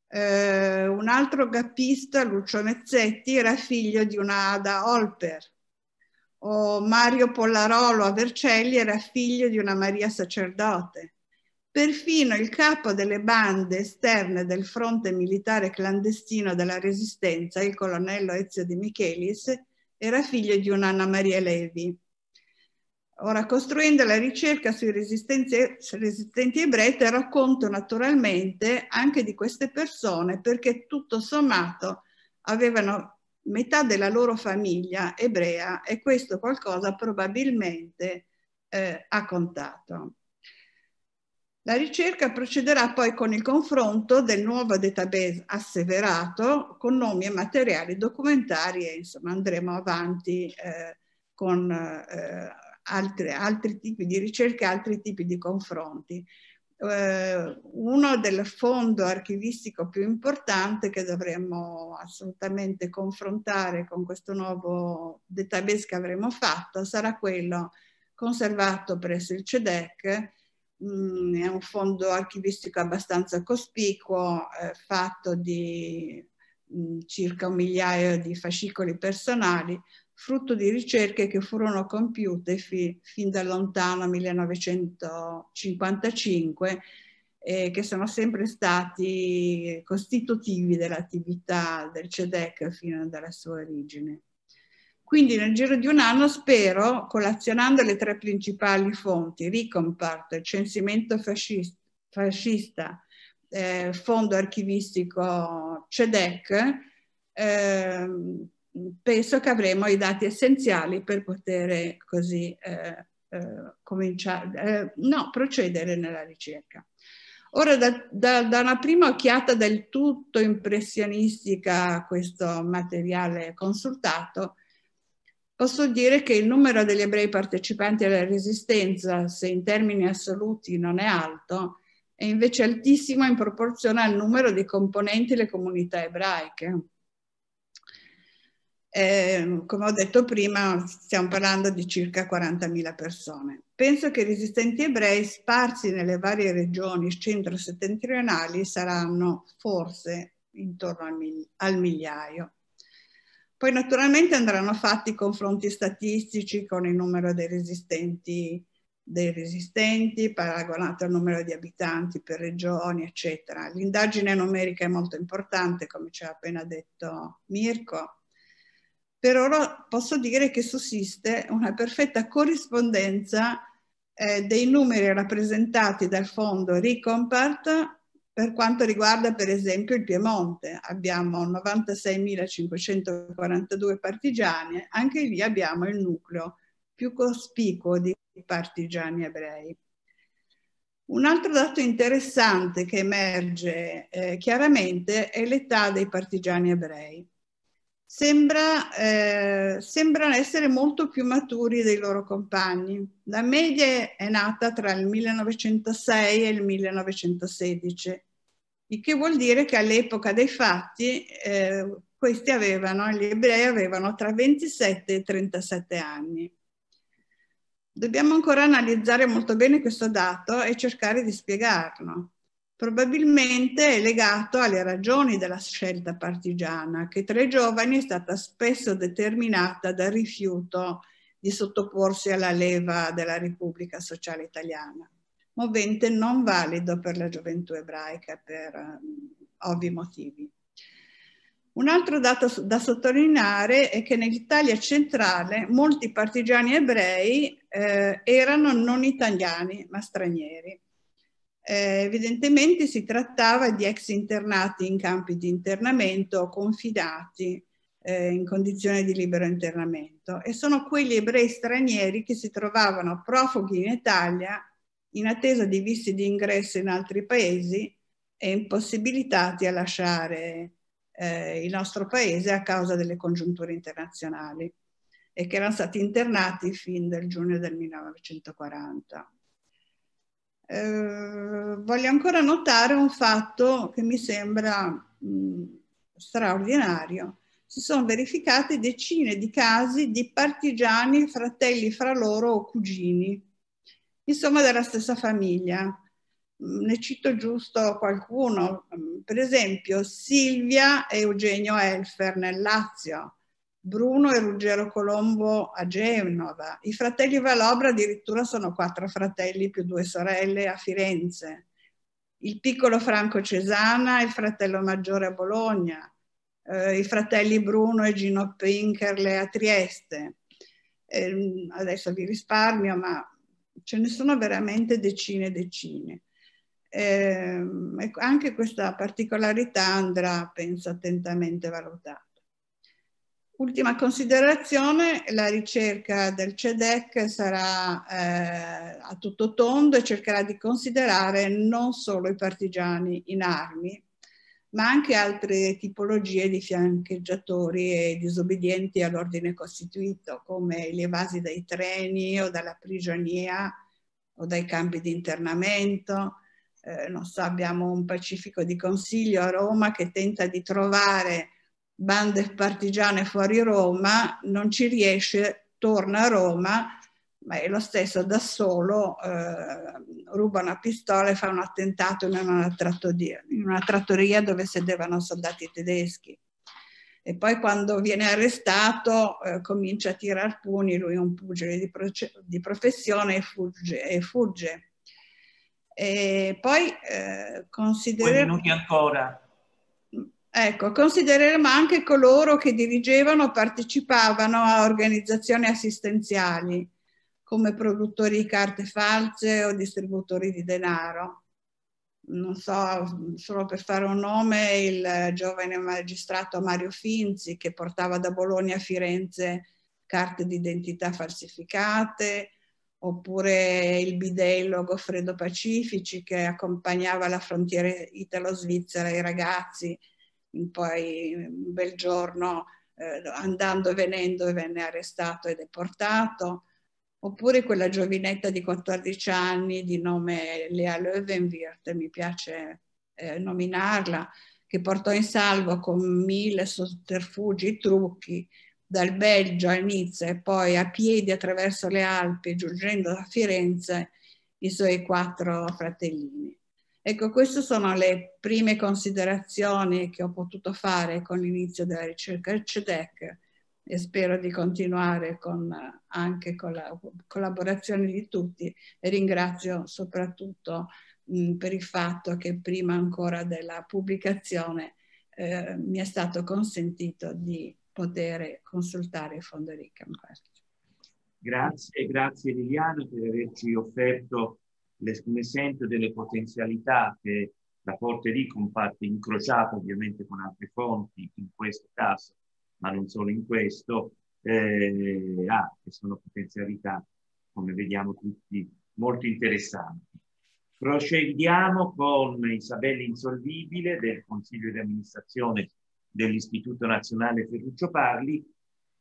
Eh, un altro gappista, Lucio Mezzetti, era figlio di una Ada Olper o Mario Pollarolo a Vercelli era figlio di una Maria sacerdote. Perfino il capo delle bande esterne del fronte militare clandestino della Resistenza, il colonnello Ezio Di Michelis, era figlio di un'Anna Maria Levi. Ora, costruendo la ricerca sui resistenti ebrei, terrò conto naturalmente anche di queste persone perché tutto sommato avevano metà della loro famiglia ebrea e questo qualcosa probabilmente eh, ha contato. La ricerca procederà poi con il confronto del nuovo database asseverato con nomi e materiali documentari e insomma andremo avanti eh, con eh, altri, altri tipi di ricerche, altri tipi di confronti eh, uno del fondo archivistico più importante che dovremmo assolutamente confrontare con questo nuovo database che avremo fatto sarà quello conservato presso il CEDEC. Mm, è un fondo archivistico abbastanza cospicuo, eh, fatto di mm, circa un migliaio di fascicoli personali, frutto di ricerche che furono compiute fi, fin da lontano 1955 eh, che sono sempre stati costitutivi dell'attività del CEDEC fino alla sua origine. Quindi nel giro di un anno spero, collazionando le tre principali fonti, Ricompart, censimento fascista, fascista eh, fondo archivistico CEDEC, eh, penso che avremo i dati essenziali per poter eh, così eh, eh, cominciare, eh, no, procedere nella ricerca. Ora, da, da, da, una prima occhiata del tutto impressionistica a questo materiale consultato, posso dire che il numero degli ebrei partecipanti alla resistenza, se in termini assoluti non è alto, è invece altissimo in proporzione al numero di componenti delle comunità ebraiche eh, come ho detto prima, stiamo parlando di circa 40.000 persone. Penso che i resistenti ebrei sparsi nelle varie regioni centro-settentrionali saranno forse intorno al, mil al, migliaio. Poi naturalmente andranno fatti confronti statistici con il numero dei resistenti, dei resistenti paragonato al numero di abitanti per regioni, eccetera. L'indagine numerica è molto importante, come ci ha appena detto Mirko, per ora posso dire che sussiste una perfetta corrispondenza eh, dei numeri rappresentati dal fondo Ricompart per quanto riguarda per esempio il Piemonte. Abbiamo 96.542 partigiani, anche lì abbiamo il nucleo più cospicuo di partigiani ebrei. Un altro dato interessante che emerge eh, chiaramente è l'età dei partigiani ebrei sembra, eh, sembrano essere molto più maturi dei loro compagni. La media è nata tra il 1906 e il 1916, il che vuol dire che all'epoca dei fatti eh, questi avevano, gli ebrei avevano tra 27 e 37 anni. Dobbiamo ancora analizzare molto bene questo dato e cercare di spiegarlo probabilmente è legato alle ragioni della scelta partigiana, che tra i giovani è stata spesso determinata dal rifiuto di sottoporsi alla leva della Repubblica Sociale Italiana, movente non valido per la gioventù ebraica per um, ovvi motivi. Un altro dato da sottolineare è che nell'Italia centrale molti partigiani ebrei eh, erano non italiani ma stranieri eh, evidentemente si trattava di ex internati in campi di internamento confidati eh, in condizione di libero internamento e sono quelli ebrei stranieri che si trovavano profughi in Italia in attesa di visti di ingresso in altri paesi e impossibilitati a lasciare eh, il nostro paese a causa delle congiunture internazionali e che erano stati internati fin dal giugno del 1940. Eh, voglio ancora notare un fatto che mi sembra mh, straordinario. Si sono verificate decine di casi di partigiani, fratelli fra loro o cugini, insomma della stessa famiglia. Ne cito giusto qualcuno, per esempio Silvia e Eugenio Elfer nel Lazio, Bruno e Ruggero Colombo a Genova. I fratelli Valobra addirittura sono quattro fratelli più due sorelle a Firenze. Il piccolo Franco Cesana e il fratello maggiore a Bologna. Eh, I fratelli Bruno e Gino Pinkerle a Trieste. Eh, adesso vi risparmio, ma ce ne sono veramente decine e decine. Eh, anche questa particolarità andrà, penso, attentamente valutata. Ultima considerazione, la ricerca del CEDEC sarà eh, a tutto tondo e cercherà di considerare non solo i partigiani in armi, ma anche altre tipologie di fiancheggiatori e disobbedienti all'ordine costituito, come gli evasi dai treni o dalla prigionia o dai campi di internamento. Eh, non so, abbiamo un pacifico di consiglio a Roma che tenta di trovare bande partigiane fuori Roma, non ci riesce, torna a Roma, ma è lo stesso da solo, eh, ruba una pistola e fa un attentato in una, in una trattoria dove sedevano soldati tedeschi. E poi quando viene arrestato eh, comincia a tirare pugni, lui è un pugile di, di professione e fugge. E fugge. E poi eh, consideriamo... Due minuti ancora. Ecco, considereremo anche coloro che dirigevano o partecipavano a organizzazioni assistenziali, come produttori di carte false o distributori di denaro. Non so, solo per fare un nome, il giovane magistrato Mario Finzi che portava da Bologna a Firenze carte d'identità falsificate, oppure il bidello Goffredo Pacifici che accompagnava la frontiera italo-svizzera i ragazzi poi un bel giorno eh, andando e venendo venne arrestato e deportato, oppure quella giovinetta di 14 anni di nome Lea Löwenwirth, mi piace eh, nominarla, che portò in salvo con mille sotterfugi, trucchi, dal Belgio a Nizza e poi a piedi attraverso le Alpi, giungendo a Firenze, i suoi quattro fratellini. Ecco, queste sono le prime considerazioni che ho potuto fare con l'inizio della ricerca del CEDEC e spero di continuare con, anche con la collaborazione di tutti e ringrazio soprattutto mh, per il fatto che prima ancora della pubblicazione eh, mi è stato consentito di poter consultare il Fondo Rickenberg. Grazie, grazie Liliana per averci offerto un esempio delle potenzialità che la Corte di comparte incrociata ovviamente con altre fonti in questo caso, ma non solo in questo, eh, ha, ah, che sono potenzialità, come vediamo tutti, molto interessanti. Procediamo con Isabella Insolvibile del Consiglio di amministrazione dell'Istituto Nazionale Ferruccio Parli,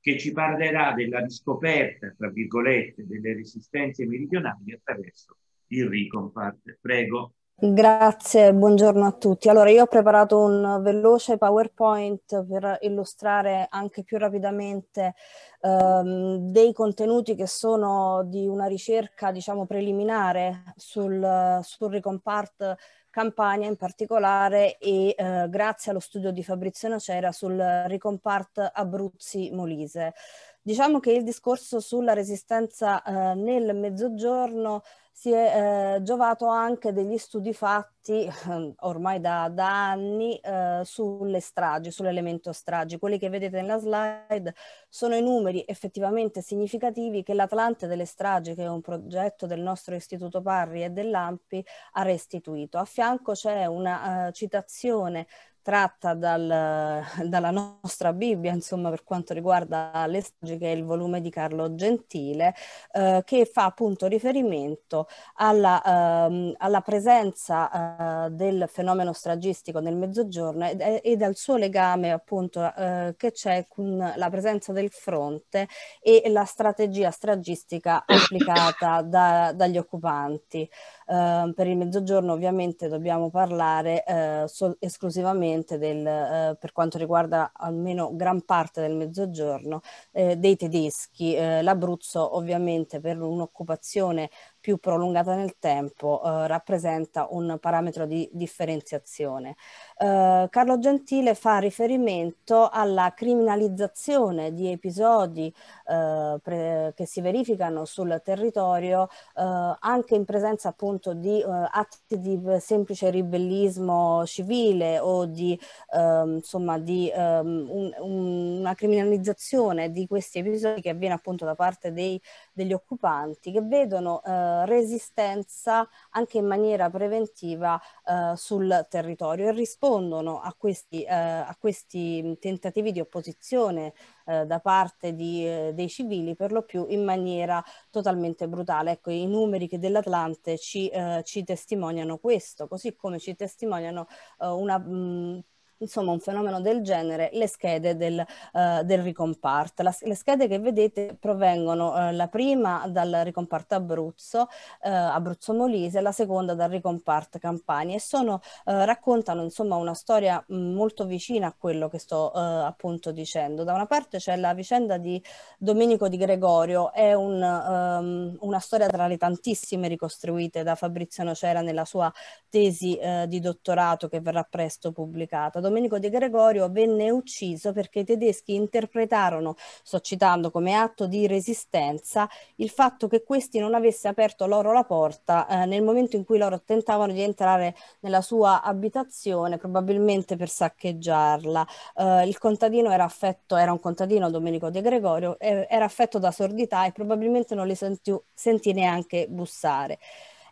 che ci parlerà della riscoperta, tra virgolette, delle resistenze meridionali attraverso Enrico in Prego. Grazie, buongiorno a tutti. Allora, io ho preparato un veloce PowerPoint per illustrare anche più rapidamente ehm, dei contenuti che sono di una ricerca, diciamo, preliminare sul, sul ricompart Campania in particolare e eh, grazie allo studio di Fabrizio Nocera sul ricompart Abruzzi-Molise. Diciamo che il discorso sulla resistenza eh, nel mezzogiorno si è eh, giovato anche degli studi fatti eh, ormai da, da anni eh, sulle stragi, sull'elemento stragi. Quelli che vedete nella slide sono i numeri effettivamente significativi che l'Atlante delle stragi, che è un progetto del nostro istituto Parri e dell'AMPI, ha restituito. A fianco c'è una eh, citazione tratta dal, dalla nostra Bibbia, insomma, per quanto riguarda le stragi, che è il volume di Carlo Gentile, eh, che fa appunto riferimento alla, ehm, alla presenza eh, del fenomeno stragistico nel Mezzogiorno e dal suo legame appunto eh, che c'è con la presenza del fronte e la strategia stragistica applicata da, dagli occupanti. Ehm, per il Mezzogiorno ovviamente dobbiamo parlare eh, so- esclusivamente ovviamente del, eh, per quanto riguarda almeno gran parte del mezzogiorno eh, dei tedeschi. Eh, L'Abruzzo ovviamente per un'occupazione più prolungata nel tempo eh, rappresenta un parametro di differenziazione eh, Carlo Gentile fa riferimento alla criminalizzazione di episodi eh, pre- che si verificano sul territorio eh, anche in presenza appunto di eh, atti di semplice ribellismo civile o di ehm, insomma di ehm, un, un, una criminalizzazione di questi episodi che avviene appunto da parte dei, degli occupanti che vedono eh, resistenza anche in maniera preventiva eh, sul territorio e rispondono rispondono a questi, eh, a questi mm, tentativi di opposizione eh, da parte di, eh, dei civili per lo più in maniera totalmente brutale. Ecco, i numeri dell'Atlante ci, eh, ci testimoniano questo, così come ci testimoniano eh, una mh, mm, insomma un fenomeno del genere, le schede del, uh, del ricomparto. La, le schede che vedete provengono uh, la prima dal ricomparto Abruzzo, eh, Abruzzo Molise, la seconda dal ricomparto Campania e sono, raccontano insomma una storia mm, molto vicina a quello che sto appunto dicendo. Da una parte c'è la vicenda di Domenico di Gregorio, è un, um, una storia tra le tantissime ricostruite da Fabrizio Nocera nella sua tesi di dottorato che verrà presto pubblicata. Domenico De Gregorio venne ucciso perché i tedeschi interpretarono, sto citando, come atto di resistenza il fatto che questi non avesse aperto loro la porta eh, nel momento in cui loro tentavano di entrare nella sua abitazione, probabilmente per saccheggiarla. Eh, il contadino era affetto, era un contadino Domenico De Gregorio, eh, era affetto da sordità e probabilmente non li sentì, sentì neanche bussare.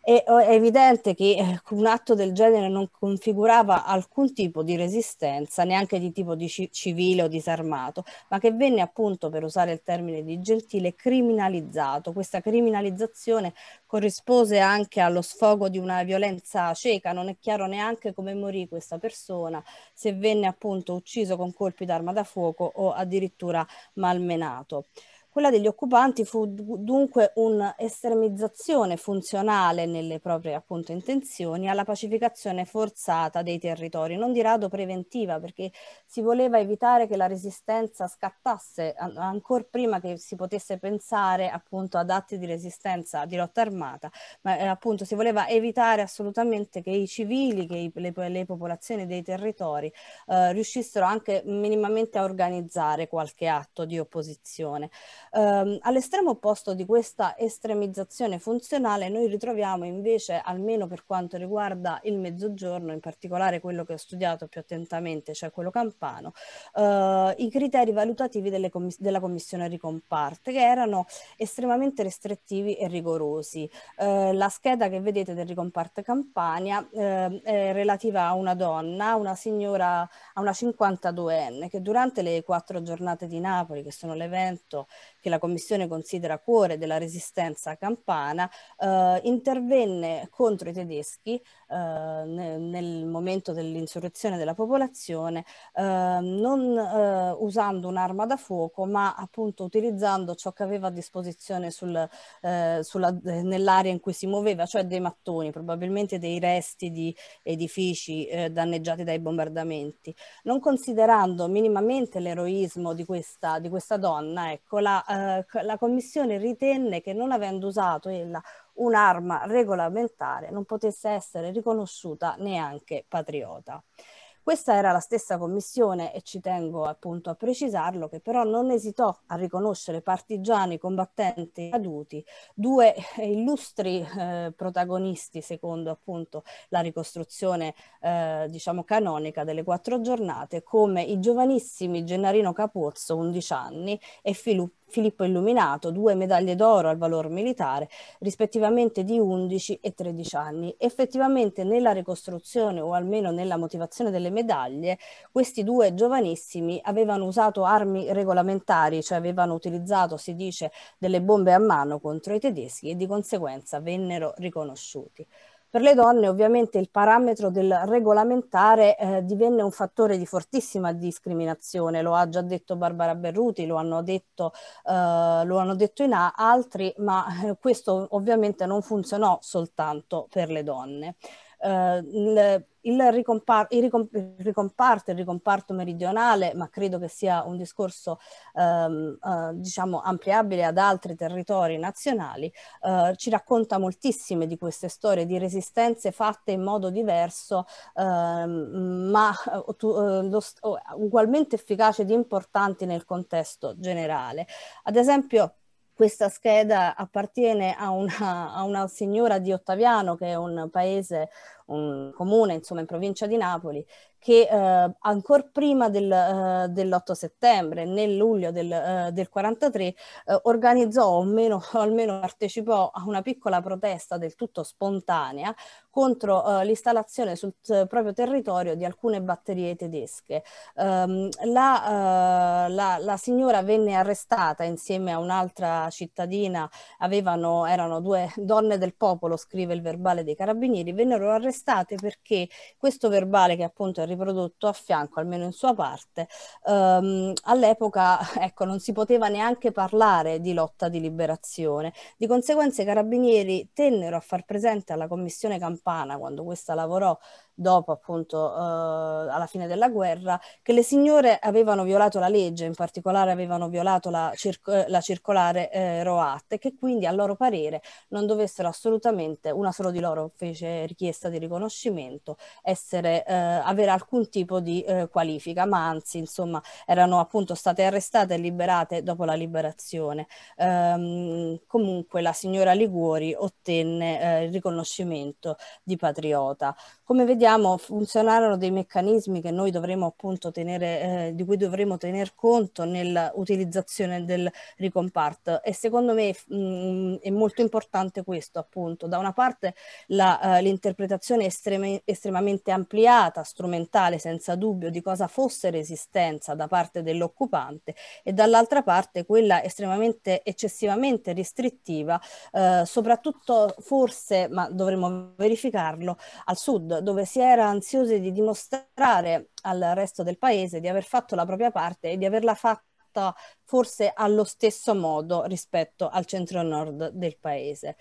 Oh, è evidente che eh, un atto del genere non configurava alcun tipo di resistenza, neanche di tipo di civile o disarmato, ma che venne appunto, per usare il termine di Gentile, criminalizzato. Questa criminalizzazione corrispose anche allo sfogo di una violenza cieca, non è chiaro neanche come morì questa persona, se venne appunto ucciso con colpi d'arma da fuoco o addirittura malmenato. Quella degli occupanti fu dunque un'estremizzazione funzionale nelle proprie appunto, intenzioni alla pacificazione forzata dei territori, non di rado preventiva, perché si voleva evitare che la resistenza scattasse ancora prima che si potesse pensare appunto ad atti di resistenza di lotta armata, ma eh, appunto si voleva evitare assolutamente che i civili, che i, le, le, popolazioni dei territori eh, riuscissero anche minimamente a organizzare qualche atto di opposizione. Um, all'estremo opposto di questa estremizzazione funzionale noi ritroviamo invece, almeno per quanto riguarda il mezzogiorno, in particolare quello che ho studiato più attentamente, cioè quello campano, uh, i criteri valutativi commis- della commissione ricomparte, che erano estremamente restrittivi e rigorosi. Uh, la scheda che vedete del ricomparte Campania uh, è relativa a una donna, una signora, a una 52enne, che durante le quattro giornate di Napoli, che sono l'evento che la Commissione considera cuore della resistenza campana, eh, intervenne contro i tedeschi eh, nel momento dell'insurrezione della popolazione, eh, non eh, usando un'arma da fuoco, ma appunto utilizzando ciò che aveva a disposizione sul, eh, sulla, nell'area in cui si muoveva, cioè dei mattoni, probabilmente dei resti di edifici eh, danneggiati dai bombardamenti. Non considerando minimamente l'eroismo di questa, di questa donna, ecco, la eh, la Commissione ritenne che non avendo usato ella un'arma regolamentare non potesse essere riconosciuta neanche patriota. Questa era la stessa commissione, e ci tengo appunto a precisarlo, che però non esitò a riconoscere partigiani combattenti caduti, due illustri eh, protagonisti secondo appunto la ricostruzione eh, diciamo canonica delle quattro giornate, come i giovanissimi Gennarino Capozzo, 11 anni, e Filippo Filippo Illuminato, due medaglie d'oro al valor militare, rispettivamente di 11 e 13 anni. Effettivamente nella ricostruzione o almeno nella motivazione delle medaglie medaglie, questi due giovanissimi avevano usato armi regolamentari, cioè avevano utilizzato, si dice, delle bombe a mano contro i tedeschi e di conseguenza vennero riconosciuti. Per le donne ovviamente il parametro del regolamentare eh, divenne un fattore di fortissima discriminazione, lo ha già detto Barbara Berruti, lo hanno detto, eh, lo hanno detto in altri, ma eh, questo ovviamente non funzionò soltanto per le donne. Eh, il, il, ricompar- il, ricomparto, il ricomparto meridionale, ma credo che sia un discorso ehm, eh, diciamo ampliabile ad altri territori nazionali, eh, ci racconta moltissime di queste storie di resistenze fatte in modo diverso, ehm, ma eh, tu, eh, lo, ugualmente efficaci ed importanti nel contesto generale. Ad esempio, questa scheda appartiene a una, a una signora di Ottaviano, che è un paese, un comune, insomma, in provincia di Napoli, che eh, ancora prima del, eh, dell'8 settembre, nel luglio del, eh, del 43, eh, organizzò o almeno, o almeno partecipò a una piccola protesta del tutto spontanea contro uh, l'installazione sul t- eh, proprio territorio di alcune batterie tedesche. Um, la, uh, la, la, signora venne arrestata insieme a un'altra cittadina, avevano, erano due donne del popolo, scrive il verbale dei carabinieri, vennero arrestate perché questo verbale che appunto è riprodotto a fianco, almeno in sua parte, um, all'epoca ecco, non si poteva neanche parlare di lotta di liberazione. Di conseguenza i carabinieri tennero a far presente alla commissione campagna campana, quando questa lavorò dopo appunto eh, alla fine della guerra, che le signore avevano violato la legge, in particolare avevano violato la, circo- la circolare eh, Roat e che quindi a loro parere non dovessero assolutamente, una solo di loro fece richiesta di riconoscimento, essere, eh, avere alcun tipo di eh, qualifica, ma anzi insomma erano appunto state arrestate e liberate dopo la liberazione. Ehm, comunque la signora Liguori ottenne eh, il riconoscimento di patriota. Come vediamo funzionarono dei meccanismi che noi dovremo appunto tenere, eh, di cui dovremo tener conto nell'utilizzazione del ricomparto e secondo me mh, mm, è molto importante questo appunto. Da una parte la, eh, l'interpretazione estreme, estremamente ampliata, strumentale senza dubbio di cosa fosse resistenza da parte dell'occupante e dall'altra parte quella estremamente eccessivamente restrittiva, eh, soprattutto forse, ma dovremo verificare verificarlo al sud, dove si era ansiosi di dimostrare al resto del paese di aver fatto la propria parte e di averla fatta forse allo stesso modo rispetto al centro-nord del paese.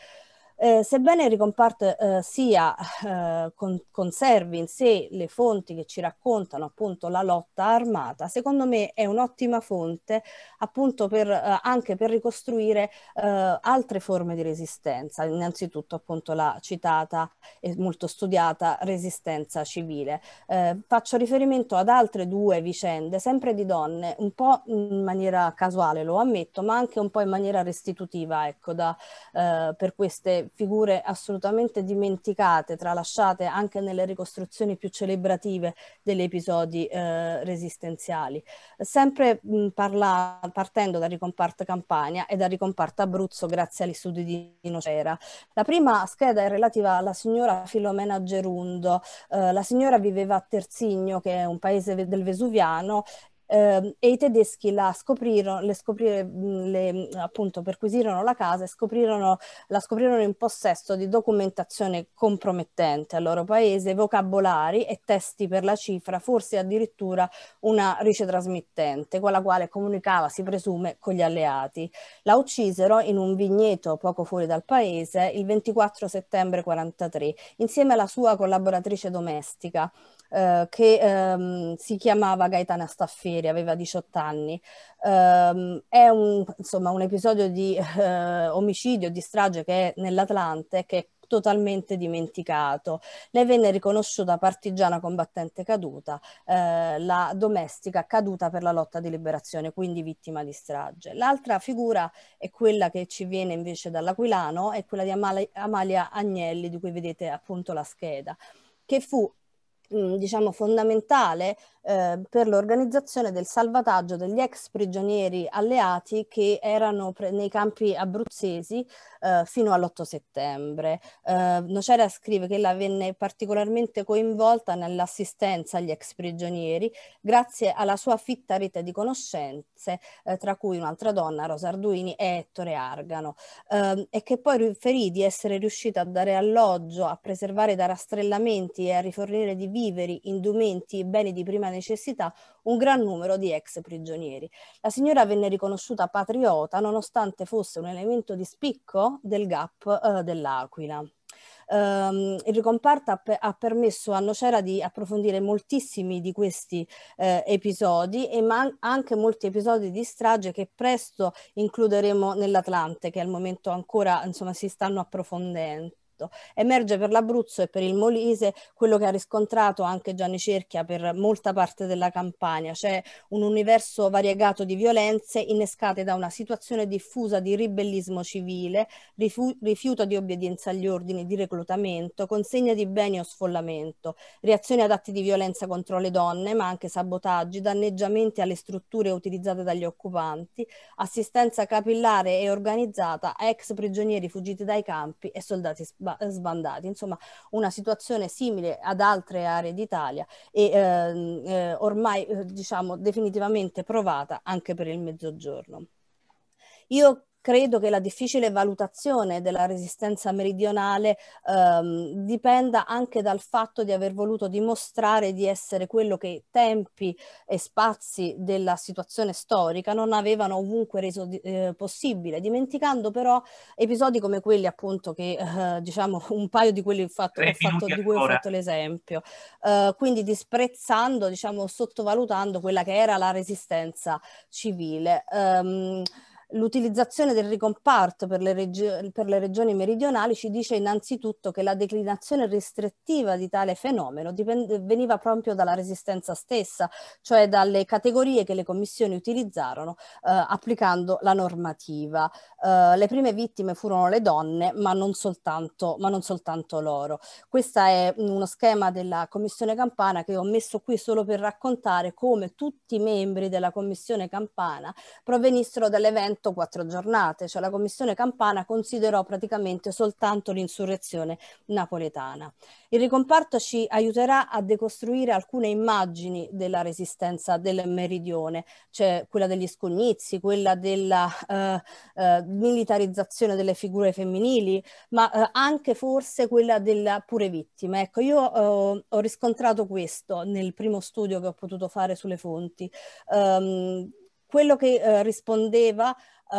Eh, sebbene il ricomparto eh, sia, eh, con, conservi in sé le fonti che ci raccontano appunto la lotta armata, secondo me è un'ottima fonte appunto per, eh, anche per ricostruire eh, altre forme di resistenza, innanzitutto appunto la citata e molto studiata resistenza civile. Eh, faccio riferimento ad altre due vicende, sempre di donne, un po' in maniera casuale lo ammetto, ma anche un po' in maniera restitutiva, ecco, da, per queste figure assolutamente dimenticate, tralasciate anche nelle ricostruzioni più celebrative degli episodi eh, resistenziali. Sempre mh, parla, partendo da Ricomparta Campania e da Ricomparta Abruzzo grazie agli studi di Nocera. La prima scheda è relativa alla signora Filomena Gerundo. Eh, la signora viveva a Terzigno, che è un paese del Vesuviano, eh, e i tedeschi la scoprirono, le scoprire, le, appunto perquisirono la casa e scoprirono, la scoprirono in possesso di documentazione compromettente al loro paese, vocabolari e testi per la cifra, forse addirittura una ricetrasmittente, con la quale comunicava, si presume, con gli alleati. La uccisero in un vigneto poco fuori dal paese il 24 settembre 1943, insieme alla sua collaboratrice domestica. Eh, che ehm, si chiamava Gaetana Stafferi, aveva 18 anni. Um, è un, insomma, un episodio di eh, omicidio, di strage che è nell'Atlante, che è totalmente dimenticato. Lei venne riconosciuta partigiana combattente caduta, eh, la domestica caduta per la lotta di liberazione, quindi vittima di strage. L'altra figura è quella che ci viene invece dall'Aquilano, è quella di Amalia Agnelli, di cui vedete appunto la scheda che fu diciamo fondamentale Ehm, per l'organizzazione del salvataggio degli ex prigionieri alleati che erano pre- nei campi abruzzesi eh, fino all'8 settembre. Eh, Nocera scrive che la venne particolarmente coinvolta nell'assistenza agli ex prigionieri grazie alla sua fitta rete di conoscenze, eh, tra cui un'altra donna, Rosa Arduini, e Ettore Argano, eh, e che poi riferì di essere riuscita a dare alloggio, a preservare da rastrellamenti e a rifornire di viveri, indumenti e beni di prima necessità un gran numero di ex prigionieri. La signora venne riconosciuta patriota nonostante fosse un elemento di spicco del GAP eh, dell'Aquila. Um, il ricomparto ha, pe- ha, permesso a Nocera di approfondire moltissimi di questi eh, episodi e man- anche molti episodi di strage che presto includeremo nell'Atlante, che al momento ancora insomma, si stanno approfondendo fatto. Certo, emerge per l'Abruzzo e per il Molise quello che ha riscontrato anche Gianni Cerchia per molta parte della campagna, cioè un universo variegato di violenze innescate da una situazione diffusa di ribellismo civile, rifu- rifiuto di obbedienza agli ordini, di reclutamento, consegna di beni o sfollamento, reazioni ad atti di violenza contro le donne, ma anche sabotaggi, danneggiamenti alle strutture utilizzate dagli occupanti, assistenza capillare e organizzata a ex prigionieri fuggiti dai campi e soldati sbagliati sba- sbandati, insomma una situazione simile ad altre aree d'Italia e ehm, eh, ormai eh, diciamo definitivamente provata anche per il mezzogiorno. Io credo che la difficile valutazione della resistenza meridionale ehm, dipenda anche dal fatto di aver voluto dimostrare di essere quello che tempi e spazi della situazione storica non avevano ovunque reso eh, possibile, dimenticando però episodi come quelli appunto che eh, diciamo un paio di quelli fatto, fatto, di cui ho fatto l'esempio, eh, quindi disprezzando, diciamo sottovalutando quella che era la resistenza civile. Eh, L'utilizzazione del ricomparto per le, regi- per le regioni meridionali ci dice innanzitutto che la declinazione restrittiva di tale fenomeno dipende- veniva proprio dalla resistenza stessa, cioè dalle categorie che le commissioni utilizzarono eh, applicando la normativa. Eh, le prime vittime furono le donne, ma non, soltanto, ma non soltanto loro. Questo è uno schema della Commissione Campana che ho messo qui solo per raccontare come tutti i membri della Commissione Campana provenissero dall'evento letto quattro giornate, cioè la Commissione Campana considerò praticamente soltanto l'insurrezione napoletana. Il ricomparto ci aiuterà a decostruire alcune immagini della resistenza del meridione, cioè quella degli scognizi, quella della eh, eh, militarizzazione delle figure femminili, ma eh, anche forse quella della pure vittima. Ecco, io eh, ho riscontrato questo nel primo studio che ho potuto fare sulle fonti. Um, quello che eh, rispondeva Uh,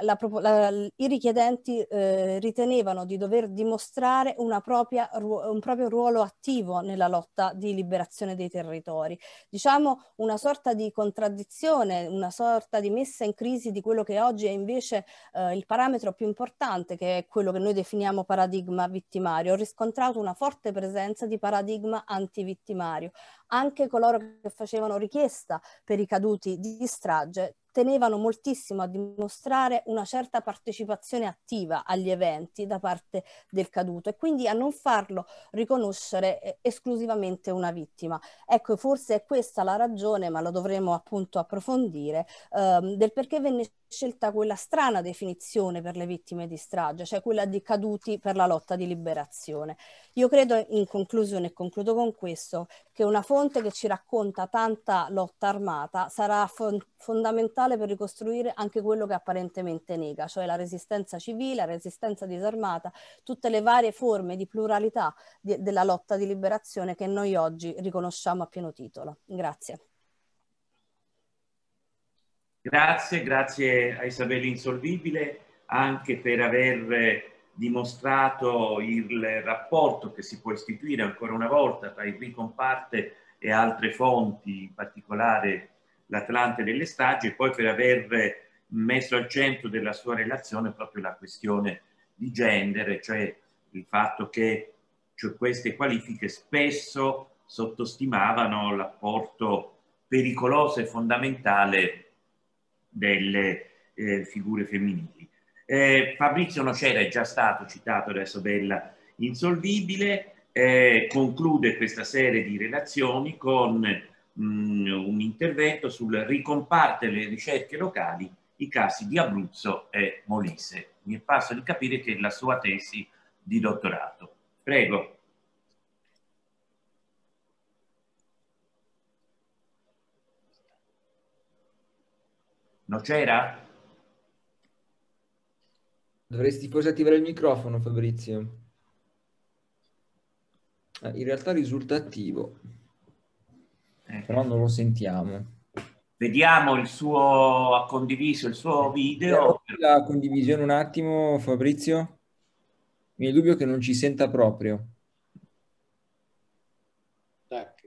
la, la, i richiedenti uh, ritenevano di dover dimostrare propria, un proprio ruolo attivo nella lotta di liberazione dei territori. Diciamo una sorta di contraddizione, una sorta di messa in crisi di quello che oggi è invece uh, il parametro più importante, che è quello che noi definiamo paradigma vittimario. Ho riscontrato una forte presenza di paradigma antivittimario, anche coloro che facevano richiesta per i caduti di strage tenevano moltissimo a dimostrare una certa partecipazione attiva agli eventi da parte del caduto e quindi a non farlo riconoscere eh, esclusivamente una vittima. Ecco, forse è questa la ragione, ma lo dovremo appunto approfondire, ehm, del perché venne scelta quella strana definizione per le vittime di strage, cioè quella di caduti per la lotta di liberazione. Io credo, in conclusione, e concludo con questo, che una forma fonte che ci racconta tanta lotta armata sarà fon- fondamentale per ricostruire anche quello che apparentemente nega, cioè la resistenza civile, la resistenza disarmata, tutte le varie forme di pluralità di- della lotta di liberazione che noi oggi riconosciamo a pieno titolo. Grazie. Grazie, grazie a Isabella Insolvibile anche per aver dimostrato il rapporto che si può istituire ancora una volta tra il ricomparte e altre fonti, in particolare l'Atlante delle Stagi, e poi per aver messo al centro della sua relazione proprio la questione di genere, cioè il fatto che cioè, queste qualifiche spesso sottostimavano l'apporto pericoloso e fondamentale delle eh, figure femminili. Eh, Fabrizio Nocera è già stato citato adesso della Insolvibile, eh, conclude questa serie di relazioni con mh, mm, un intervento sul ricomparte le ricerche locali i casi di Abruzzo e Molise. Mi è passo di capire che è la sua tesi di dottorato. Prego. Non c'era? Dovresti forse attivare il microfono, Fabrizio. Eh, in realtà risulta attivo, ecco. però non lo sentiamo. Vediamo il suo, ha condiviso il suo eh, video. La condivisione un attimo, Fabrizio. Mi è dubbio che non ci senta proprio. Tac.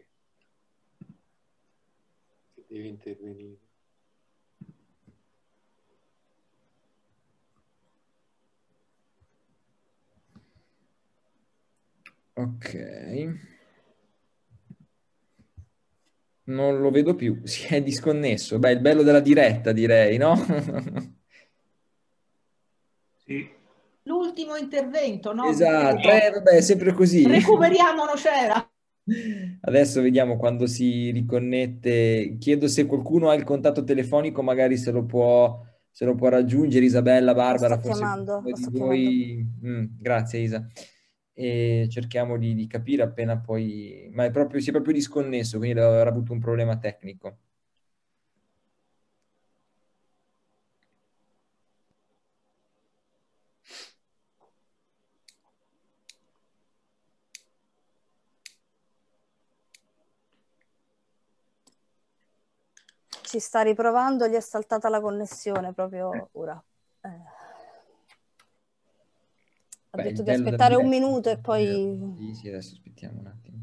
Devi intervenire. Ok. Non lo vedo più, si è disconnesso. Beh, il bello della diretta, direi, no? sì. L'ultimo intervento, no? Esatto, eh, vabbè, è sempre così. Recuperiamo c'era. Adesso vediamo quando si riconnette. Chiedo se qualcuno ha il contatto telefonico, magari se lo può, se lo può raggiungere. Isabella, Barbara, forse chiamando, voi... mm, grazie Isa e cerchiamo di, di, capire appena poi, ma è proprio, si è proprio disconnesso, quindi avrà avuto un problema tecnico. Ci sta riprovando, gli è saltata la connessione proprio eh. ora. Eh. Ha Beh, detto di aspettare un minuto e poi... Sì, sì, adesso aspettiamo un attimo.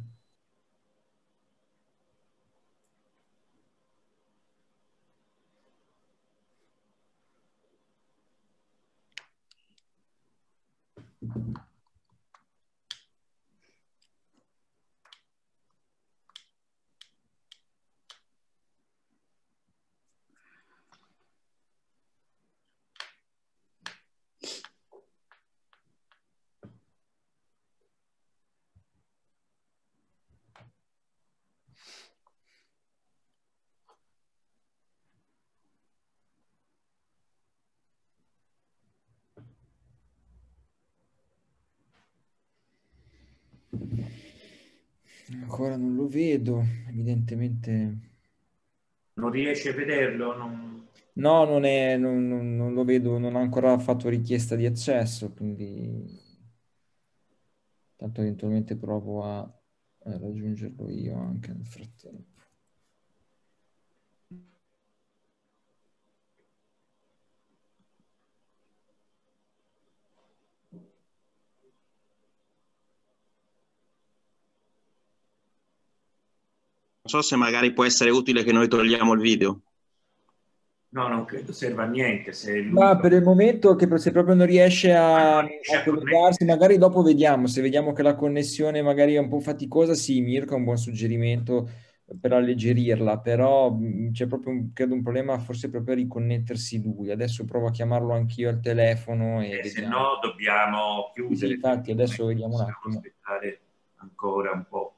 Ancora non lo vedo, evidentemente. Non riesce a vederlo? Non... No, non, è, non, non, lo vedo, non ha ancora fatto richiesta di accesso, quindi tanto eventualmente provo a raggiungerlo io anche nel frattempo. so se magari può essere utile che noi togliamo il video. No, non credo serva a niente. Se Ma per il momento, che se proprio non riesce a, non a, collegarsi, magari dopo vediamo. Se vediamo che la connessione magari è un po' faticosa, sì, Mirko è un buon suggerimento per alleggerirla, però c'è proprio un, credo un problema forse proprio a riconnettersi lui. Adesso provo a chiamarlo anch'io al telefono. E, e eh, se no dobbiamo chiudere. Sì, infatti adesso vediamo un attimo. aspettare ancora un po'.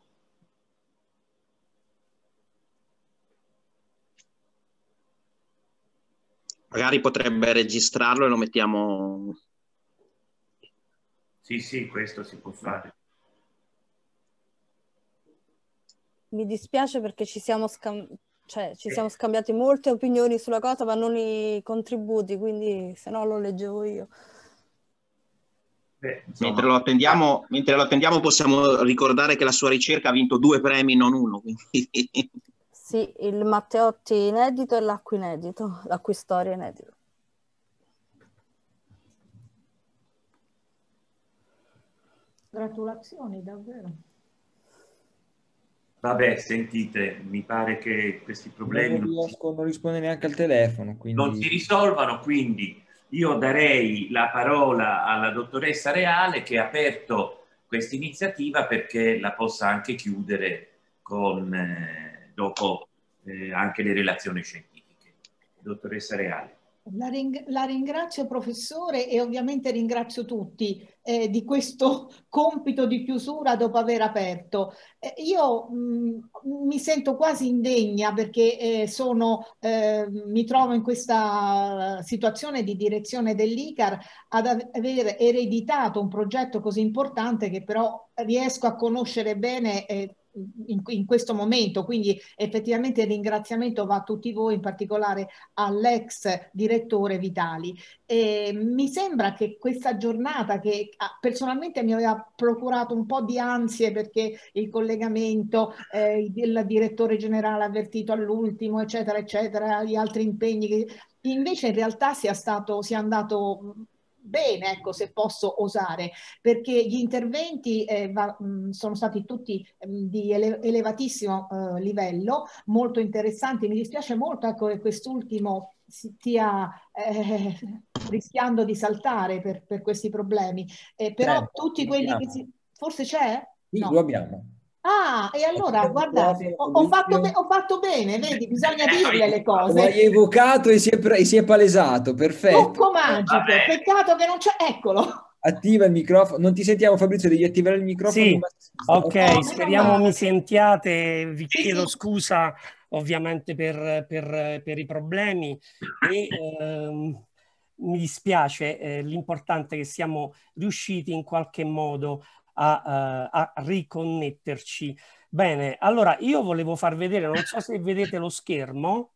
magari potrebbe registrarlo e lo mettiamo. Sì, sì, questo si può fare. Mi dispiace perché ci siamo, scam... cioè, ci siamo scambiati molte opinioni sulla cosa, ma non i contributi, quindi se no lo leggevo io. Beh, mentre, lo attendiamo, mentre lo attendiamo possiamo ricordare che la sua ricerca ha vinto due premi, non uno. Quindi... Sì, il Matteotti inedito e l'acqua inedito, l'acqua storia inedito. Gratulazioni, davvero. Vabbè, sentite, mi pare che questi problemi... Non riesco, non risponde neanche al telefono, quindi... Non si risolvano, quindi io darei la parola alla dottoressa Reale che ha aperto questa iniziativa perché la possa anche chiudere con... Eh, dopo eh, anche le relazioni scientifiche. Dottoressa Reale. La, ring la, ringrazio professore e ovviamente ringrazio tutti eh, di questo compito di chiusura dopo aver aperto. Eh, io mh, mm, mi sento quasi indegna perché eh, sono, ehm, mi trovo in questa situazione di direzione dell'ICAR ad aver ereditato un progetto così importante che però riesco a conoscere bene eh, in, in, questo momento, quindi effettivamente il ringraziamento va a tutti voi, in particolare all'ex direttore Vitali. E mi sembra che questa giornata che ah, personalmente mi aveva procurato un po' di ansie perché il collegamento, eh, il direttore generale avvertito all'ultimo, eccetera, eccetera, gli altri impegni, che invece in realtà sia stato, sia andato bene, ecco, se posso osare, perché gli interventi eh, va, mh, mm, sono stati tutti mh, mm, di ele elevatissimo eh, livello, molto interessanti. Mi dispiace molto ecco, che quest'ultimo stia eh, rischiando di saltare per, per questi problemi, eh, però certo, tutti quelli che ah. si... Forse c'è? Sì, no. lo abbiamo. Ah, e allora, guarda, ho, ho, fatto be- ho, fatto bene, vedi, bisogna eh, dirle le cose. Lo hai evocato e si è, pre- si è palesato, perfetto. Tocco magico, peccato che non c'è, eccolo. Attiva il microfono, non ti sentiamo Fabrizio, devi attivare il microfono. Sì, ok, oh, speriamo mi sentiate, vi chiedo scusa ovviamente per, per, per i problemi e... Ehm, mi dispiace, eh, l'importante è che siamo riusciti in qualche modo a, eh, a riconnetterci. Bene, allora io volevo far vedere, non so se vedete lo schermo.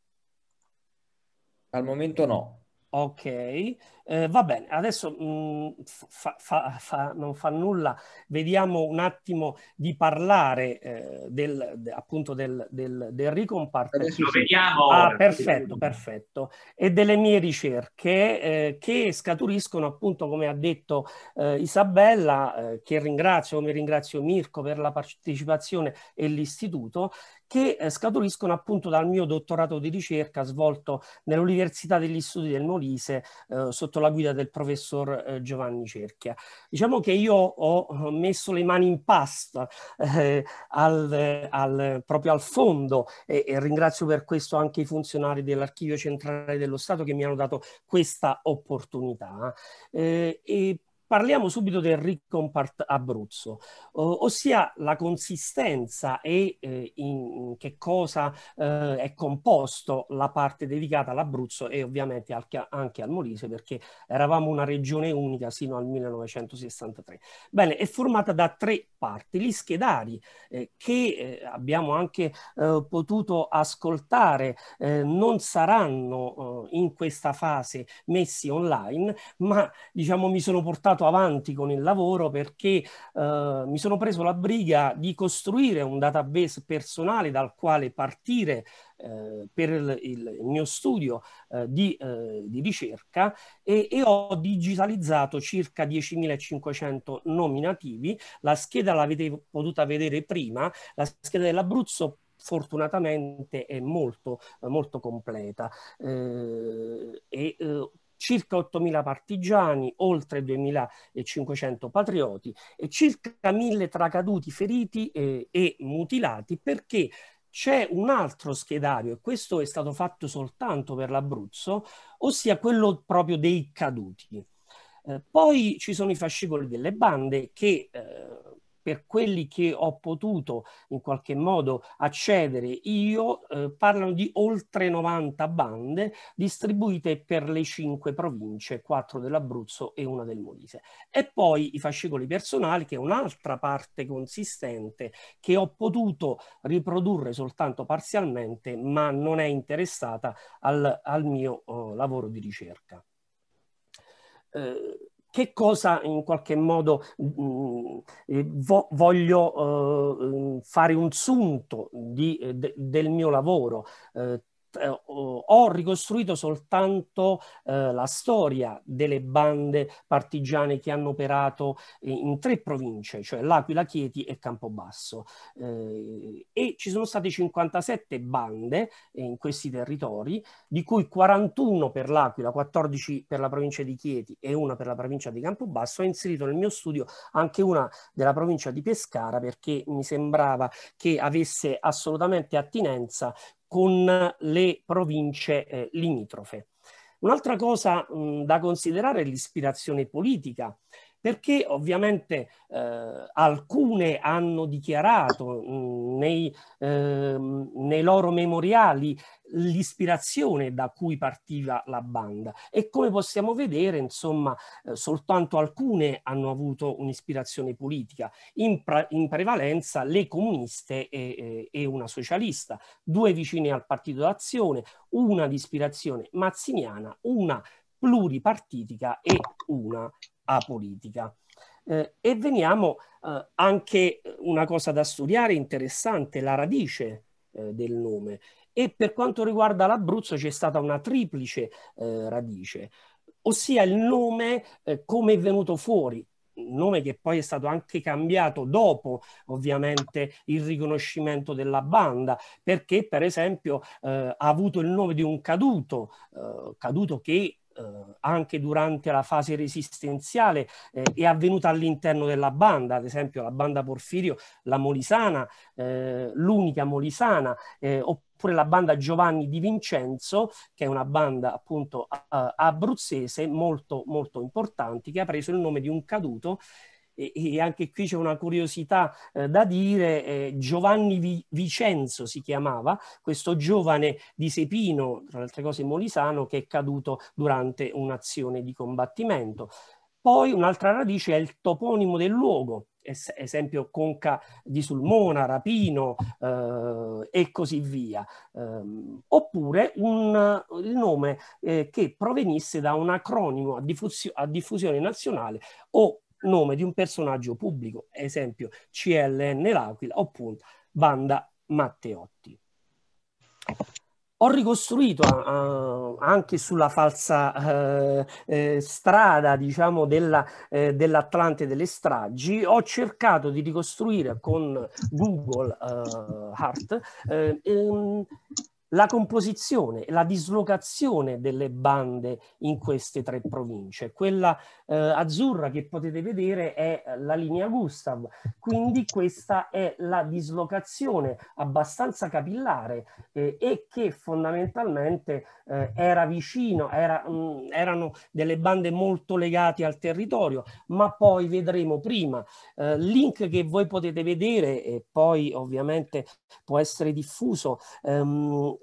Al momento no. Ok, eh, va bene, adesso mh, mm, fa, fa, fa, non fa nulla, vediamo un attimo di parlare eh, del, de, appunto del, del, del ricompartamento. Lo vediamo. Ah, perfetto, perfetto. E delle mie ricerche eh, che scaturiscono appunto, come ha detto eh, Isabella, eh, che ringrazio, come ringrazio Mirko per la partecipazione e l'istituto, che eh, scaturiscono appunto dal mio dottorato di ricerca svolto nell'Università degli Studi del Molise eh, sotto la guida del professor eh, Giovanni Cerchia. Diciamo che io ho eh, messo le mani in pasta eh, al, al, proprio al fondo e, e ringrazio per questo anche i funzionari dell'Archivio Centrale dello Stato che mi hanno dato questa opportunità. Eh, e Parliamo subito del Ricompart Abruzzo, uh, ossia la consistenza e eh, in che cosa eh, è composto la parte dedicata all'Abruzzo e ovviamente anche, anche al Molise perché eravamo una regione unica sino al 1963. Bene, è formata da tre parti, gli schedari eh, che eh, abbiamo anche eh, potuto ascoltare eh, non saranno in questa fase messi online, ma diciamo mi sono portato andato avanti con il lavoro perché eh, mi sono preso la briga di costruire un database personale dal quale partire eh, per il, il, mio studio eh, di, eh, di, ricerca e, e, ho digitalizzato circa 10.500 nominativi. La scheda l'avete potuta vedere prima, la scheda dell'Abruzzo fortunatamente è molto, molto completa. Eh, e eh, circa 8.000 partigiani, oltre 2.500 patrioti e circa 1.000 tracaduti feriti eh, e mutilati perché c'è un altro schedario, e questo è stato fatto soltanto per l'Abruzzo, ossia quello proprio dei caduti. Eh, poi ci sono i fascicoli delle bande che eh, per quelli che ho potuto in qualche modo accedere io, eh, parlano di oltre 90 bande distribuite per le cinque province, quattro dell'Abruzzo e una del Molise. E poi i fascicoli personali, che è un'altra parte consistente che ho potuto riprodurre soltanto parzialmente, ma non è interessata al, al mio eh, lavoro di ricerca. Eh, che cosa in qualche modo mh, mm, mm, vo- voglio eh, mm, fare un sunto di, eh, de- del mio lavoro, eh, eh, ho ricostruito soltanto eh, la storia delle bande partigiane che hanno operato in tre province, cioè L'Aquila, Chieti e Campobasso. Eh, e ci sono state 57 bande eh, in questi territori, di cui 41 per L'Aquila, 14 per la provincia di Chieti e una per la provincia di Campobasso. Ho inserito nel mio studio anche una della provincia di Pescara perché mi sembrava che avesse assolutamente attinenza con le province eh, limitrofe. Un'altra cosa mh, da considerare è l'ispirazione politica perché ovviamente eh, alcune hanno dichiarato mh, nei, eh, nei loro memoriali l'ispirazione da cui partiva la banda e come possiamo vedere insomma eh, soltanto alcune hanno avuto un'ispirazione politica in, in, prevalenza le comuniste e, e, e, una socialista due vicine al partito d'azione una di ispirazione mazziniana una pluripartitica e una apolitica. Eh, e veniamo eh, anche una cosa da studiare interessante, la radice eh, del nome. E per quanto riguarda l'Abruzzo c'è stata una triplice eh, radice, ossia il nome eh, come è venuto fuori, nome che poi è stato anche cambiato dopo ovviamente il riconoscimento della banda, perché per esempio eh, ha avuto il nome di un caduto, eh, caduto che eh, anche durante la fase resistenziale eh, è avvenuta all'interno della banda, ad esempio la banda Porfirio, la Molisana, eh, l'unica Molisana, eh, oppure la banda Giovanni di Vincenzo, che è una banda appunto abruzzese molto, molto importante, che ha preso il nome di un caduto e, e anche qui c'è una curiosità eh, da dire, eh, Giovanni Vi- Vicenzo si chiamava, questo giovane di Sepino, tra le altre cose molisano, che è caduto durante un'azione di combattimento. Poi un'altra radice è il toponimo del luogo, es- esempio Conca di Sulmona, Rapino eh, e così via, eh, oppure un, il nome eh, che provenisse da un acronimo a, diffusio- a diffusione nazionale o nome di un personaggio pubblico, esempio CLN L'Aquila oppure Banda Matteotti. Ho ricostruito uh, anche sulla falsa uh, eh, strada, diciamo, della, eh, dell'Atlante delle stragi, ho cercato di ricostruire con Google uh, eh, Heart eh, ehm, la composizione, la dislocazione delle bande in queste tre province. Quella eh, azzurra che potete vedere è la linea Gustav, quindi questa è la dislocazione abbastanza capillare eh, e che fondamentalmente eh, era vicino, era, mh, mm, erano delle bande molto legate al territorio, ma poi vedremo prima. Eh, link che voi potete vedere e poi ovviamente può essere diffuso. Ehm,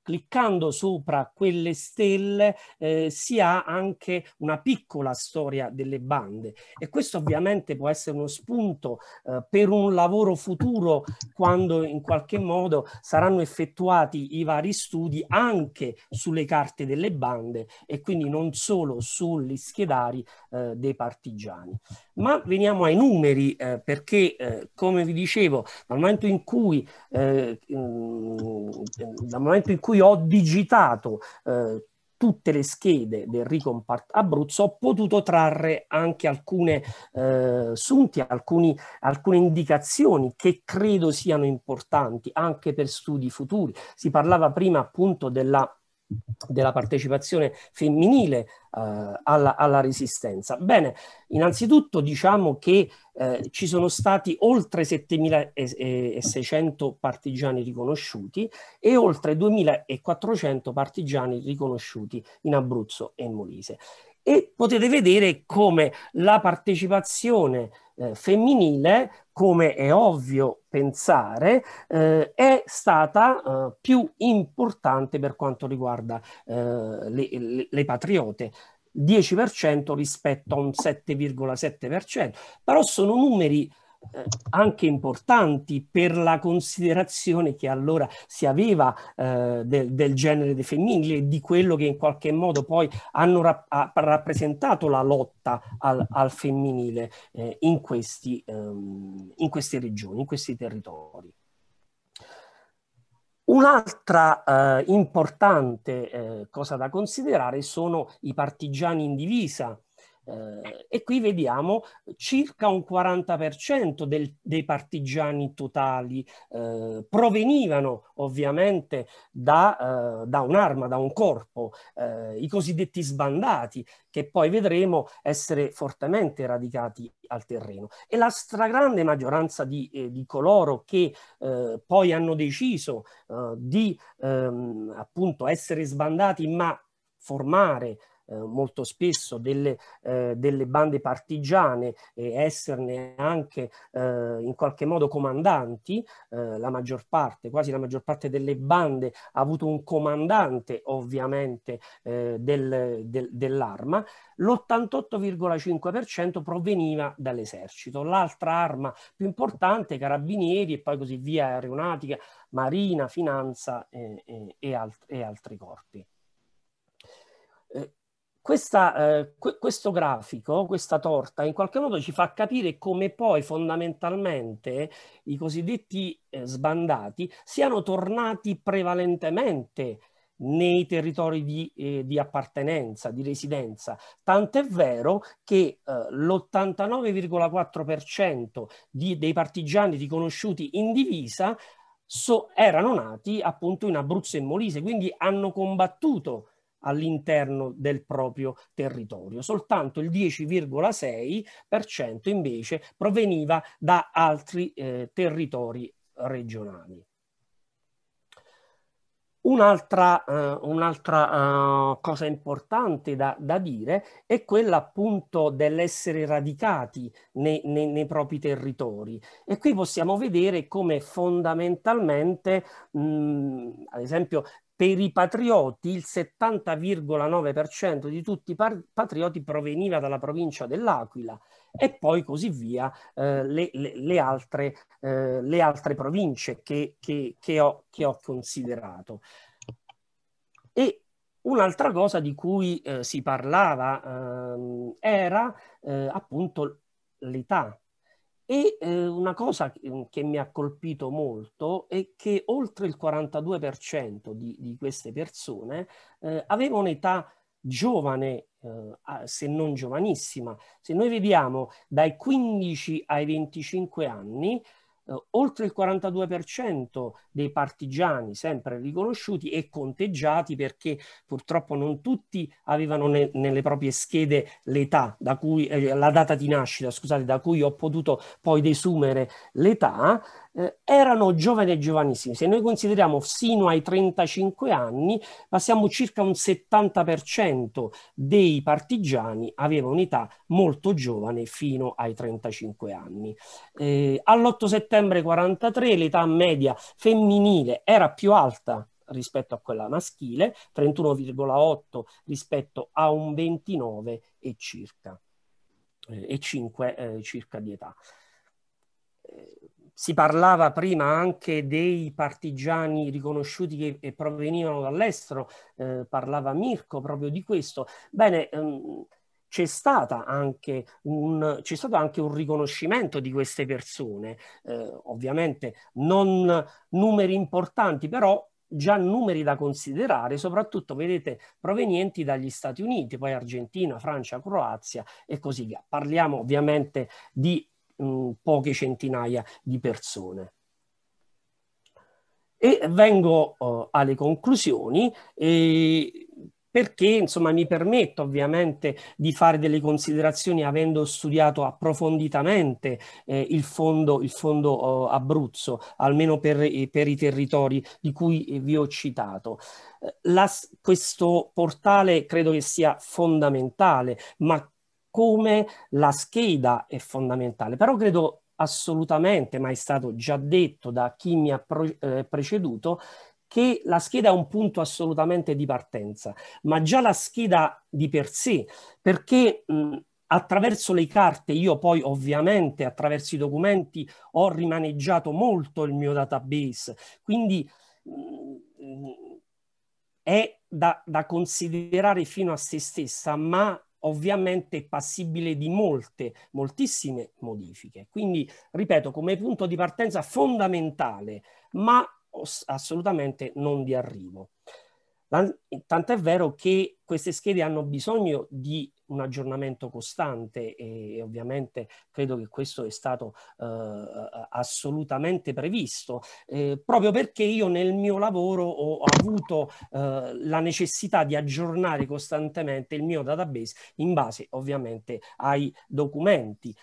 cliccando sopra quelle stelle eh, si ha anche una piccola storia delle bande e questo ovviamente può essere uno spunto eh, per un lavoro futuro quando in qualche modo saranno effettuati i vari studi anche sulle carte delle bande e quindi non solo sugli schedari eh, dei partigiani. Ma veniamo ai numeri, eh, perché eh, come vi dicevo, dal momento in cui, eh, mh, mm, dal momento in cui ho digitato eh, tutte le schede del Ricompart Abruzzo, ho potuto trarre anche alcune eh, sunti, alcuni, alcune indicazioni che credo siano importanti anche per studi futuri. Si parlava prima appunto della della partecipazione femminile eh, alla, alla, resistenza. Bene, innanzitutto diciamo che eh, ci sono stati oltre 7.600 partigiani riconosciuti e oltre 2.400 partigiani riconosciuti in Abruzzo e in Molise e potete vedere come la partecipazione eh, femminile, come è ovvio pensare, eh, è stata eh, più importante per quanto riguarda eh, le, le, le patriote. 10% rispetto a un 7,7%, però sono numeri eh, eh, anche importanti per la considerazione che allora si aveva eh, del, del, genere dei femminili e di quello che in qualche modo poi hanno rap rappresentato la lotta al, al femminile eh, in, questi, ehm, in queste regioni, in questi territori. Un'altra eh, importante eh, cosa da considerare sono i partigiani in divisa, eh, e qui vediamo circa un 40% del, dei partigiani totali eh, provenivano ovviamente da, eh, da un'arma, da un corpo, eh, i cosiddetti sbandati, che poi vedremo essere fortemente radicati al terreno. E la stragrande maggioranza di, eh, di coloro che eh, poi hanno deciso di ehm, appunto essere sbandati ma formare eh, molto spesso delle, eh, delle bande partigiane e esserne anche eh, in qualche modo comandanti, la maggior parte, quasi la maggior parte delle bande ha avuto un comandante ovviamente del, del, dell'arma, l'88,5% proveniva dall'esercito. L'altra arma più importante, carabinieri e poi così via, aeronautica, marina, finanza e, e, e, alt e altri corpi. Questa, eh, qu- questo grafico, questa torta, in qualche modo ci fa capire come poi fondamentalmente i cosiddetti eh, sbandati siano tornati prevalentemente nei territori di, eh, di, appartenenza, di residenza. Tant'è vero che eh, l'89,4% di, dei partigiani riconosciuti in divisa so, erano nati appunto in Abruzzo e Molise, quindi hanno combattuto all'interno del proprio territorio. Soltanto il 10,6% invece proveniva da altri eh, territori regionali. Un'altra, eh, un'altra eh, cosa importante da, da, dire è quella appunto dell'essere radicati nei, nei, nei, propri territori e qui possiamo vedere come fondamentalmente mh, ad esempio per i patrioti il 70,9% di tutti i patrioti proveniva dalla provincia dell'Aquila e poi così via eh, le, le, le, altre, eh, le, altre, province che, che, che, ho, che ho considerato. E Un'altra cosa di cui eh, si parlava ehm, era eh, appunto l'età, e eh, una cosa mm, che mi ha colpito molto è che oltre il 42% di, di, queste persone eh, aveva un'età giovane, eh, se non giovanissima. Se noi vediamo dai 15 ai 25 anni, eh, oltre il 42% dei partigiani sempre riconosciuti e conteggiati perché purtroppo non tutti avevano ne, nelle proprie schede l'età, da cui, eh, la data di nascita, scusate, da cui ho potuto poi desumere l'età, eh, erano giovani e giovanissimi. Se noi consideriamo fino ai 35 anni, passiamo circa un 70% dei partigiani aveva un'età molto giovane fino ai 35 anni. Eh, all'8 settembre 43 l'età media femminile era più alta rispetto a quella maschile, 31,8 rispetto a un 29 e circa, eh, e 5 eh, circa di età. Eh, si parlava prima anche dei partigiani riconosciuti che, eh, provenivano dall'estero, eh, parlava Mirko proprio di questo. Bene, ehm, c'è, un, c'è, stato anche un riconoscimento di queste persone, eh, ovviamente non numeri importanti, però già numeri da considerare, soprattutto vedete provenienti dagli Stati Uniti, poi Argentina, Francia, Croazia e così via. Parliamo ovviamente di mh, mm, poche centinaia di persone. E vengo uh, alle conclusioni e perché insomma mi permetto ovviamente di fare delle considerazioni avendo studiato approfonditamente eh, il fondo, il fondo uh, Abruzzo, almeno per, per, i territori di cui eh, vi ho citato. La, questo portale credo che sia fondamentale, ma come la scheda è fondamentale, però credo assolutamente, ma è stato già detto da chi mi ha eh, preceduto, che la scheda è un punto assolutamente di partenza, ma già la scheda di per sé, perché mh, attraverso le carte io poi ovviamente attraverso i documenti ho rimaneggiato molto il mio database, quindi mh, è da, da considerare fino a se stessa, ma ovviamente passibile di molte, moltissime modifiche. Quindi, ripeto, come punto di partenza fondamentale, ma assolutamente non di arrivo. Tant'è vero che queste schede hanno bisogno di un aggiornamento costante e ovviamente credo che questo è stato eh, assolutamente previsto, eh, proprio perché io nel mio lavoro ho avuto eh, la necessità di aggiornare costantemente il mio database in base ovviamente ai documenti.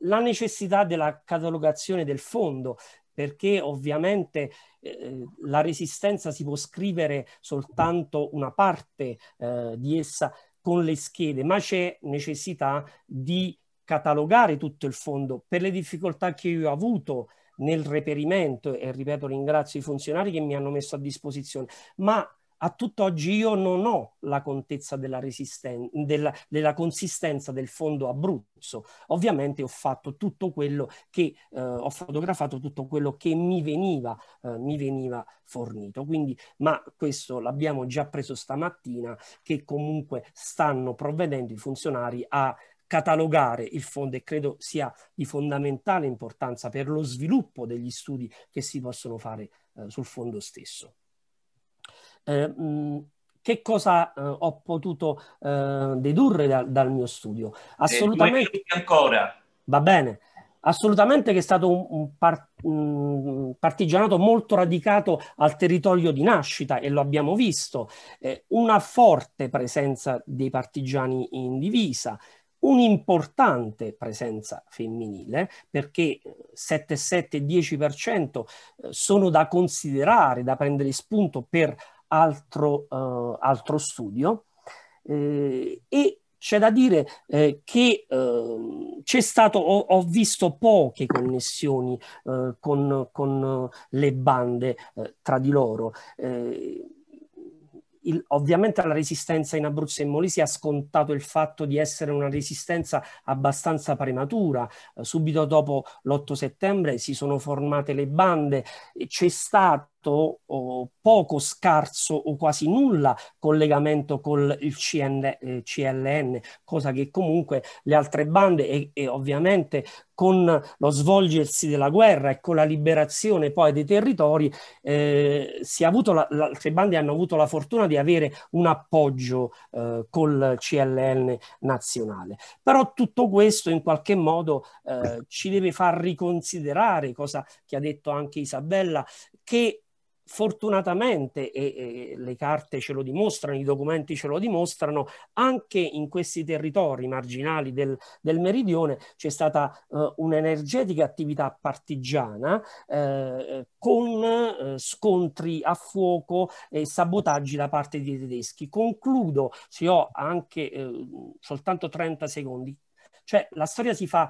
la necessità della catalogazione del fondo perché ovviamente eh, eh, la resistenza si può scrivere soltanto una parte eh, di essa con le schede, ma c'è necessità di catalogare tutto il fondo per le difficoltà che io ho avuto nel reperimento e ripeto ringrazio i funzionari che mi hanno messo a disposizione, ma a tutt'oggi io non ho la contezza della, resisten- della, della, consistenza del fondo Abruzzo. Ovviamente ho fatto tutto quello che eh, ho fotografato, tutto quello che mi veniva, eh, mi veniva fornito. Quindi, ma questo l'abbiamo già preso stamattina, che comunque stanno provvedendo i funzionari a catalogare il fondo e credo sia di fondamentale importanza per lo sviluppo degli studi che si possono fare eh, sul fondo stesso eh, mh, mm, che cosa eh, ho potuto eh, dedurre da, dal mio studio? Assolutamente. Eh, ancora. Va bene. Assolutamente che è stato un, un, par, un, partigianato molto radicato al territorio di nascita e lo abbiamo visto, eh, una forte presenza dei partigiani in divisa, un'importante presenza femminile perché 7,7-10% eh, eh, sono da considerare, da prendere spunto per altro, eh, altro studio eh, e c'è da dire eh, che eh, c'è stato, ho, ho, visto poche connessioni eh, con, con, eh, le bande eh, tra di loro. Eh, il, ovviamente la resistenza in Abruzzo e in Molise ha scontato il fatto di essere una resistenza abbastanza prematura. subito dopo l'8 settembre si sono formate le bande, c'è stato molto oh, poco, scarso o quasi nulla collegamento con il CN, eh, CLN, cosa che comunque le altre bande e, e ovviamente con lo svolgersi della guerra e con la liberazione poi dei territori, eh, si è avuto la, le altre bande hanno avuto la fortuna di avere un appoggio eh, col CLN nazionale. Però tutto questo in qualche modo eh, ci deve far riconsiderare, cosa che ha detto anche Isabella, che fortunatamente, e, e, le carte ce lo dimostrano, i documenti ce lo dimostrano, anche in questi territori marginali del, del meridione c'è stata eh, un'energetica attività partigiana eh, con eh, scontri a fuoco e sabotaggi da parte dei tedeschi. Concludo, se ho anche eh, soltanto 30 secondi, cioè la storia si fa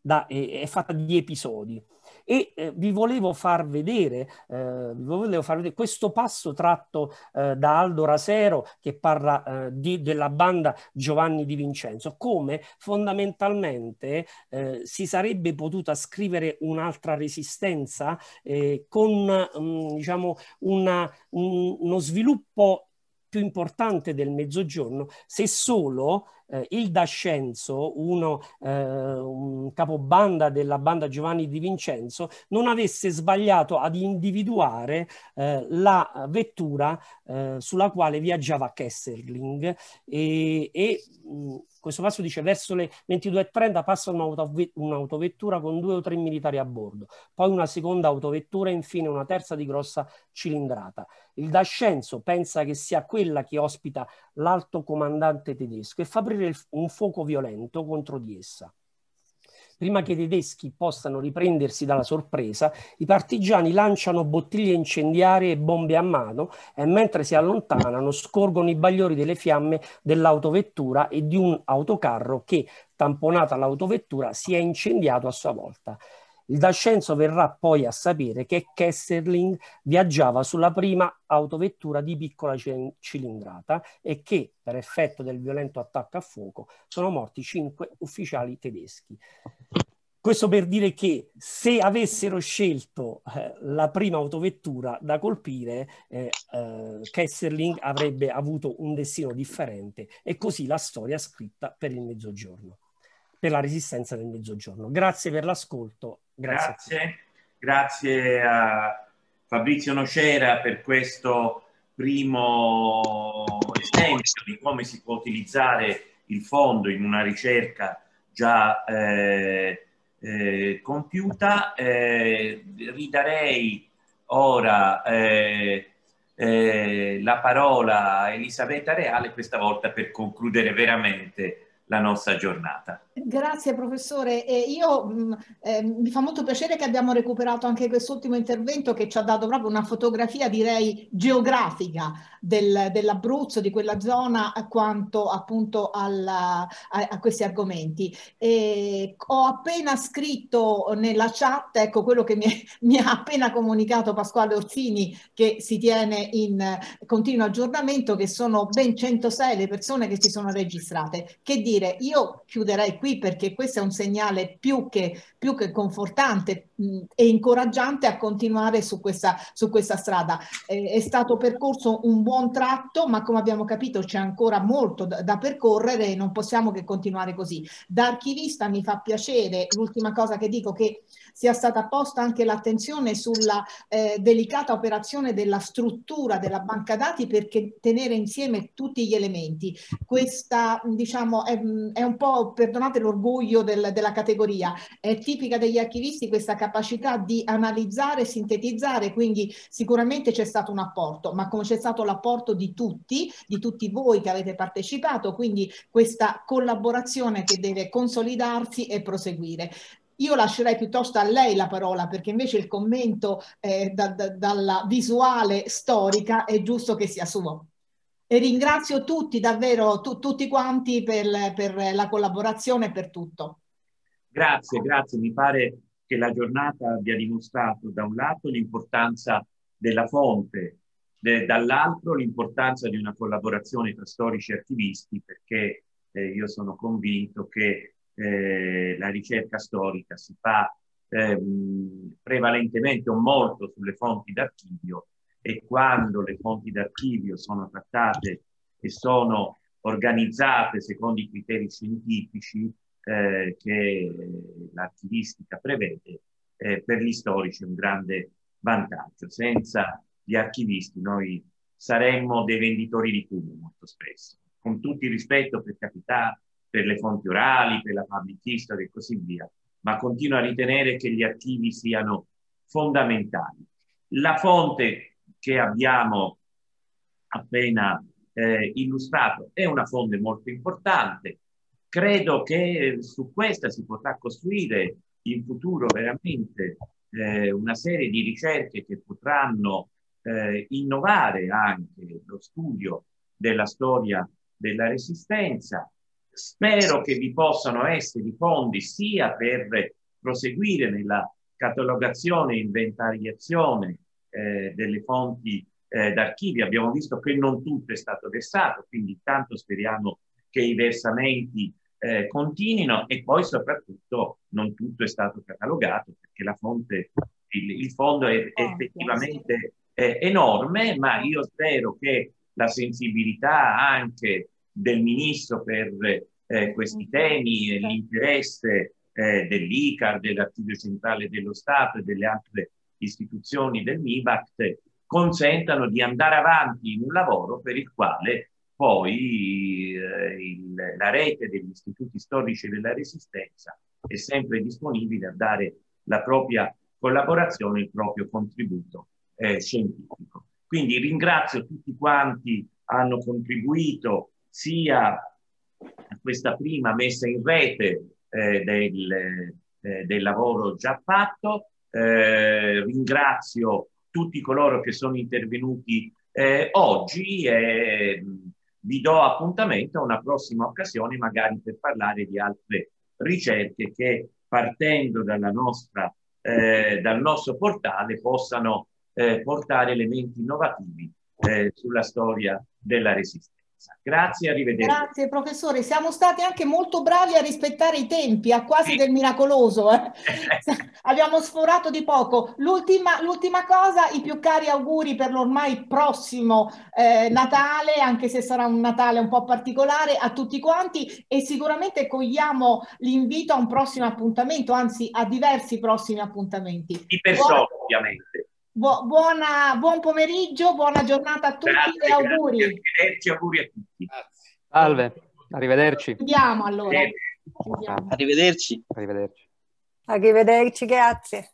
da, è, è fatta di episodi e eh, vi, volevo vedere, eh, vi volevo far vedere, questo passo tratto eh, da Aldo Rasero che parla eh, di, della banda Giovanni di Vincenzo, come fondamentalmente eh, si sarebbe potuta scrivere un'altra resistenza eh, con mh, mm, diciamo una, un, uno sviluppo più importante del mezzogiorno se solo eh, il Dascenzo, uno, eh, un capobanda della banda Giovanni di Vincenzo, non avesse sbagliato ad individuare eh, la vettura eh, sulla quale viaggiava Kesselring e, e mm, questo passo dice verso le 22.30 passa un'autovettura con due o tre militari a bordo, poi una seconda autovettura e infine una terza di grossa cilindrata. Il Dascenzo pensa che sia quella che ospita l'alto comandante tedesco e Fabri aprire un fuoco violento contro di essa. Prima che i tedeschi possano riprendersi dalla sorpresa, i partigiani lanciano bottiglie incendiarie e bombe a mano e mentre si allontanano scorgono i bagliori delle fiamme dell'autovettura e di un autocarro che, tamponata l'autovettura, si è incendiato a sua volta. Il Dascenzo verrà poi a sapere che Kesserling viaggiava sulla prima autovettura di piccola cilindrata e che, per effetto del violento attacco a fuoco, sono morti cinque ufficiali tedeschi. Questo per dire che se avessero scelto eh, la prima autovettura da colpire, eh, eh, Kesserling avrebbe avuto un destino differente e così la storia scritta per il mezzogiorno, per la resistenza del mezzogiorno. Grazie per l'ascolto Grazie. grazie. a Fabrizio Nocera per questo primo esempio di come si può utilizzare il fondo in una ricerca già eh, eh, compiuta. Eh, ridarei ora eh, eh, la parola a Elisabetta Reale, questa volta per concludere veramente la nostra giornata. Grazie professore, eh, io mh, mm, eh, mi fa molto piacere che abbiamo recuperato anche quest'ultimo intervento che ci ha dato proprio una fotografia direi geografica del, dell'Abruzzo, di quella zona quanto appunto alla, a, a, questi argomenti. E ho appena scritto nella chat ecco quello che mi, mi ha appena comunicato Pasquale Orsini che si tiene in continuo aggiornamento che sono ben 106 le persone che si sono registrate. Che dire, io chiuderei qui qui perché questo è un segnale più che, più che confortante mh, mm, e incoraggiante a continuare su questa, su questa strada. Eh, è stato percorso un buon tratto, ma come abbiamo capito c'è ancora molto da, da percorrere e non possiamo che continuare così. Da archivista mi fa piacere, l'ultima cosa che dico, che sia stata posta anche l'attenzione sulla eh, delicata operazione della struttura della banca dati perché tenere insieme tutti gli elementi. Questa diciamo è, è un po', perdonate l'orgoglio del, della categoria, è tipica degli archivisti questa capacità di analizzare, sintetizzare, quindi sicuramente c'è stato un apporto, ma come c'è stato l'apporto di tutti, di tutti voi che avete partecipato, quindi questa collaborazione che deve consolidarsi e proseguire. Io lascerei piuttosto a lei la parola perché invece il commento eh, da, da, dalla visuale storica è giusto che sia suo. E ringrazio tutti, davvero tu, tutti quanti per, per la collaborazione e per tutto. Grazie, grazie. Mi pare che la giornata abbia dimostrato da un lato l'importanza della fonte, dall'altro l'importanza di una collaborazione tra storici e attivisti, perché eh, io sono convinto che eh, la ricerca storica si fa ehm, prevalentemente o molto sulle fonti d'archivio e quando le fonti d'archivio sono trattate e sono organizzate secondo i criteri scientifici eh, che l'archivistica prevede, eh, per gli storici è un grande vantaggio. Senza gli archivisti noi saremmo dei venditori di fumo molto spesso, con tutto il rispetto per capitale per le fonti orali, per la public history e così via, ma continuo a ritenere che gli archivi siano fondamentali. La fonte che abbiamo appena eh, illustrato è una fonte molto importante. Credo che eh, su questa si potrà costruire in futuro veramente eh, una serie di ricerche che potranno eh, innovare anche lo studio della storia della resistenza Spero che vi possano essere i fondi sia per proseguire nella catalogazione e inventariazione eh, delle fonti eh, d'archivio. Abbiamo visto che non tutto è stato versato, quindi tanto speriamo che i versamenti eh, continuino e poi soprattutto non tutto è stato catalogato perché la fonte, il, il fondo è, certo, effettivamente è enorme, ma io spero che la sensibilità anche del ministro per eh, questi temi, e l'interesse eh, dell'ICAR, dell'Archivio Centrale dello Stato e delle altre istituzioni del MIBACT consentano di andare avanti in un lavoro per il quale poi eh, il, la rete degli istituti storici della resistenza è sempre disponibile a dare la propria collaborazione, il proprio contributo eh, scientifico. Quindi ringrazio tutti quanti hanno contribuito sia questa prima messa in rete eh, del, eh, del, lavoro già fatto. Eh, ringrazio tutti coloro che sono intervenuti eh, oggi e vi do appuntamento a una prossima occasione magari per parlare di altre ricerche che partendo dalla nostra, eh, dal nostro portale possano portare elementi innovativi sulla storia della resistenza presenza. Grazie, arrivederci. Grazie professore, siamo stati anche molto bravi a rispettare i tempi, a quasi del miracoloso. Eh? Abbiamo sforato di poco. L'ultima, l'ultima, cosa, i più cari auguri per l'ormai prossimo eh, Natale, anche se sarà un Natale un po' particolare, a tutti quanti e sicuramente cogliamo l'invito a un prossimo appuntamento, anzi a diversi prossimi appuntamenti. Di persona, Buona... ovviamente buona, buon pomeriggio, buona giornata a tutti grazie, e auguri. arrivederci, auguri a tutti. Grazie. Salve, arrivederci. Andiamo allora. Arrivederci. Arrivederci. Arrivederci, grazie.